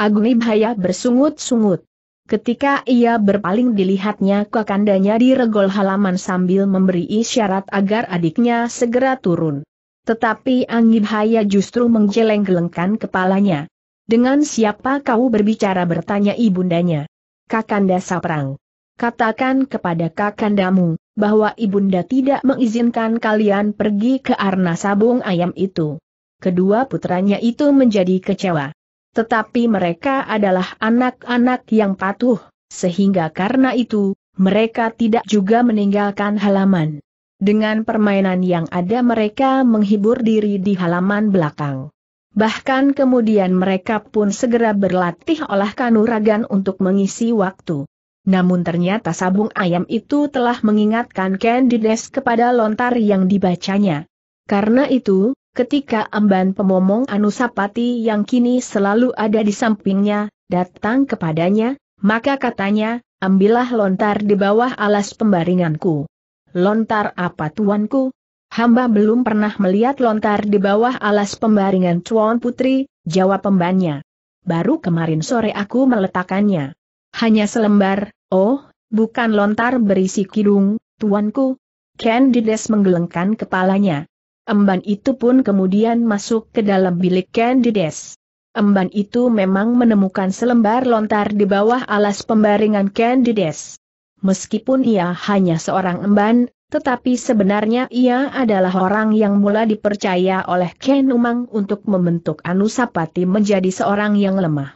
Agni Bhaya bersungut-sungut. Ketika ia berpaling dilihatnya kakandanya diregol halaman sambil memberi isyarat agar adiknya segera turun. Tetapi Angin Haya justru menggeleng-gelengkan kepalanya. Dengan siapa kau berbicara bertanya ibundanya. Kakanda Saprang. Katakan kepada kakandamu, bahwa ibunda tidak mengizinkan kalian pergi ke arna sabung ayam itu. Kedua putranya itu menjadi kecewa. Tetapi mereka adalah anak-anak yang patuh, sehingga karena itu, mereka tidak juga meninggalkan halaman. Dengan permainan yang ada mereka menghibur diri di halaman belakang. Bahkan kemudian mereka pun segera berlatih olah kanuragan untuk mengisi waktu. Namun ternyata sabung ayam itu telah mengingatkan Candides kepada lontar yang dibacanya. Karena itu, ketika emban pemomong Anusapati yang kini selalu ada di sampingnya, datang kepadanya, maka katanya, ambillah lontar di bawah alas pembaringanku. Lontar apa tuanku? Hamba belum pernah melihat lontar di bawah alas pembaringan Tuan Putri, jawab pembannya. Baru kemarin sore aku meletakkannya. Hanya selembar, oh, bukan lontar berisi kidung, tuanku. Candides menggelengkan kepalanya. Emban itu pun kemudian masuk ke dalam bilik Candides. Emban itu memang menemukan selembar lontar di bawah alas pembaringan Candides meskipun ia hanya seorang emban, tetapi sebenarnya ia adalah orang yang mula dipercaya oleh Ken Umang untuk membentuk Anusapati menjadi seorang yang lemah.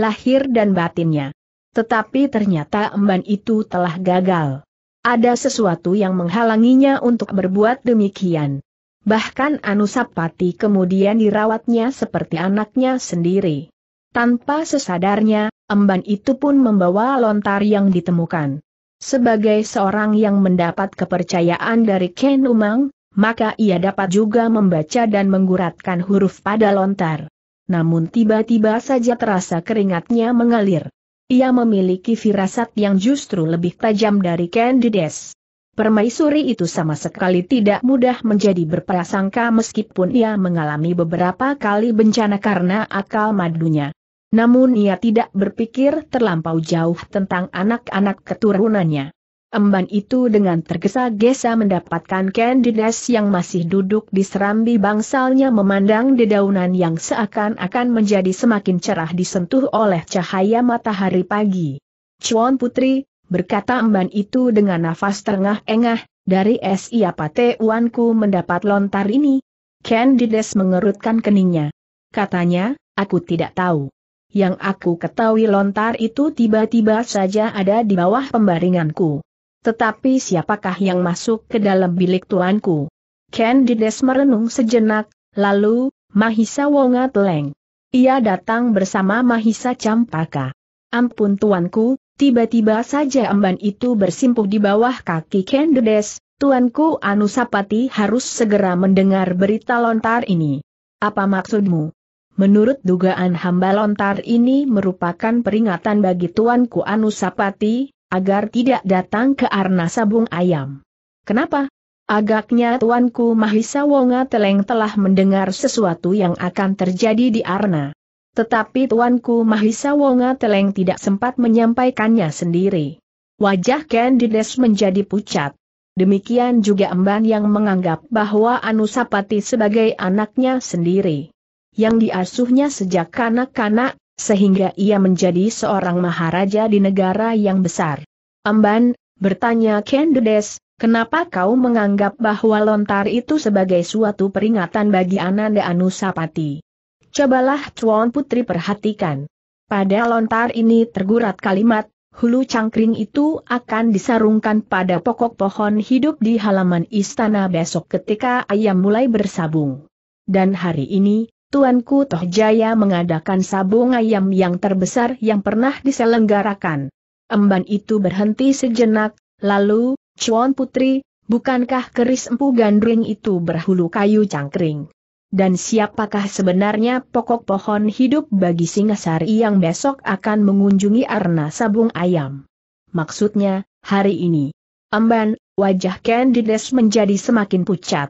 Lahir dan batinnya. Tetapi ternyata emban itu telah gagal. Ada sesuatu yang menghalanginya untuk berbuat demikian. Bahkan Anusapati kemudian dirawatnya seperti anaknya sendiri. Tanpa sesadarnya, emban itu pun membawa lontar yang ditemukan. Sebagai seorang yang mendapat kepercayaan dari Ken Umang, maka ia dapat juga membaca dan mengguratkan huruf pada lontar. Namun tiba-tiba saja terasa keringatnya mengalir. Ia memiliki firasat yang justru lebih tajam dari Ken Candides. Permaisuri itu sama sekali tidak mudah menjadi berprasangka meskipun ia mengalami beberapa kali bencana karena akal madunya. Namun ia tidak berpikir terlampau jauh tentang anak-anak keturunannya. Emban itu dengan tergesa-gesa mendapatkan Candides yang masih duduk di serambi bangsalnya memandang dedaunan yang seakan-akan menjadi semakin cerah disentuh oleh cahaya matahari pagi. Cuan Putri, berkata emban itu dengan nafas terengah-engah, dari es iapate uanku mendapat lontar ini. Candides mengerutkan keningnya. Katanya, aku tidak tahu. Yang aku ketahui lontar itu tiba-tiba saja ada di bawah pembaringanku. Tetapi siapakah yang masuk ke dalam bilik tuanku? Candides merenung sejenak, lalu, Mahisa Wonga Teleng. Ia datang bersama Mahisa Campaka. Ampun tuanku, tiba-tiba saja emban itu bersimpuh di bawah kaki Candides, tuanku Anusapati harus segera mendengar berita lontar ini. Apa maksudmu? Menurut dugaan hamba lontar ini merupakan peringatan bagi Tuanku Anusapati, agar tidak datang ke arna sabung ayam. Kenapa? Agaknya Tuanku Mahisa Wonga Teleng telah mendengar sesuatu yang akan terjadi di arna. Tetapi Tuanku Mahisa Wonga Teleng tidak sempat menyampaikannya sendiri. Wajah Candides menjadi pucat. Demikian juga Emban yang menganggap bahwa Anusapati sebagai anaknya sendiri yang diasuhnya sejak kanak-kanak, sehingga ia menjadi seorang maharaja di negara yang besar. Amban, bertanya Kendedes, kenapa kau menganggap bahwa lontar itu sebagai suatu peringatan bagi Ananda Anusapati? Cobalah Tuan Putri perhatikan. Pada lontar ini tergurat kalimat, hulu cangkring itu akan disarungkan pada pokok pohon hidup di halaman istana besok ketika ayam mulai bersabung. Dan hari ini, Tuanku Toh Jaya mengadakan sabung ayam yang terbesar yang pernah diselenggarakan. Emban itu berhenti sejenak, lalu, Cuan Putri, bukankah keris empu gandring itu berhulu kayu cangkring? Dan siapakah sebenarnya pokok pohon hidup bagi Singasari yang besok akan mengunjungi Arna Sabung Ayam? Maksudnya, hari ini. Emban, wajah Candides menjadi semakin pucat.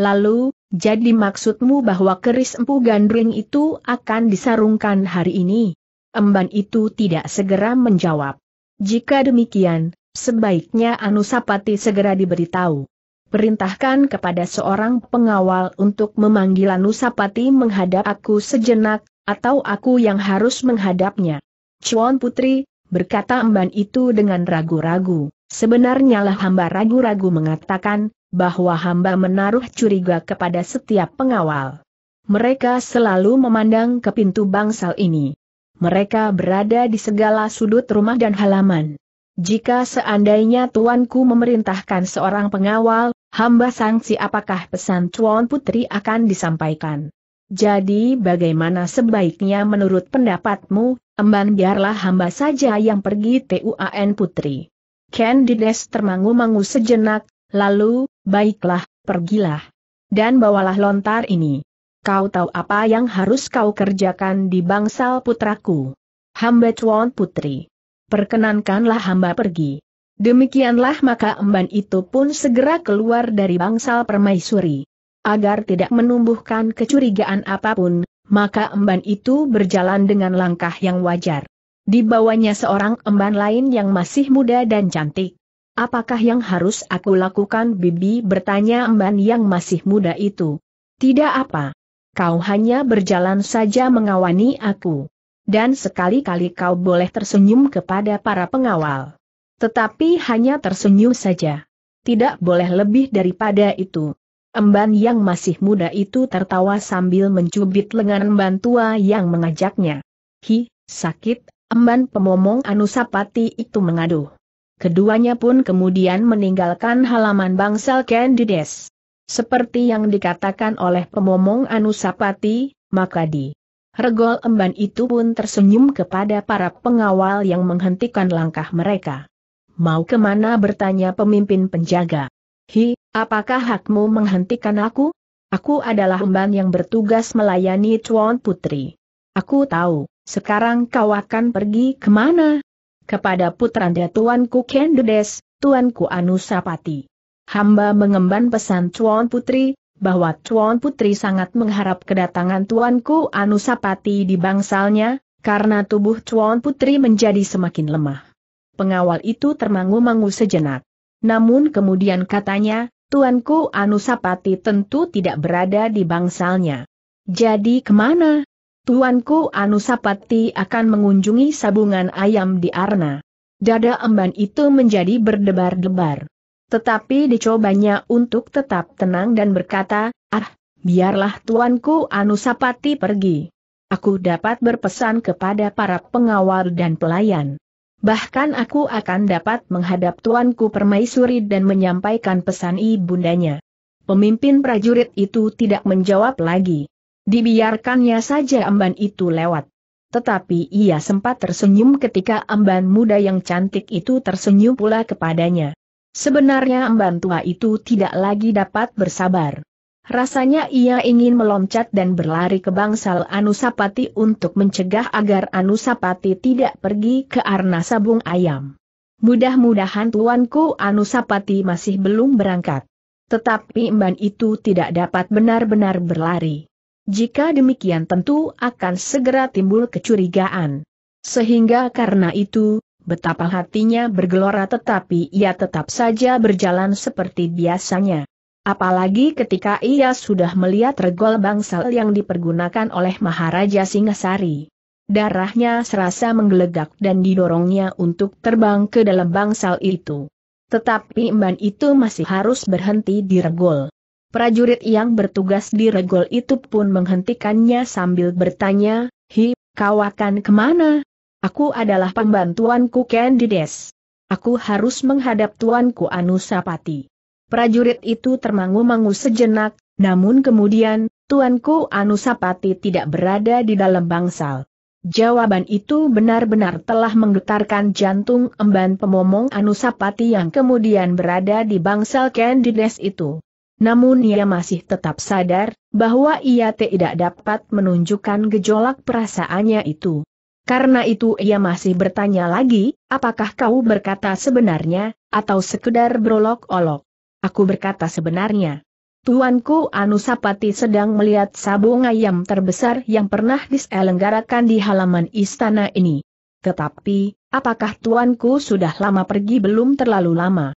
Lalu, jadi maksudmu bahwa keris empu gandring itu akan disarungkan hari ini? Emban itu tidak segera menjawab. Jika demikian, sebaiknya Anusapati segera diberitahu. Perintahkan kepada seorang pengawal untuk memanggil Anusapati menghadap aku sejenak, atau aku yang harus menghadapnya. Cuan Putri, berkata emban itu dengan ragu-ragu, sebenarnya lah hamba ragu-ragu mengatakan, bahwa hamba menaruh curiga kepada setiap pengawal. Mereka selalu memandang ke pintu bangsal ini. Mereka berada di segala sudut rumah dan halaman. Jika seandainya tuanku memerintahkan seorang pengawal, hamba sanksi apakah pesan Tuan Putri akan disampaikan. Jadi bagaimana sebaiknya menurut pendapatmu, emban biarlah hamba saja yang pergi TUAN Putri. Candides termangu-mangu sejenak, Lalu, baiklah, pergilah. Dan bawalah lontar ini. Kau tahu apa yang harus kau kerjakan di bangsal putraku. Hamba cuan putri. Perkenankanlah hamba pergi. Demikianlah maka emban itu pun segera keluar dari bangsal permaisuri. Agar tidak menumbuhkan kecurigaan apapun, maka emban itu berjalan dengan langkah yang wajar. Di bawahnya seorang emban lain yang masih muda dan cantik. Apakah yang harus aku lakukan Bibi bertanya emban yang masih muda itu. Tidak apa. Kau hanya berjalan saja mengawani aku. Dan sekali-kali kau boleh tersenyum kepada para pengawal. Tetapi hanya tersenyum saja. Tidak boleh lebih daripada itu. Emban yang masih muda itu tertawa sambil mencubit lengan emban tua yang mengajaknya. Hi, sakit, emban pemomong Anusapati itu mengaduh keduanya pun kemudian meninggalkan halaman bangsal Candides. Seperti yang dikatakan oleh pemomong Anusapati, maka di regol emban itu pun tersenyum kepada para pengawal yang menghentikan langkah mereka. Mau kemana bertanya pemimpin penjaga. Hi, apakah hakmu menghentikan aku? Aku adalah emban yang bertugas melayani Tuan Putri. Aku tahu, sekarang kau akan pergi kemana? kepada putranda Tuanku Kendedes, Tuanku Anusapati. Hamba mengemban pesan Tuan Putri, bahwa Tuan Putri sangat mengharap kedatangan Tuanku Anusapati di bangsalnya, karena tubuh Tuan Putri menjadi semakin lemah. Pengawal itu termangu-mangu sejenak. Namun kemudian katanya, Tuanku Anusapati tentu tidak berada di bangsalnya. Jadi kemana? Tuanku Anusapati akan mengunjungi sabungan ayam di Arna. Dada emban itu menjadi berdebar-debar. Tetapi dicobanya untuk tetap tenang dan berkata, ah, biarlah tuanku Anusapati pergi. Aku dapat berpesan kepada para pengawal dan pelayan. Bahkan aku akan dapat menghadap tuanku permaisuri dan menyampaikan pesan ibundanya. Pemimpin prajurit itu tidak menjawab lagi. Dibiarkannya saja emban itu lewat. Tetapi ia sempat tersenyum ketika emban muda yang cantik itu tersenyum pula kepadanya. Sebenarnya emban tua itu tidak lagi dapat bersabar. Rasanya ia ingin meloncat dan berlari ke bangsal Anusapati untuk mencegah agar Anusapati tidak pergi ke arna sabung ayam. Mudah-mudahan tuanku Anusapati masih belum berangkat. Tetapi emban itu tidak dapat benar-benar berlari. Jika demikian tentu akan segera timbul kecurigaan. Sehingga karena itu, betapa hatinya bergelora tetapi ia tetap saja berjalan seperti biasanya. Apalagi ketika ia sudah melihat regol bangsal yang dipergunakan oleh Maharaja Singasari. Darahnya serasa menggelegak dan didorongnya untuk terbang ke dalam bangsal itu. Tetapi iman itu masih harus berhenti di regol. Prajurit yang bertugas di regol itu pun menghentikannya sambil bertanya, Hi, kau akan kemana? Aku adalah pembantuanku Candides. Aku harus menghadap tuanku Anusapati. Prajurit itu termangu-mangu sejenak, namun kemudian, tuanku Anusapati tidak berada di dalam bangsal. Jawaban itu benar-benar telah menggetarkan jantung emban pemomong Anusapati yang kemudian berada di bangsal Candides itu. Namun ia masih tetap sadar, bahwa ia tidak dapat menunjukkan gejolak perasaannya itu. Karena itu ia masih bertanya lagi, apakah kau berkata sebenarnya, atau sekedar berolok-olok? Aku berkata sebenarnya. Tuanku Anusapati sedang melihat sabung ayam terbesar yang pernah diselenggarakan di halaman istana ini. Tetapi, apakah tuanku sudah lama pergi belum terlalu lama?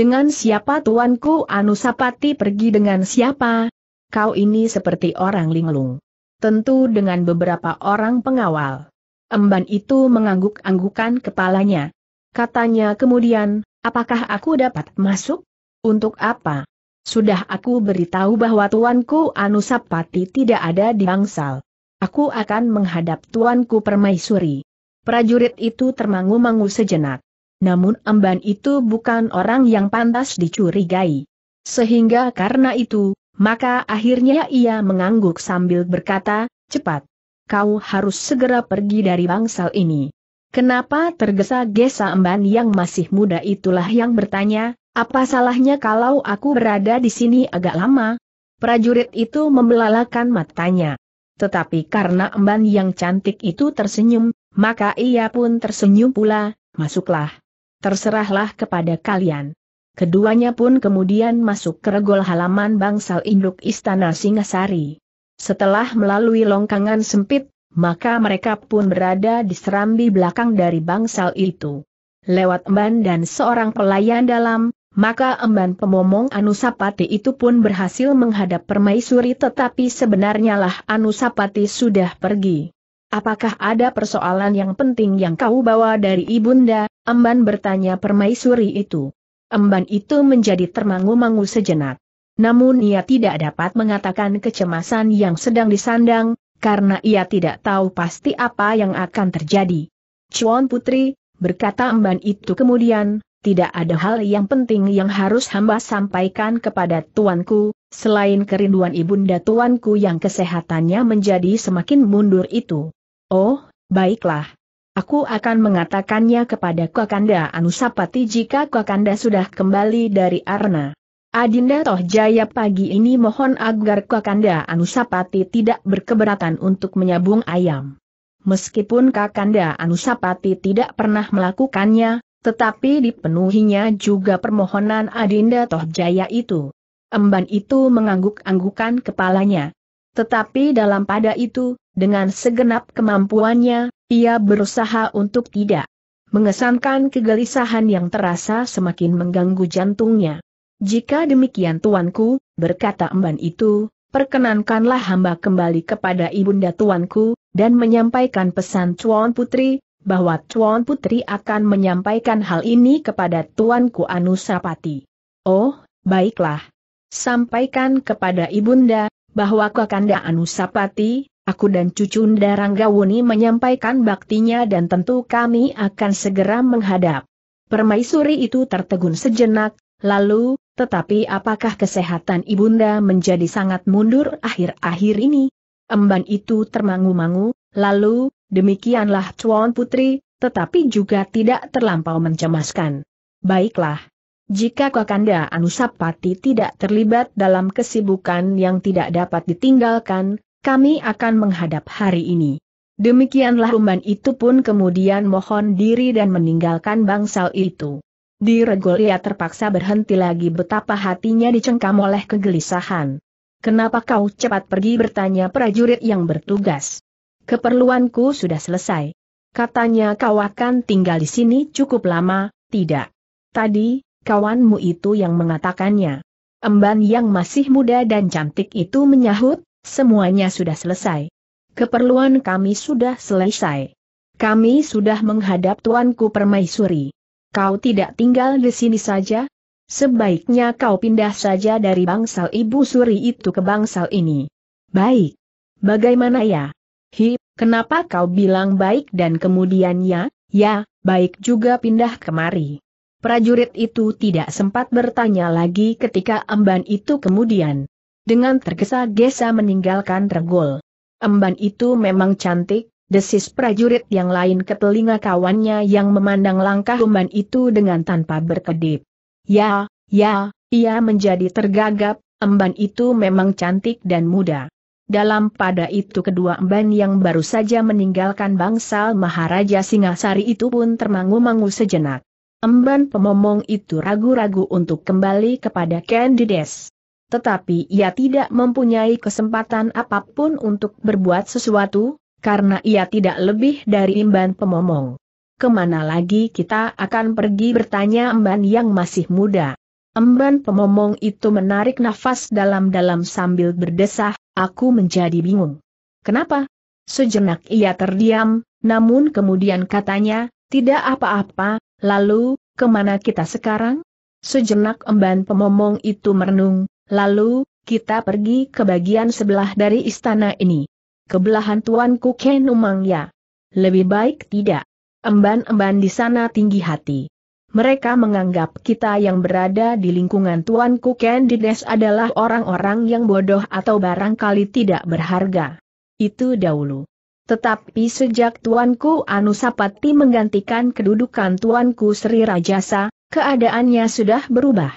Dengan siapa tuanku Anusapati pergi dengan siapa? Kau ini seperti orang linglung. Tentu dengan beberapa orang pengawal. Emban itu mengangguk-anggukan kepalanya. Katanya kemudian, apakah aku dapat masuk? Untuk apa? Sudah aku beritahu bahwa tuanku Anusapati tidak ada di bangsal. Aku akan menghadap tuanku permaisuri. Prajurit itu termangu-mangu sejenak. Namun amban itu bukan orang yang pantas dicurigai. Sehingga karena itu, maka akhirnya ia mengangguk sambil berkata, cepat. Kau harus segera pergi dari bangsal ini. Kenapa tergesa-gesa amban yang masih muda itulah yang bertanya, apa salahnya kalau aku berada di sini agak lama? Prajurit itu membelalakan matanya. Tetapi karena amban yang cantik itu tersenyum, maka ia pun tersenyum pula, masuklah terserahlah kepada kalian. Keduanya pun kemudian masuk ke regol halaman bangsal induk istana Singasari. Setelah melalui longkangan sempit, maka mereka pun berada di serambi belakang dari bangsal itu. Lewat emban dan seorang pelayan dalam, maka emban pemomong Anusapati itu pun berhasil menghadap permaisuri tetapi sebenarnya lah Anusapati sudah pergi. Apakah ada persoalan yang penting yang kau bawa dari ibunda? Emban bertanya permaisuri itu. Emban itu menjadi termangu-mangu sejenak. Namun ia tidak dapat mengatakan kecemasan yang sedang disandang, karena ia tidak tahu pasti apa yang akan terjadi. Cuan Putri, berkata Emban itu kemudian, tidak ada hal yang penting yang harus hamba sampaikan kepada tuanku, selain kerinduan ibunda tuanku yang kesehatannya menjadi semakin mundur itu. Oh, baiklah. Aku akan mengatakannya kepada Kakanda Anusapati jika Kakanda sudah kembali dari Arna. Adinda Tohjaya pagi ini mohon agar Kakanda Anusapati tidak berkeberatan untuk menyabung ayam. Meskipun Kakanda Anusapati tidak pernah melakukannya, tetapi dipenuhinya juga permohonan Adinda Tohjaya itu. Emban itu mengangguk-anggukan kepalanya, tetapi dalam pada itu, dengan segenap kemampuannya, ia berusaha untuk tidak mengesankan kegelisahan yang terasa semakin mengganggu jantungnya. Jika demikian tuanku, berkata emban itu, perkenankanlah hamba kembali kepada ibunda tuanku, dan menyampaikan pesan cuan Putri, bahwa cuan Putri akan menyampaikan hal ini kepada tuanku Anusapati. Oh, baiklah. Sampaikan kepada ibunda, bahwa Kakanda Anusapati, aku dan cucu Wuni menyampaikan baktinya dan tentu kami akan segera menghadap. Permaisuri itu tertegun sejenak, lalu, tetapi apakah kesehatan ibunda menjadi sangat mundur akhir-akhir ini? Emban itu termangu-mangu, lalu, demikianlah Tuan Putri, tetapi juga tidak terlampau mencemaskan. Baiklah, jika Kakanda Anusapati tidak terlibat dalam kesibukan yang tidak dapat ditinggalkan, kami akan menghadap hari ini. Demikianlah Rumban itu pun kemudian mohon diri dan meninggalkan bangsal itu. Di Regolia terpaksa berhenti lagi betapa hatinya dicengkam oleh kegelisahan. Kenapa kau cepat pergi bertanya prajurit yang bertugas. Keperluanku sudah selesai. Katanya kau akan tinggal di sini cukup lama, tidak. Tadi, kawanmu itu yang mengatakannya. Emban yang masih muda dan cantik itu menyahut, semuanya sudah selesai. Keperluan kami sudah selesai. Kami sudah menghadap Tuanku Permaisuri. Kau tidak tinggal di sini saja? Sebaiknya kau pindah saja dari bangsal Ibu Suri itu ke bangsal ini. Baik. Bagaimana ya? Hi, kenapa kau bilang baik dan kemudian ya, ya, baik juga pindah kemari. Prajurit itu tidak sempat bertanya lagi ketika emban itu kemudian dengan tergesa-gesa meninggalkan regol. Emban itu memang cantik, desis prajurit yang lain ke telinga kawannya yang memandang langkah emban itu dengan tanpa berkedip. Ya, ya, ia menjadi tergagap, emban itu memang cantik dan muda. Dalam pada itu kedua emban yang baru saja meninggalkan bangsal Maharaja Singasari itu pun termangu-mangu sejenak. Emban pemomong itu ragu-ragu untuk kembali kepada Candides. Tetapi ia tidak mempunyai kesempatan apapun untuk berbuat sesuatu, karena ia tidak lebih dari Emban pemomong. Kemana lagi kita akan pergi bertanya Emban yang masih muda. Emban pemomong itu menarik nafas dalam-dalam sambil berdesah, aku menjadi bingung. Kenapa? Sejenak ia terdiam, namun kemudian katanya, tidak apa-apa, Lalu, kemana kita sekarang? Sejenak emban pemomong itu merenung, lalu, kita pergi ke bagian sebelah dari istana ini. Kebelahan tuanku Kenumang ya. Lebih baik tidak. Emban-emban di sana tinggi hati. Mereka menganggap kita yang berada di lingkungan tuanku Ken Dides adalah orang-orang yang bodoh atau barangkali tidak berharga. Itu dahulu. Tetapi sejak Tuanku Anusapati menggantikan kedudukan Tuanku Sri Rajasa, keadaannya sudah berubah.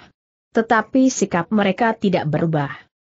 Tetapi sikap mereka tidak berubah.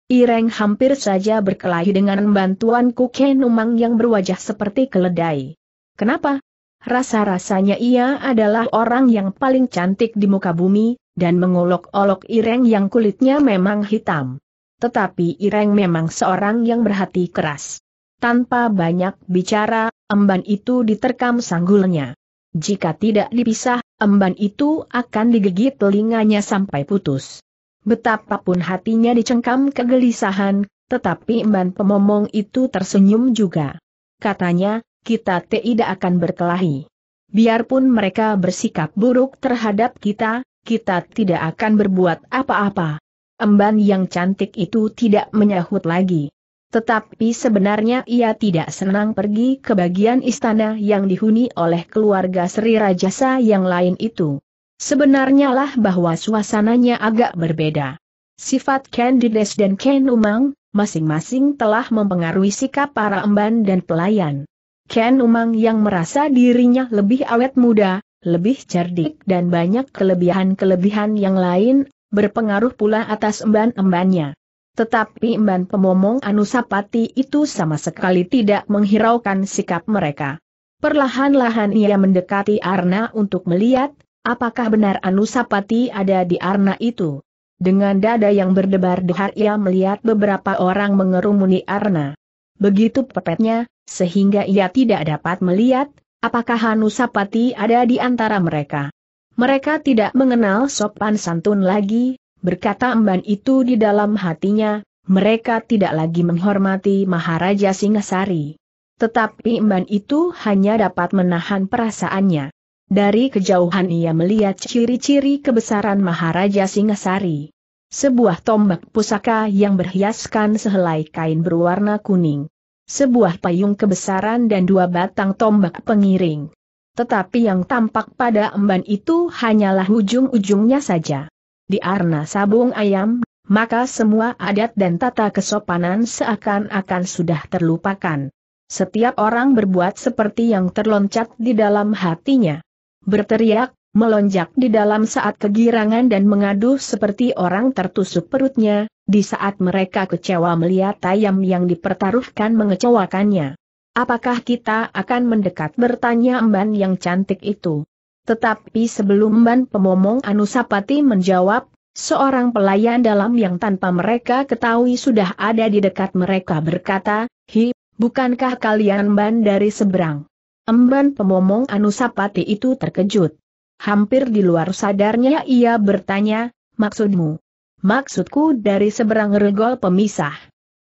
Ireng hampir saja berkelahi dengan bantuanku Kenumang yang berwajah seperti keledai. Kenapa? Rasa-rasanya ia adalah orang yang paling cantik di muka bumi, dan mengolok-olok Ireng yang kulitnya memang hitam. Tetapi Ireng memang seorang yang berhati keras. Tanpa banyak bicara, emban itu diterkam sanggulnya. Jika tidak dipisah, emban itu akan digigit telinganya sampai putus. Betapapun hatinya dicengkam kegelisahan, tetapi emban pemomong itu tersenyum juga. Katanya, kita tidak akan berkelahi. Biarpun mereka bersikap buruk terhadap kita, kita tidak akan berbuat apa-apa. Emban yang cantik itu tidak menyahut lagi. Tetapi sebenarnya ia tidak senang pergi ke bagian istana yang dihuni oleh keluarga Sri Rajasa yang lain itu. Sebenarnya lah bahwa suasananya agak berbeda. Sifat Candides dan Ken Umang, masing-masing telah mempengaruhi sikap para emban dan pelayan. Ken Umang yang merasa dirinya lebih awet muda, lebih cerdik dan banyak kelebihan-kelebihan yang lain, berpengaruh pula atas emban-embannya. Tetapi Mban Pemomong Anusapati itu sama sekali tidak menghiraukan sikap mereka. Perlahan-lahan ia mendekati Arna untuk melihat, apakah benar Anusapati ada di Arna itu. Dengan dada yang berdebar-dehar ia melihat beberapa orang mengerumuni Arna. Begitu pepetnya, sehingga ia tidak dapat melihat, apakah Anusapati ada di antara mereka. Mereka tidak mengenal sopan santun lagi, Berkata emban itu di dalam hatinya, mereka tidak lagi menghormati Maharaja Singasari. Tetapi emban itu hanya dapat menahan perasaannya. Dari kejauhan ia melihat ciri-ciri kebesaran Maharaja Singasari. Sebuah tombak pusaka yang berhiaskan sehelai kain berwarna kuning. Sebuah payung kebesaran dan dua batang tombak pengiring tetapi yang tampak pada emban itu hanyalah ujung-ujungnya saja di arna sabung ayam, maka semua adat dan tata kesopanan seakan-akan sudah terlupakan. Setiap orang berbuat seperti yang terloncat di dalam hatinya. Berteriak, melonjak di dalam saat kegirangan dan mengaduh seperti orang tertusuk perutnya, di saat mereka kecewa melihat ayam yang dipertaruhkan mengecewakannya. Apakah kita akan mendekat bertanya emban yang cantik itu? Tetapi sebelum Ban Pemomong Anusapati menjawab, seorang pelayan dalam yang tanpa mereka ketahui sudah ada di dekat mereka berkata, Hi, bukankah kalian Ban dari seberang? Emban Pemomong Anusapati itu terkejut. Hampir di luar sadarnya ia bertanya, maksudmu? Maksudku dari seberang regol pemisah.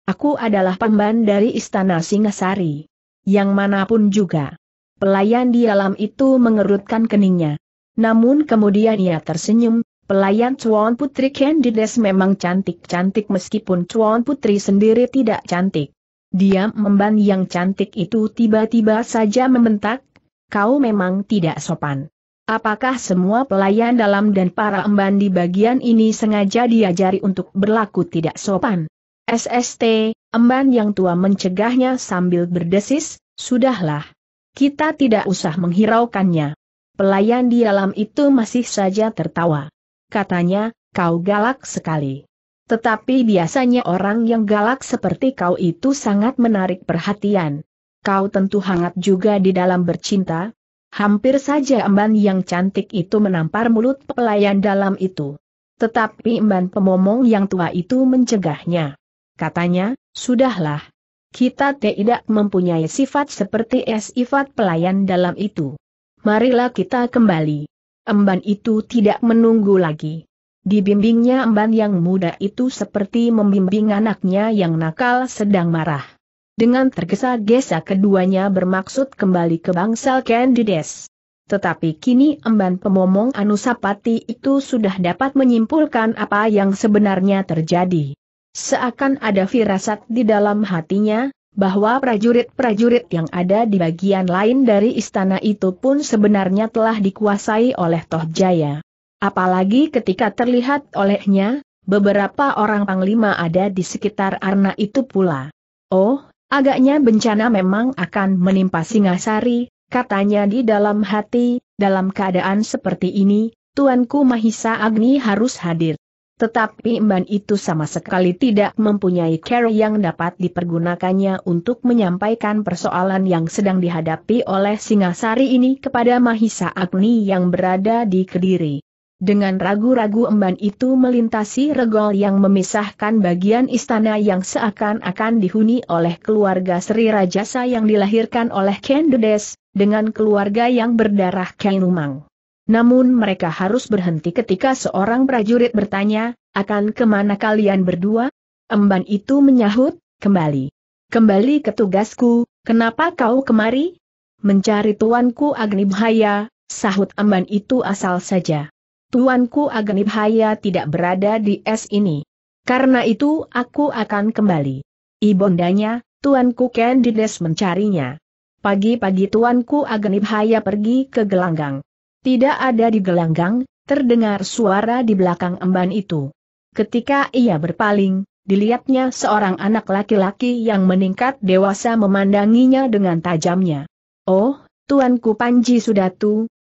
Aku adalah pemban dari Istana Singasari. Yang manapun juga. Pelayan di alam itu mengerutkan keningnya. Namun kemudian ia tersenyum, pelayan Chuan Putri Candides memang cantik-cantik meskipun Chuan Putri sendiri tidak cantik. Dia memban yang cantik itu tiba-tiba saja membentak, kau memang tidak sopan. Apakah semua pelayan dalam dan para emban di bagian ini sengaja diajari untuk berlaku tidak sopan? SST, emban yang tua mencegahnya sambil berdesis, sudahlah, kita tidak usah menghiraukannya. Pelayan di dalam itu masih saja tertawa. Katanya, kau galak sekali. Tetapi biasanya orang yang galak seperti kau itu sangat menarik perhatian. Kau tentu hangat juga di dalam bercinta. Hampir saja emban yang cantik itu menampar mulut pelayan dalam itu. Tetapi emban pemomong yang tua itu mencegahnya. Katanya, sudahlah, kita tidak mempunyai sifat seperti sifat pelayan dalam itu. Marilah kita kembali. Emban itu tidak menunggu lagi. Dibimbingnya emban yang muda itu seperti membimbing anaknya yang nakal sedang marah. Dengan tergesa-gesa keduanya bermaksud kembali ke bangsal Candides. Tetapi kini emban pemomong Anusapati itu sudah dapat menyimpulkan apa yang sebenarnya terjadi. Seakan ada firasat di dalam hatinya, bahwa prajurit-prajurit yang ada di bagian lain dari istana itu pun sebenarnya telah dikuasai oleh Tohjaya. Apalagi ketika terlihat olehnya, beberapa orang panglima ada di sekitar Arna itu pula. Oh, agaknya bencana memang akan menimpa Singasari, katanya di dalam hati, dalam keadaan seperti ini, Tuanku Mahisa Agni harus hadir. Tetapi Mban itu sama sekali tidak mempunyai cara yang dapat dipergunakannya untuk menyampaikan persoalan yang sedang dihadapi oleh Singasari ini kepada Mahisa Agni yang berada di Kediri. Dengan ragu-ragu emban itu melintasi regol yang memisahkan bagian istana yang seakan-akan dihuni oleh keluarga Sri Rajasa yang dilahirkan oleh Kendedes, dengan keluarga yang berdarah Kainumang. Namun mereka harus berhenti ketika seorang prajurit bertanya, akan kemana kalian berdua? Emban itu menyahut, kembali. Kembali ke tugasku, kenapa kau kemari? Mencari tuanku Agni Agnibhaya, sahut Emban itu asal saja. Tuanku Agni Agnibhaya tidak berada di es ini. Karena itu aku akan kembali. Ibondanya, tuanku Candides mencarinya. Pagi-pagi tuanku Agnibhaya pergi ke gelanggang. Tidak ada di gelanggang, terdengar suara di belakang emban itu. Ketika ia berpaling, dilihatnya seorang anak laki-laki yang meningkat dewasa memandanginya dengan tajamnya. Oh, Tuanku Panji sudah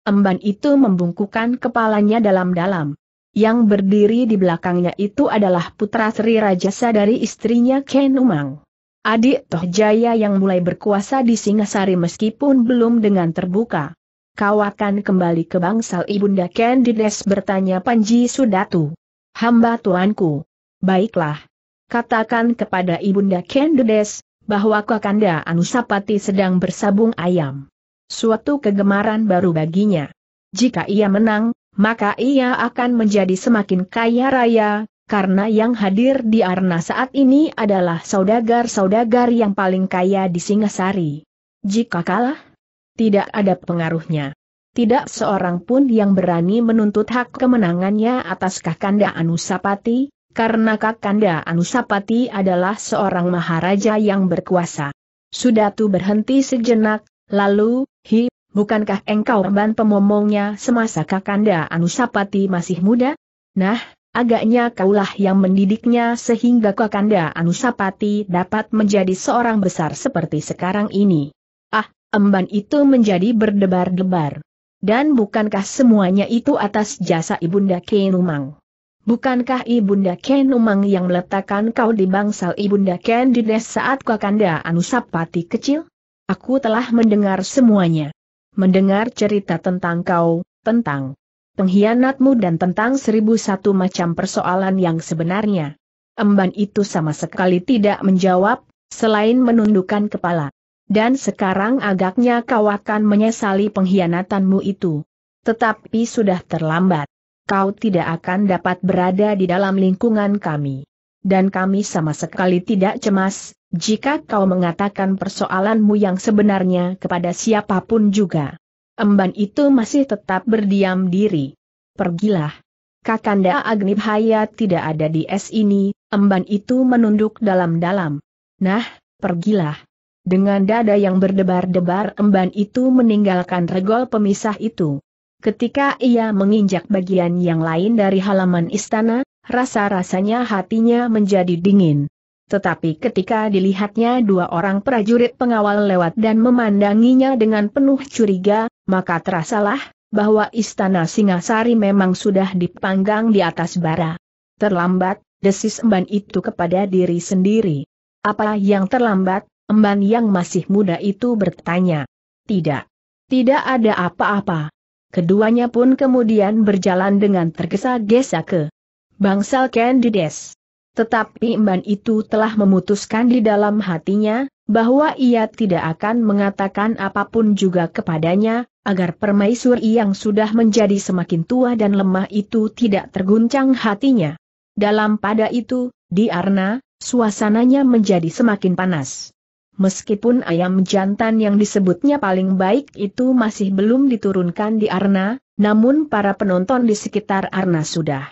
emban itu membungkukan kepalanya dalam-dalam. Yang berdiri di belakangnya itu adalah putra Sri Rajasa dari istrinya Ken Umang. Adik Tohjaya yang mulai berkuasa di Singasari meskipun belum dengan terbuka. Kau akan kembali ke bangsal Ibunda Candides bertanya Panji Sudatu. Hamba tuanku. Baiklah. Katakan kepada Ibunda Candides, bahwa Kakanda Anusapati sedang bersabung ayam. Suatu kegemaran baru baginya. Jika ia menang, maka ia akan menjadi semakin kaya raya, karena yang hadir di Arna saat ini adalah saudagar-saudagar yang paling kaya di Singasari. Jika kalah, tidak ada pengaruhnya. Tidak seorang pun yang berani menuntut hak kemenangannya atas Kakanda Anusapati, karena Kakanda Anusapati adalah seorang maharaja yang berkuasa. Sudatu berhenti sejenak, lalu, hi, bukankah engkau dan pemomongnya semasa Kakanda Anusapati masih muda? Nah, agaknya kaulah yang mendidiknya sehingga Kakanda Anusapati dapat menjadi seorang besar seperti sekarang ini. Ah, emban itu menjadi berdebar-debar. Dan bukankah semuanya itu atas jasa Ibunda Kenumang? Bukankah Ibunda Kenumang yang meletakkan kau di bangsal Ibunda Ken di saat Kakanda Anusapati kecil? Aku telah mendengar semuanya. Mendengar cerita tentang kau, tentang pengkhianatmu dan tentang seribu satu macam persoalan yang sebenarnya. Emban itu sama sekali tidak menjawab, selain menundukkan kepala dan sekarang agaknya kau akan menyesali pengkhianatanmu itu. Tetapi sudah terlambat. Kau tidak akan dapat berada di dalam lingkungan kami. Dan kami sama sekali tidak cemas, jika kau mengatakan persoalanmu yang sebenarnya kepada siapapun juga. Emban itu masih tetap berdiam diri. Pergilah. Kakanda Agnibhaya tidak ada di es ini, emban itu menunduk dalam-dalam. Nah, pergilah. Dengan dada yang berdebar-debar emban itu meninggalkan regol pemisah itu. Ketika ia menginjak bagian yang lain dari halaman istana, rasa-rasanya hatinya menjadi dingin. Tetapi ketika dilihatnya dua orang prajurit pengawal lewat dan memandanginya dengan penuh curiga, maka terasalah bahwa istana Singasari memang sudah dipanggang di atas bara. Terlambat, desis emban itu kepada diri sendiri. Apa yang terlambat, Emban yang masih muda itu bertanya. Tidak. Tidak ada apa-apa. Keduanya pun kemudian berjalan dengan tergesa-gesa ke bangsal Candides. Tetapi Emban itu telah memutuskan di dalam hatinya, bahwa ia tidak akan mengatakan apapun juga kepadanya, agar permaisuri yang sudah menjadi semakin tua dan lemah itu tidak terguncang hatinya. Dalam pada itu, di Arna, suasananya menjadi semakin panas meskipun ayam jantan yang disebutnya paling baik itu masih belum diturunkan di arna, namun para penonton di sekitar arna sudah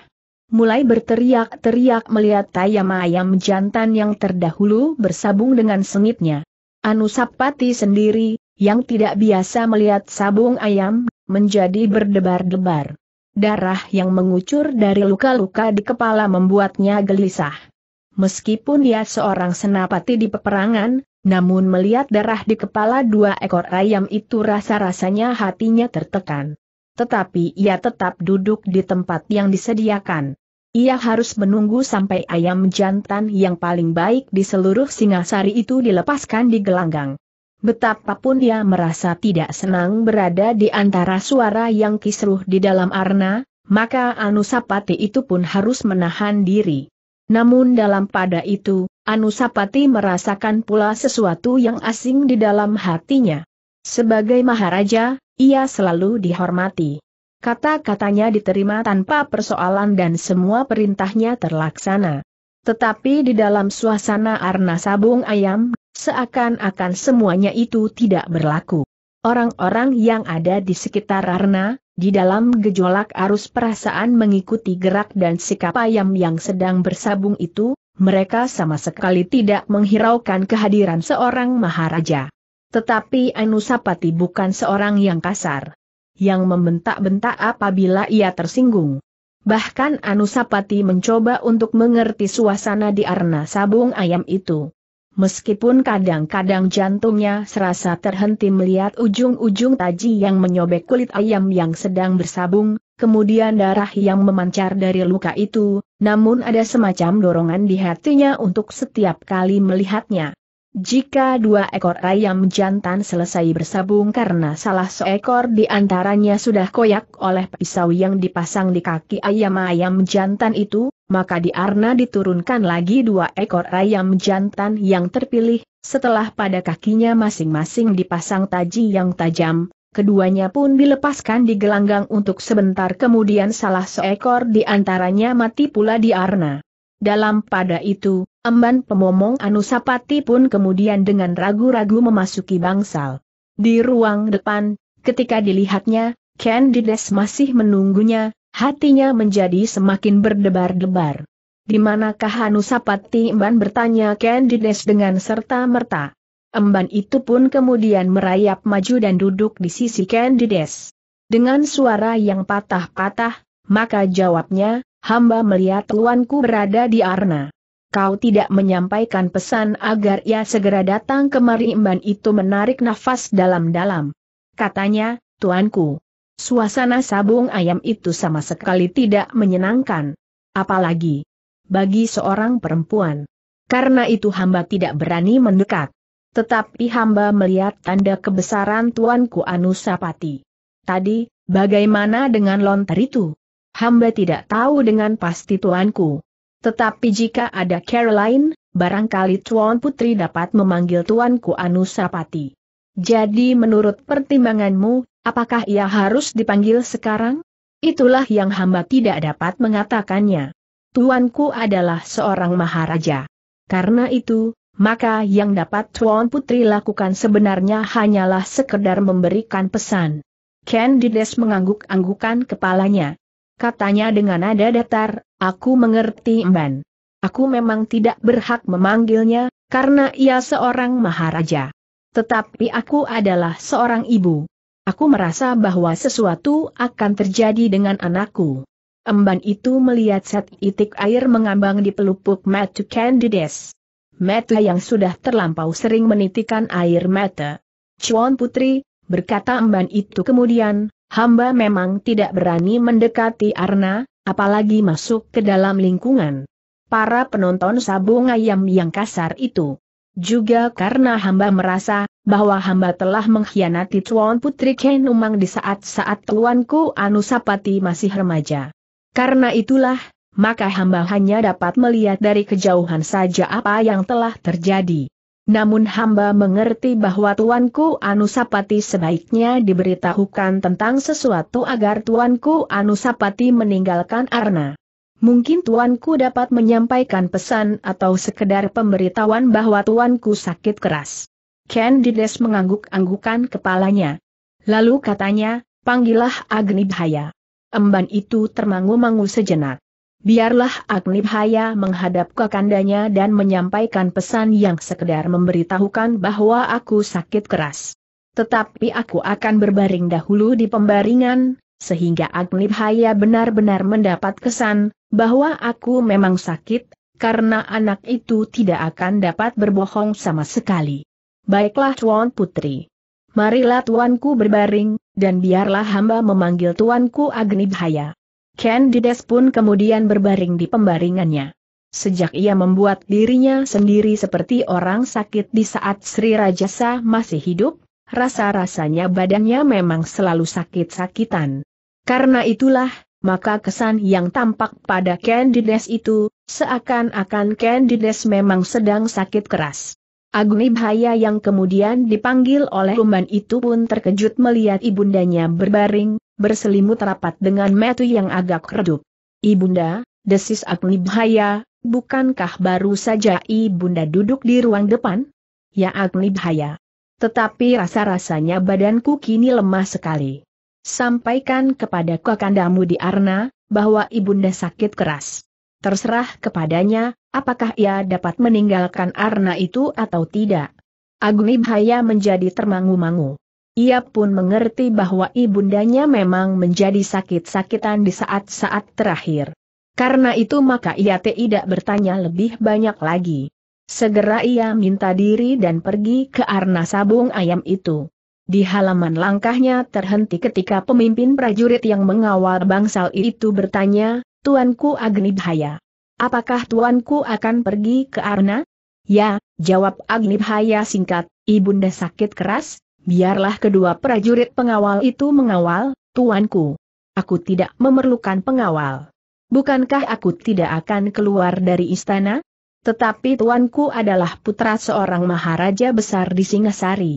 mulai berteriak-teriak melihat tayam ayam jantan yang terdahulu bersabung dengan sengitnya. Anusapati sendiri, yang tidak biasa melihat sabung ayam, menjadi berdebar-debar. Darah yang mengucur dari luka-luka di kepala membuatnya gelisah. Meskipun dia seorang senapati di peperangan, namun melihat darah di kepala dua ekor ayam itu rasa-rasanya hatinya tertekan. Tetapi ia tetap duduk di tempat yang disediakan. Ia harus menunggu sampai ayam jantan yang paling baik di seluruh Singasari itu dilepaskan di gelanggang. Betapapun ia merasa tidak senang berada di antara suara yang kisruh di dalam arna, maka Anusapati itu pun harus menahan diri. Namun dalam pada itu, Anusapati merasakan pula sesuatu yang asing di dalam hatinya. Sebagai maharaja, ia selalu dihormati. Kata-katanya diterima tanpa persoalan dan semua perintahnya terlaksana. Tetapi di dalam suasana arna sabung ayam, seakan-akan semuanya itu tidak berlaku. Orang-orang yang ada di sekitar arna, di dalam gejolak arus perasaan mengikuti gerak dan sikap ayam yang sedang bersabung itu, mereka sama sekali tidak menghiraukan kehadiran seorang maharaja. Tetapi Anusapati bukan seorang yang kasar. Yang membentak-bentak apabila ia tersinggung. Bahkan Anusapati mencoba untuk mengerti suasana di arena sabung ayam itu. Meskipun kadang-kadang jantungnya serasa terhenti melihat ujung-ujung taji yang menyobek kulit ayam yang sedang bersabung, kemudian darah yang memancar dari luka itu, namun ada semacam dorongan di hatinya untuk setiap kali melihatnya. Jika dua ekor ayam jantan selesai bersabung karena salah seekor di antaranya sudah koyak oleh pisau yang dipasang di kaki ayam-ayam jantan itu, maka di arna diturunkan lagi dua ekor ayam jantan yang terpilih, setelah pada kakinya masing-masing dipasang taji yang tajam, Keduanya pun dilepaskan di gelanggang untuk sebentar kemudian salah seekor di antaranya mati pula di arna. Dalam pada itu, emban pemomong Anusapati pun kemudian dengan ragu-ragu memasuki bangsal. Di ruang depan, ketika dilihatnya, Candides masih menunggunya, hatinya menjadi semakin berdebar-debar. Di manakah Anusapati emban bertanya Candides dengan serta-merta. Emban itu pun kemudian merayap maju dan duduk di sisi Candides. Dengan suara yang patah-patah, maka jawabnya, hamba melihat tuanku berada di Arna. Kau tidak menyampaikan pesan agar ia segera datang kemari Emban itu menarik nafas dalam-dalam. Katanya, tuanku. Suasana sabung ayam itu sama sekali tidak menyenangkan. Apalagi bagi seorang perempuan. Karena itu hamba tidak berani mendekat. Tetapi hamba melihat tanda kebesaran Tuanku Anusapati. Tadi, bagaimana dengan lontar itu? Hamba tidak tahu dengan pasti Tuanku. Tetapi jika ada Caroline, barangkali Tuan Putri dapat memanggil Tuanku Anusapati. Jadi menurut pertimbanganmu, apakah ia harus dipanggil sekarang? Itulah yang hamba tidak dapat mengatakannya. Tuanku adalah seorang maharaja. Karena itu, maka yang dapat Tuan Putri lakukan sebenarnya hanyalah sekedar memberikan pesan. Candides mengangguk-anggukan kepalanya. Katanya dengan nada datar, aku mengerti Mban. Aku memang tidak berhak memanggilnya, karena ia seorang maharaja. Tetapi aku adalah seorang ibu. Aku merasa bahwa sesuatu akan terjadi dengan anakku. Emban itu melihat set itik air mengambang di pelupuk Matthew Candides mata yang sudah terlampau sering menitikan air mata. Cuan Putri, berkata emban itu kemudian, hamba memang tidak berani mendekati Arna, apalagi masuk ke dalam lingkungan para penonton sabung ayam yang kasar itu. Juga karena hamba merasa, bahwa hamba telah mengkhianati Tuan Putri Ken di saat-saat tuanku Anusapati masih remaja. Karena itulah, maka hamba hanya dapat melihat dari kejauhan saja apa yang telah terjadi. Namun hamba mengerti bahwa Tuanku Anusapati sebaiknya diberitahukan tentang sesuatu agar Tuanku Anusapati meninggalkan Arna. Mungkin Tuanku dapat menyampaikan pesan atau sekedar pemberitahuan bahwa Tuanku sakit keras. Candides mengangguk-anggukan kepalanya. Lalu katanya, panggillah Agni Bhaya. Emban itu termangu-mangu sejenak. Biarlah Agni Agnibhaya menghadap ke kandanya dan menyampaikan pesan yang sekedar memberitahukan bahwa aku sakit keras. Tetapi aku akan berbaring dahulu di pembaringan, sehingga Agni Agnibhaya benar-benar mendapat kesan, bahwa aku memang sakit, karena anak itu tidak akan dapat berbohong sama sekali. Baiklah Tuan Putri. Marilah Tuanku berbaring, dan biarlah hamba memanggil Tuanku Agni Agnibhaya. Ken Dides pun kemudian berbaring di pembaringannya. Sejak ia membuat dirinya sendiri seperti orang sakit di saat Sri Rajasa masih hidup, rasa-rasanya badannya memang selalu sakit-sakitan. Karena itulah, maka kesan yang tampak pada Candides itu, seakan-akan Candides memang sedang sakit keras. Agni Bhaya yang kemudian dipanggil oleh Umban itu pun terkejut melihat ibundanya berbaring, berselimut rapat dengan metu yang agak redup. Ibunda, desis Agni Bhaya, bukankah baru saja Ibunda duduk di ruang depan? Ya Agni Bhaya. Tetapi rasa-rasanya badanku kini lemah sekali. Sampaikan kepada kakandamu di Arna, bahwa Ibunda sakit keras. Terserah kepadanya, apakah ia dapat meninggalkan Arna itu atau tidak. Agni Bhaya menjadi termangu-mangu. Ia pun mengerti bahwa ibundanya memang menjadi sakit-sakitan di saat-saat terakhir. Karena itu maka ia tidak bertanya lebih banyak lagi. Segera ia minta diri dan pergi ke arna sabung ayam itu. Di halaman langkahnya terhenti ketika pemimpin prajurit yang mengawal bangsal itu bertanya, Tuanku Agni Agnibhaya. Apakah Tuanku akan pergi ke Arna? Ya, jawab Agni Agnibhaya singkat, Ibunda sakit keras, biarlah kedua prajurit pengawal itu mengawal, tuanku. Aku tidak memerlukan pengawal. Bukankah aku tidak akan keluar dari istana? Tetapi tuanku adalah putra seorang maharaja besar di Singasari.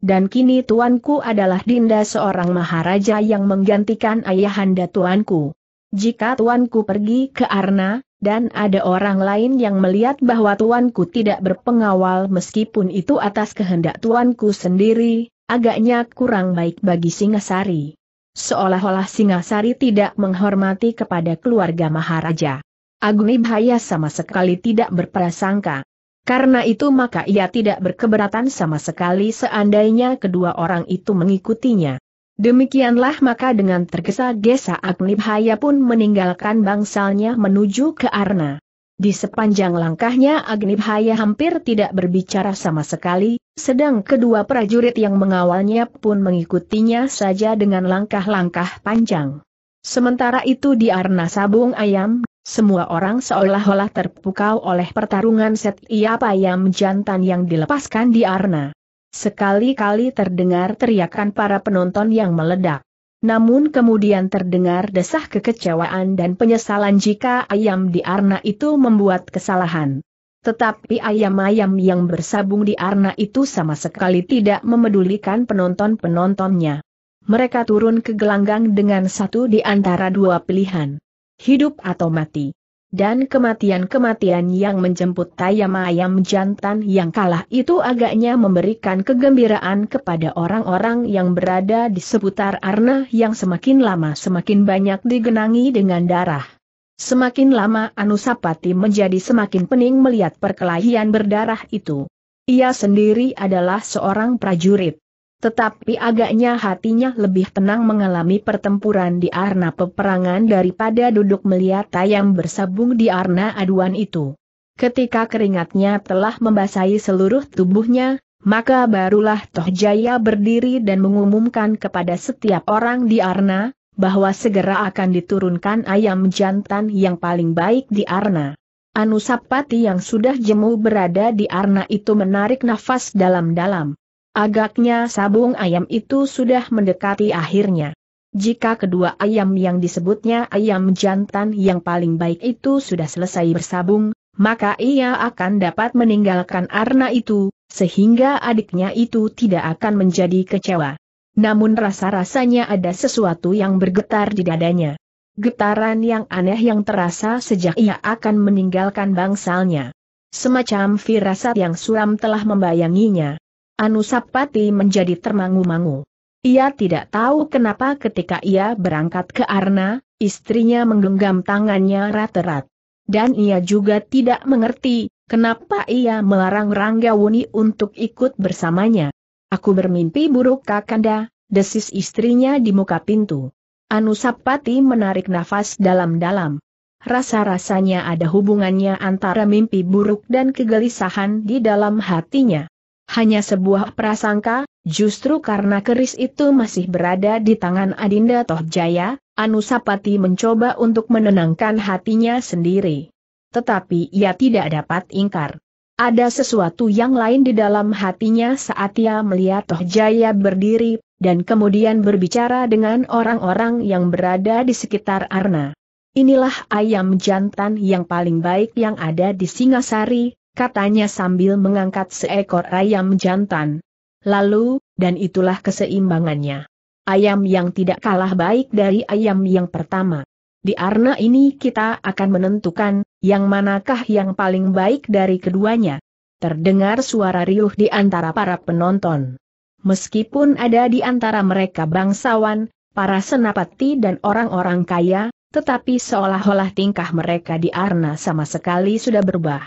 Dan kini tuanku adalah dinda seorang maharaja yang menggantikan ayahanda tuanku. Jika tuanku pergi ke Arna, dan ada orang lain yang melihat bahwa tuanku tidak berpengawal meskipun itu atas kehendak tuanku sendiri, agaknya kurang baik bagi Singasari. Seolah-olah Singasari tidak menghormati kepada keluarga Maharaja. Agni Bahaya sama sekali tidak berprasangka. Karena itu maka ia tidak berkeberatan sama sekali seandainya kedua orang itu mengikutinya. Demikianlah maka dengan tergesa-gesa Agni Bahaya pun meninggalkan bangsalnya menuju ke Arna. Di sepanjang langkahnya Agni Bhaya hampir tidak berbicara sama sekali, sedang kedua prajurit yang mengawalnya pun mengikutinya saja dengan langkah-langkah panjang. Sementara itu di arna sabung ayam, semua orang seolah-olah terpukau oleh pertarungan set iap ayam jantan yang dilepaskan di arna. Sekali-kali terdengar teriakan para penonton yang meledak. Namun kemudian terdengar desah kekecewaan dan penyesalan jika ayam di arna itu membuat kesalahan. Tetapi ayam-ayam yang bersabung di arna itu sama sekali tidak memedulikan penonton-penontonnya. Mereka turun ke gelanggang dengan satu di antara dua pilihan. Hidup atau mati dan kematian-kematian yang menjemput tayam-ayam jantan yang kalah itu agaknya memberikan kegembiraan kepada orang-orang yang berada di seputar Arna yang semakin lama semakin banyak digenangi dengan darah. Semakin lama Anusapati menjadi semakin pening melihat perkelahian berdarah itu. Ia sendiri adalah seorang prajurit. Tetapi agaknya hatinya lebih tenang mengalami pertempuran di arena peperangan daripada duduk melihat tayang bersabung di arena aduan itu. Ketika keringatnya telah membasahi seluruh tubuhnya, maka barulah Tohjaya berdiri dan mengumumkan kepada setiap orang di arena, bahwa segera akan diturunkan ayam jantan yang paling baik di arena. Anusapati yang sudah jemu berada di arna itu menarik nafas dalam-dalam. Agaknya sabung ayam itu sudah mendekati akhirnya. Jika kedua ayam yang disebutnya ayam jantan yang paling baik itu sudah selesai bersabung, maka ia akan dapat meninggalkan arna itu, sehingga adiknya itu tidak akan menjadi kecewa. Namun rasa-rasanya ada sesuatu yang bergetar di dadanya. Getaran yang aneh yang terasa sejak ia akan meninggalkan bangsalnya. Semacam firasat yang suram telah membayanginya. Anusapati menjadi termangu-mangu. Ia tidak tahu kenapa ketika ia berangkat ke Arna, istrinya menggenggam tangannya rat-rat. Dan ia juga tidak mengerti, kenapa ia melarang Ranggawuni untuk ikut bersamanya. Aku bermimpi buruk Kakanda, desis istrinya di muka pintu. Anusapati menarik nafas dalam-dalam. Rasa-rasanya ada hubungannya antara mimpi buruk dan kegelisahan di dalam hatinya. Hanya sebuah prasangka, justru karena keris itu masih berada di tangan Adinda Tohjaya, Anusapati mencoba untuk menenangkan hatinya sendiri. Tetapi ia tidak dapat ingkar. Ada sesuatu yang lain di dalam hatinya saat ia melihat Tohjaya berdiri, dan kemudian berbicara dengan orang-orang yang berada di sekitar Arna. Inilah ayam jantan yang paling baik yang ada di Singasari, katanya sambil mengangkat seekor ayam jantan. Lalu, dan itulah keseimbangannya. Ayam yang tidak kalah baik dari ayam yang pertama. Di arena ini kita akan menentukan, yang manakah yang paling baik dari keduanya. Terdengar suara riuh di antara para penonton. Meskipun ada di antara mereka bangsawan, para senapati dan orang-orang kaya, tetapi seolah-olah tingkah mereka di arena sama sekali sudah berubah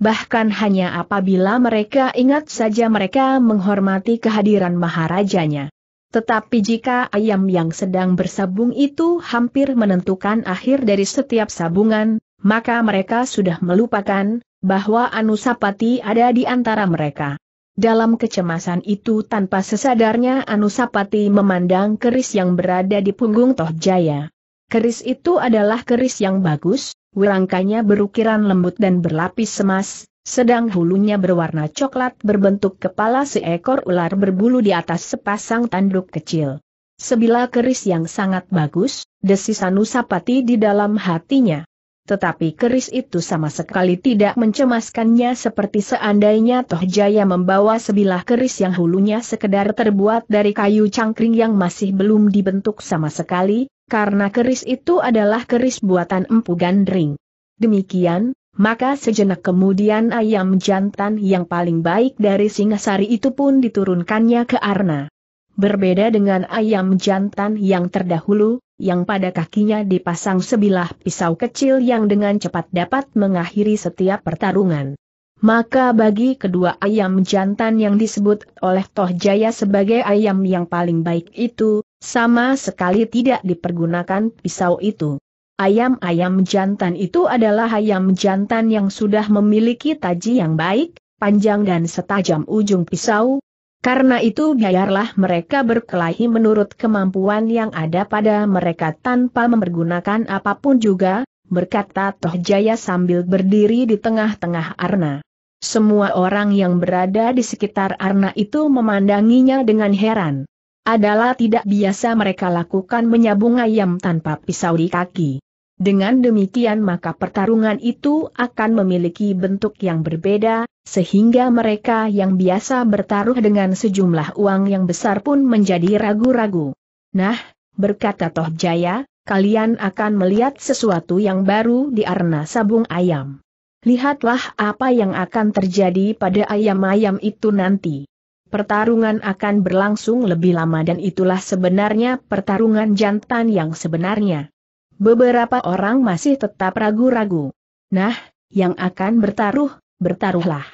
bahkan hanya apabila mereka ingat saja mereka menghormati kehadiran maharajanya. Tetapi jika ayam yang sedang bersabung itu hampir menentukan akhir dari setiap sabungan, maka mereka sudah melupakan bahwa Anusapati ada di antara mereka. Dalam kecemasan itu tanpa sesadarnya Anusapati memandang keris yang berada di punggung Tohjaya. Keris itu adalah keris yang bagus, Wirangkanya berukiran lembut dan berlapis emas, sedang hulunya berwarna coklat berbentuk kepala seekor ular berbulu di atas sepasang tanduk kecil. Sebilah keris yang sangat bagus, desisan Nusapati di dalam hatinya. Tetapi keris itu sama sekali tidak mencemaskannya seperti seandainya Toh Jaya membawa sebilah keris yang hulunya sekedar terbuat dari kayu cangkring yang masih belum dibentuk sama sekali, karena keris itu adalah keris buatan Empu Gandring. Demikian, maka sejenak kemudian ayam jantan yang paling baik dari Singasari itu pun diturunkannya ke Arna. Berbeda dengan ayam jantan yang terdahulu, yang pada kakinya dipasang sebilah pisau kecil yang dengan cepat dapat mengakhiri setiap pertarungan. Maka bagi kedua ayam jantan yang disebut oleh Tohjaya sebagai ayam yang paling baik itu, sama sekali tidak dipergunakan pisau itu. Ayam-ayam jantan itu adalah ayam jantan yang sudah memiliki taji yang baik, panjang dan setajam ujung pisau. Karena itu biarlah mereka berkelahi menurut kemampuan yang ada pada mereka tanpa mempergunakan apapun juga, berkata Toh Jaya sambil berdiri di tengah-tengah Arna. Semua orang yang berada di sekitar Arna itu memandanginya dengan heran adalah tidak biasa mereka lakukan menyabung ayam tanpa pisau di kaki. Dengan demikian maka pertarungan itu akan memiliki bentuk yang berbeda, sehingga mereka yang biasa bertaruh dengan sejumlah uang yang besar pun menjadi ragu-ragu. Nah, berkata Toh Jaya, kalian akan melihat sesuatu yang baru di arena sabung ayam. Lihatlah apa yang akan terjadi pada ayam-ayam itu nanti pertarungan akan berlangsung lebih lama dan itulah sebenarnya pertarungan jantan yang sebenarnya. Beberapa orang masih tetap ragu-ragu. Nah, yang akan bertaruh, bertaruhlah.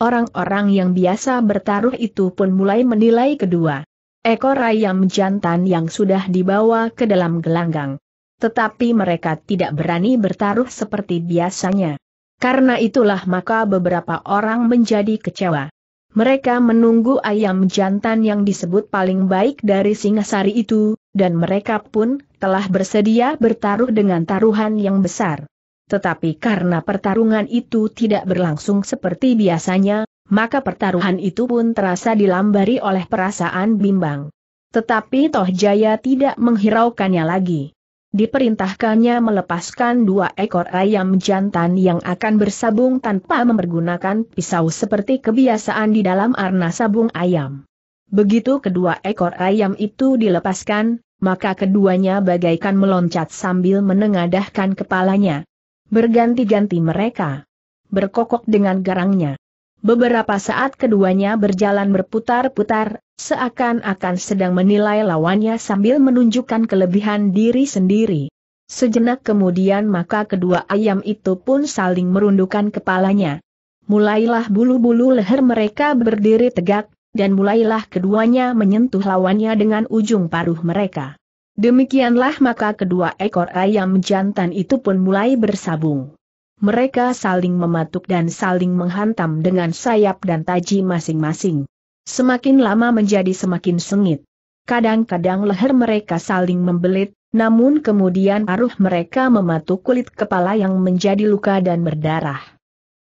Orang-orang yang biasa bertaruh itu pun mulai menilai kedua ekor ayam jantan yang sudah dibawa ke dalam gelanggang. Tetapi mereka tidak berani bertaruh seperti biasanya. Karena itulah maka beberapa orang menjadi kecewa. Mereka menunggu ayam jantan yang disebut paling baik dari Singasari itu, dan mereka pun telah bersedia bertaruh dengan taruhan yang besar. Tetapi karena pertarungan itu tidak berlangsung seperti biasanya, maka pertaruhan itu pun terasa dilambari oleh perasaan bimbang. Tetapi Toh Jaya tidak menghiraukannya lagi diperintahkannya melepaskan dua ekor ayam jantan yang akan bersabung tanpa mempergunakan pisau seperti kebiasaan di dalam arna sabung ayam. Begitu kedua ekor ayam itu dilepaskan, maka keduanya bagaikan meloncat sambil menengadahkan kepalanya. Berganti-ganti mereka. Berkokok dengan garangnya. Beberapa saat keduanya berjalan berputar-putar, seakan-akan sedang menilai lawannya sambil menunjukkan kelebihan diri sendiri. Sejenak kemudian maka kedua ayam itu pun saling merundukkan kepalanya. Mulailah bulu-bulu leher mereka berdiri tegak, dan mulailah keduanya menyentuh lawannya dengan ujung paruh mereka. Demikianlah maka kedua ekor ayam jantan itu pun mulai bersabung mereka saling mematuk dan saling menghantam dengan sayap dan taji masing-masing. Semakin lama menjadi semakin sengit. Kadang-kadang leher mereka saling membelit, namun kemudian paruh mereka mematuk kulit kepala yang menjadi luka dan berdarah.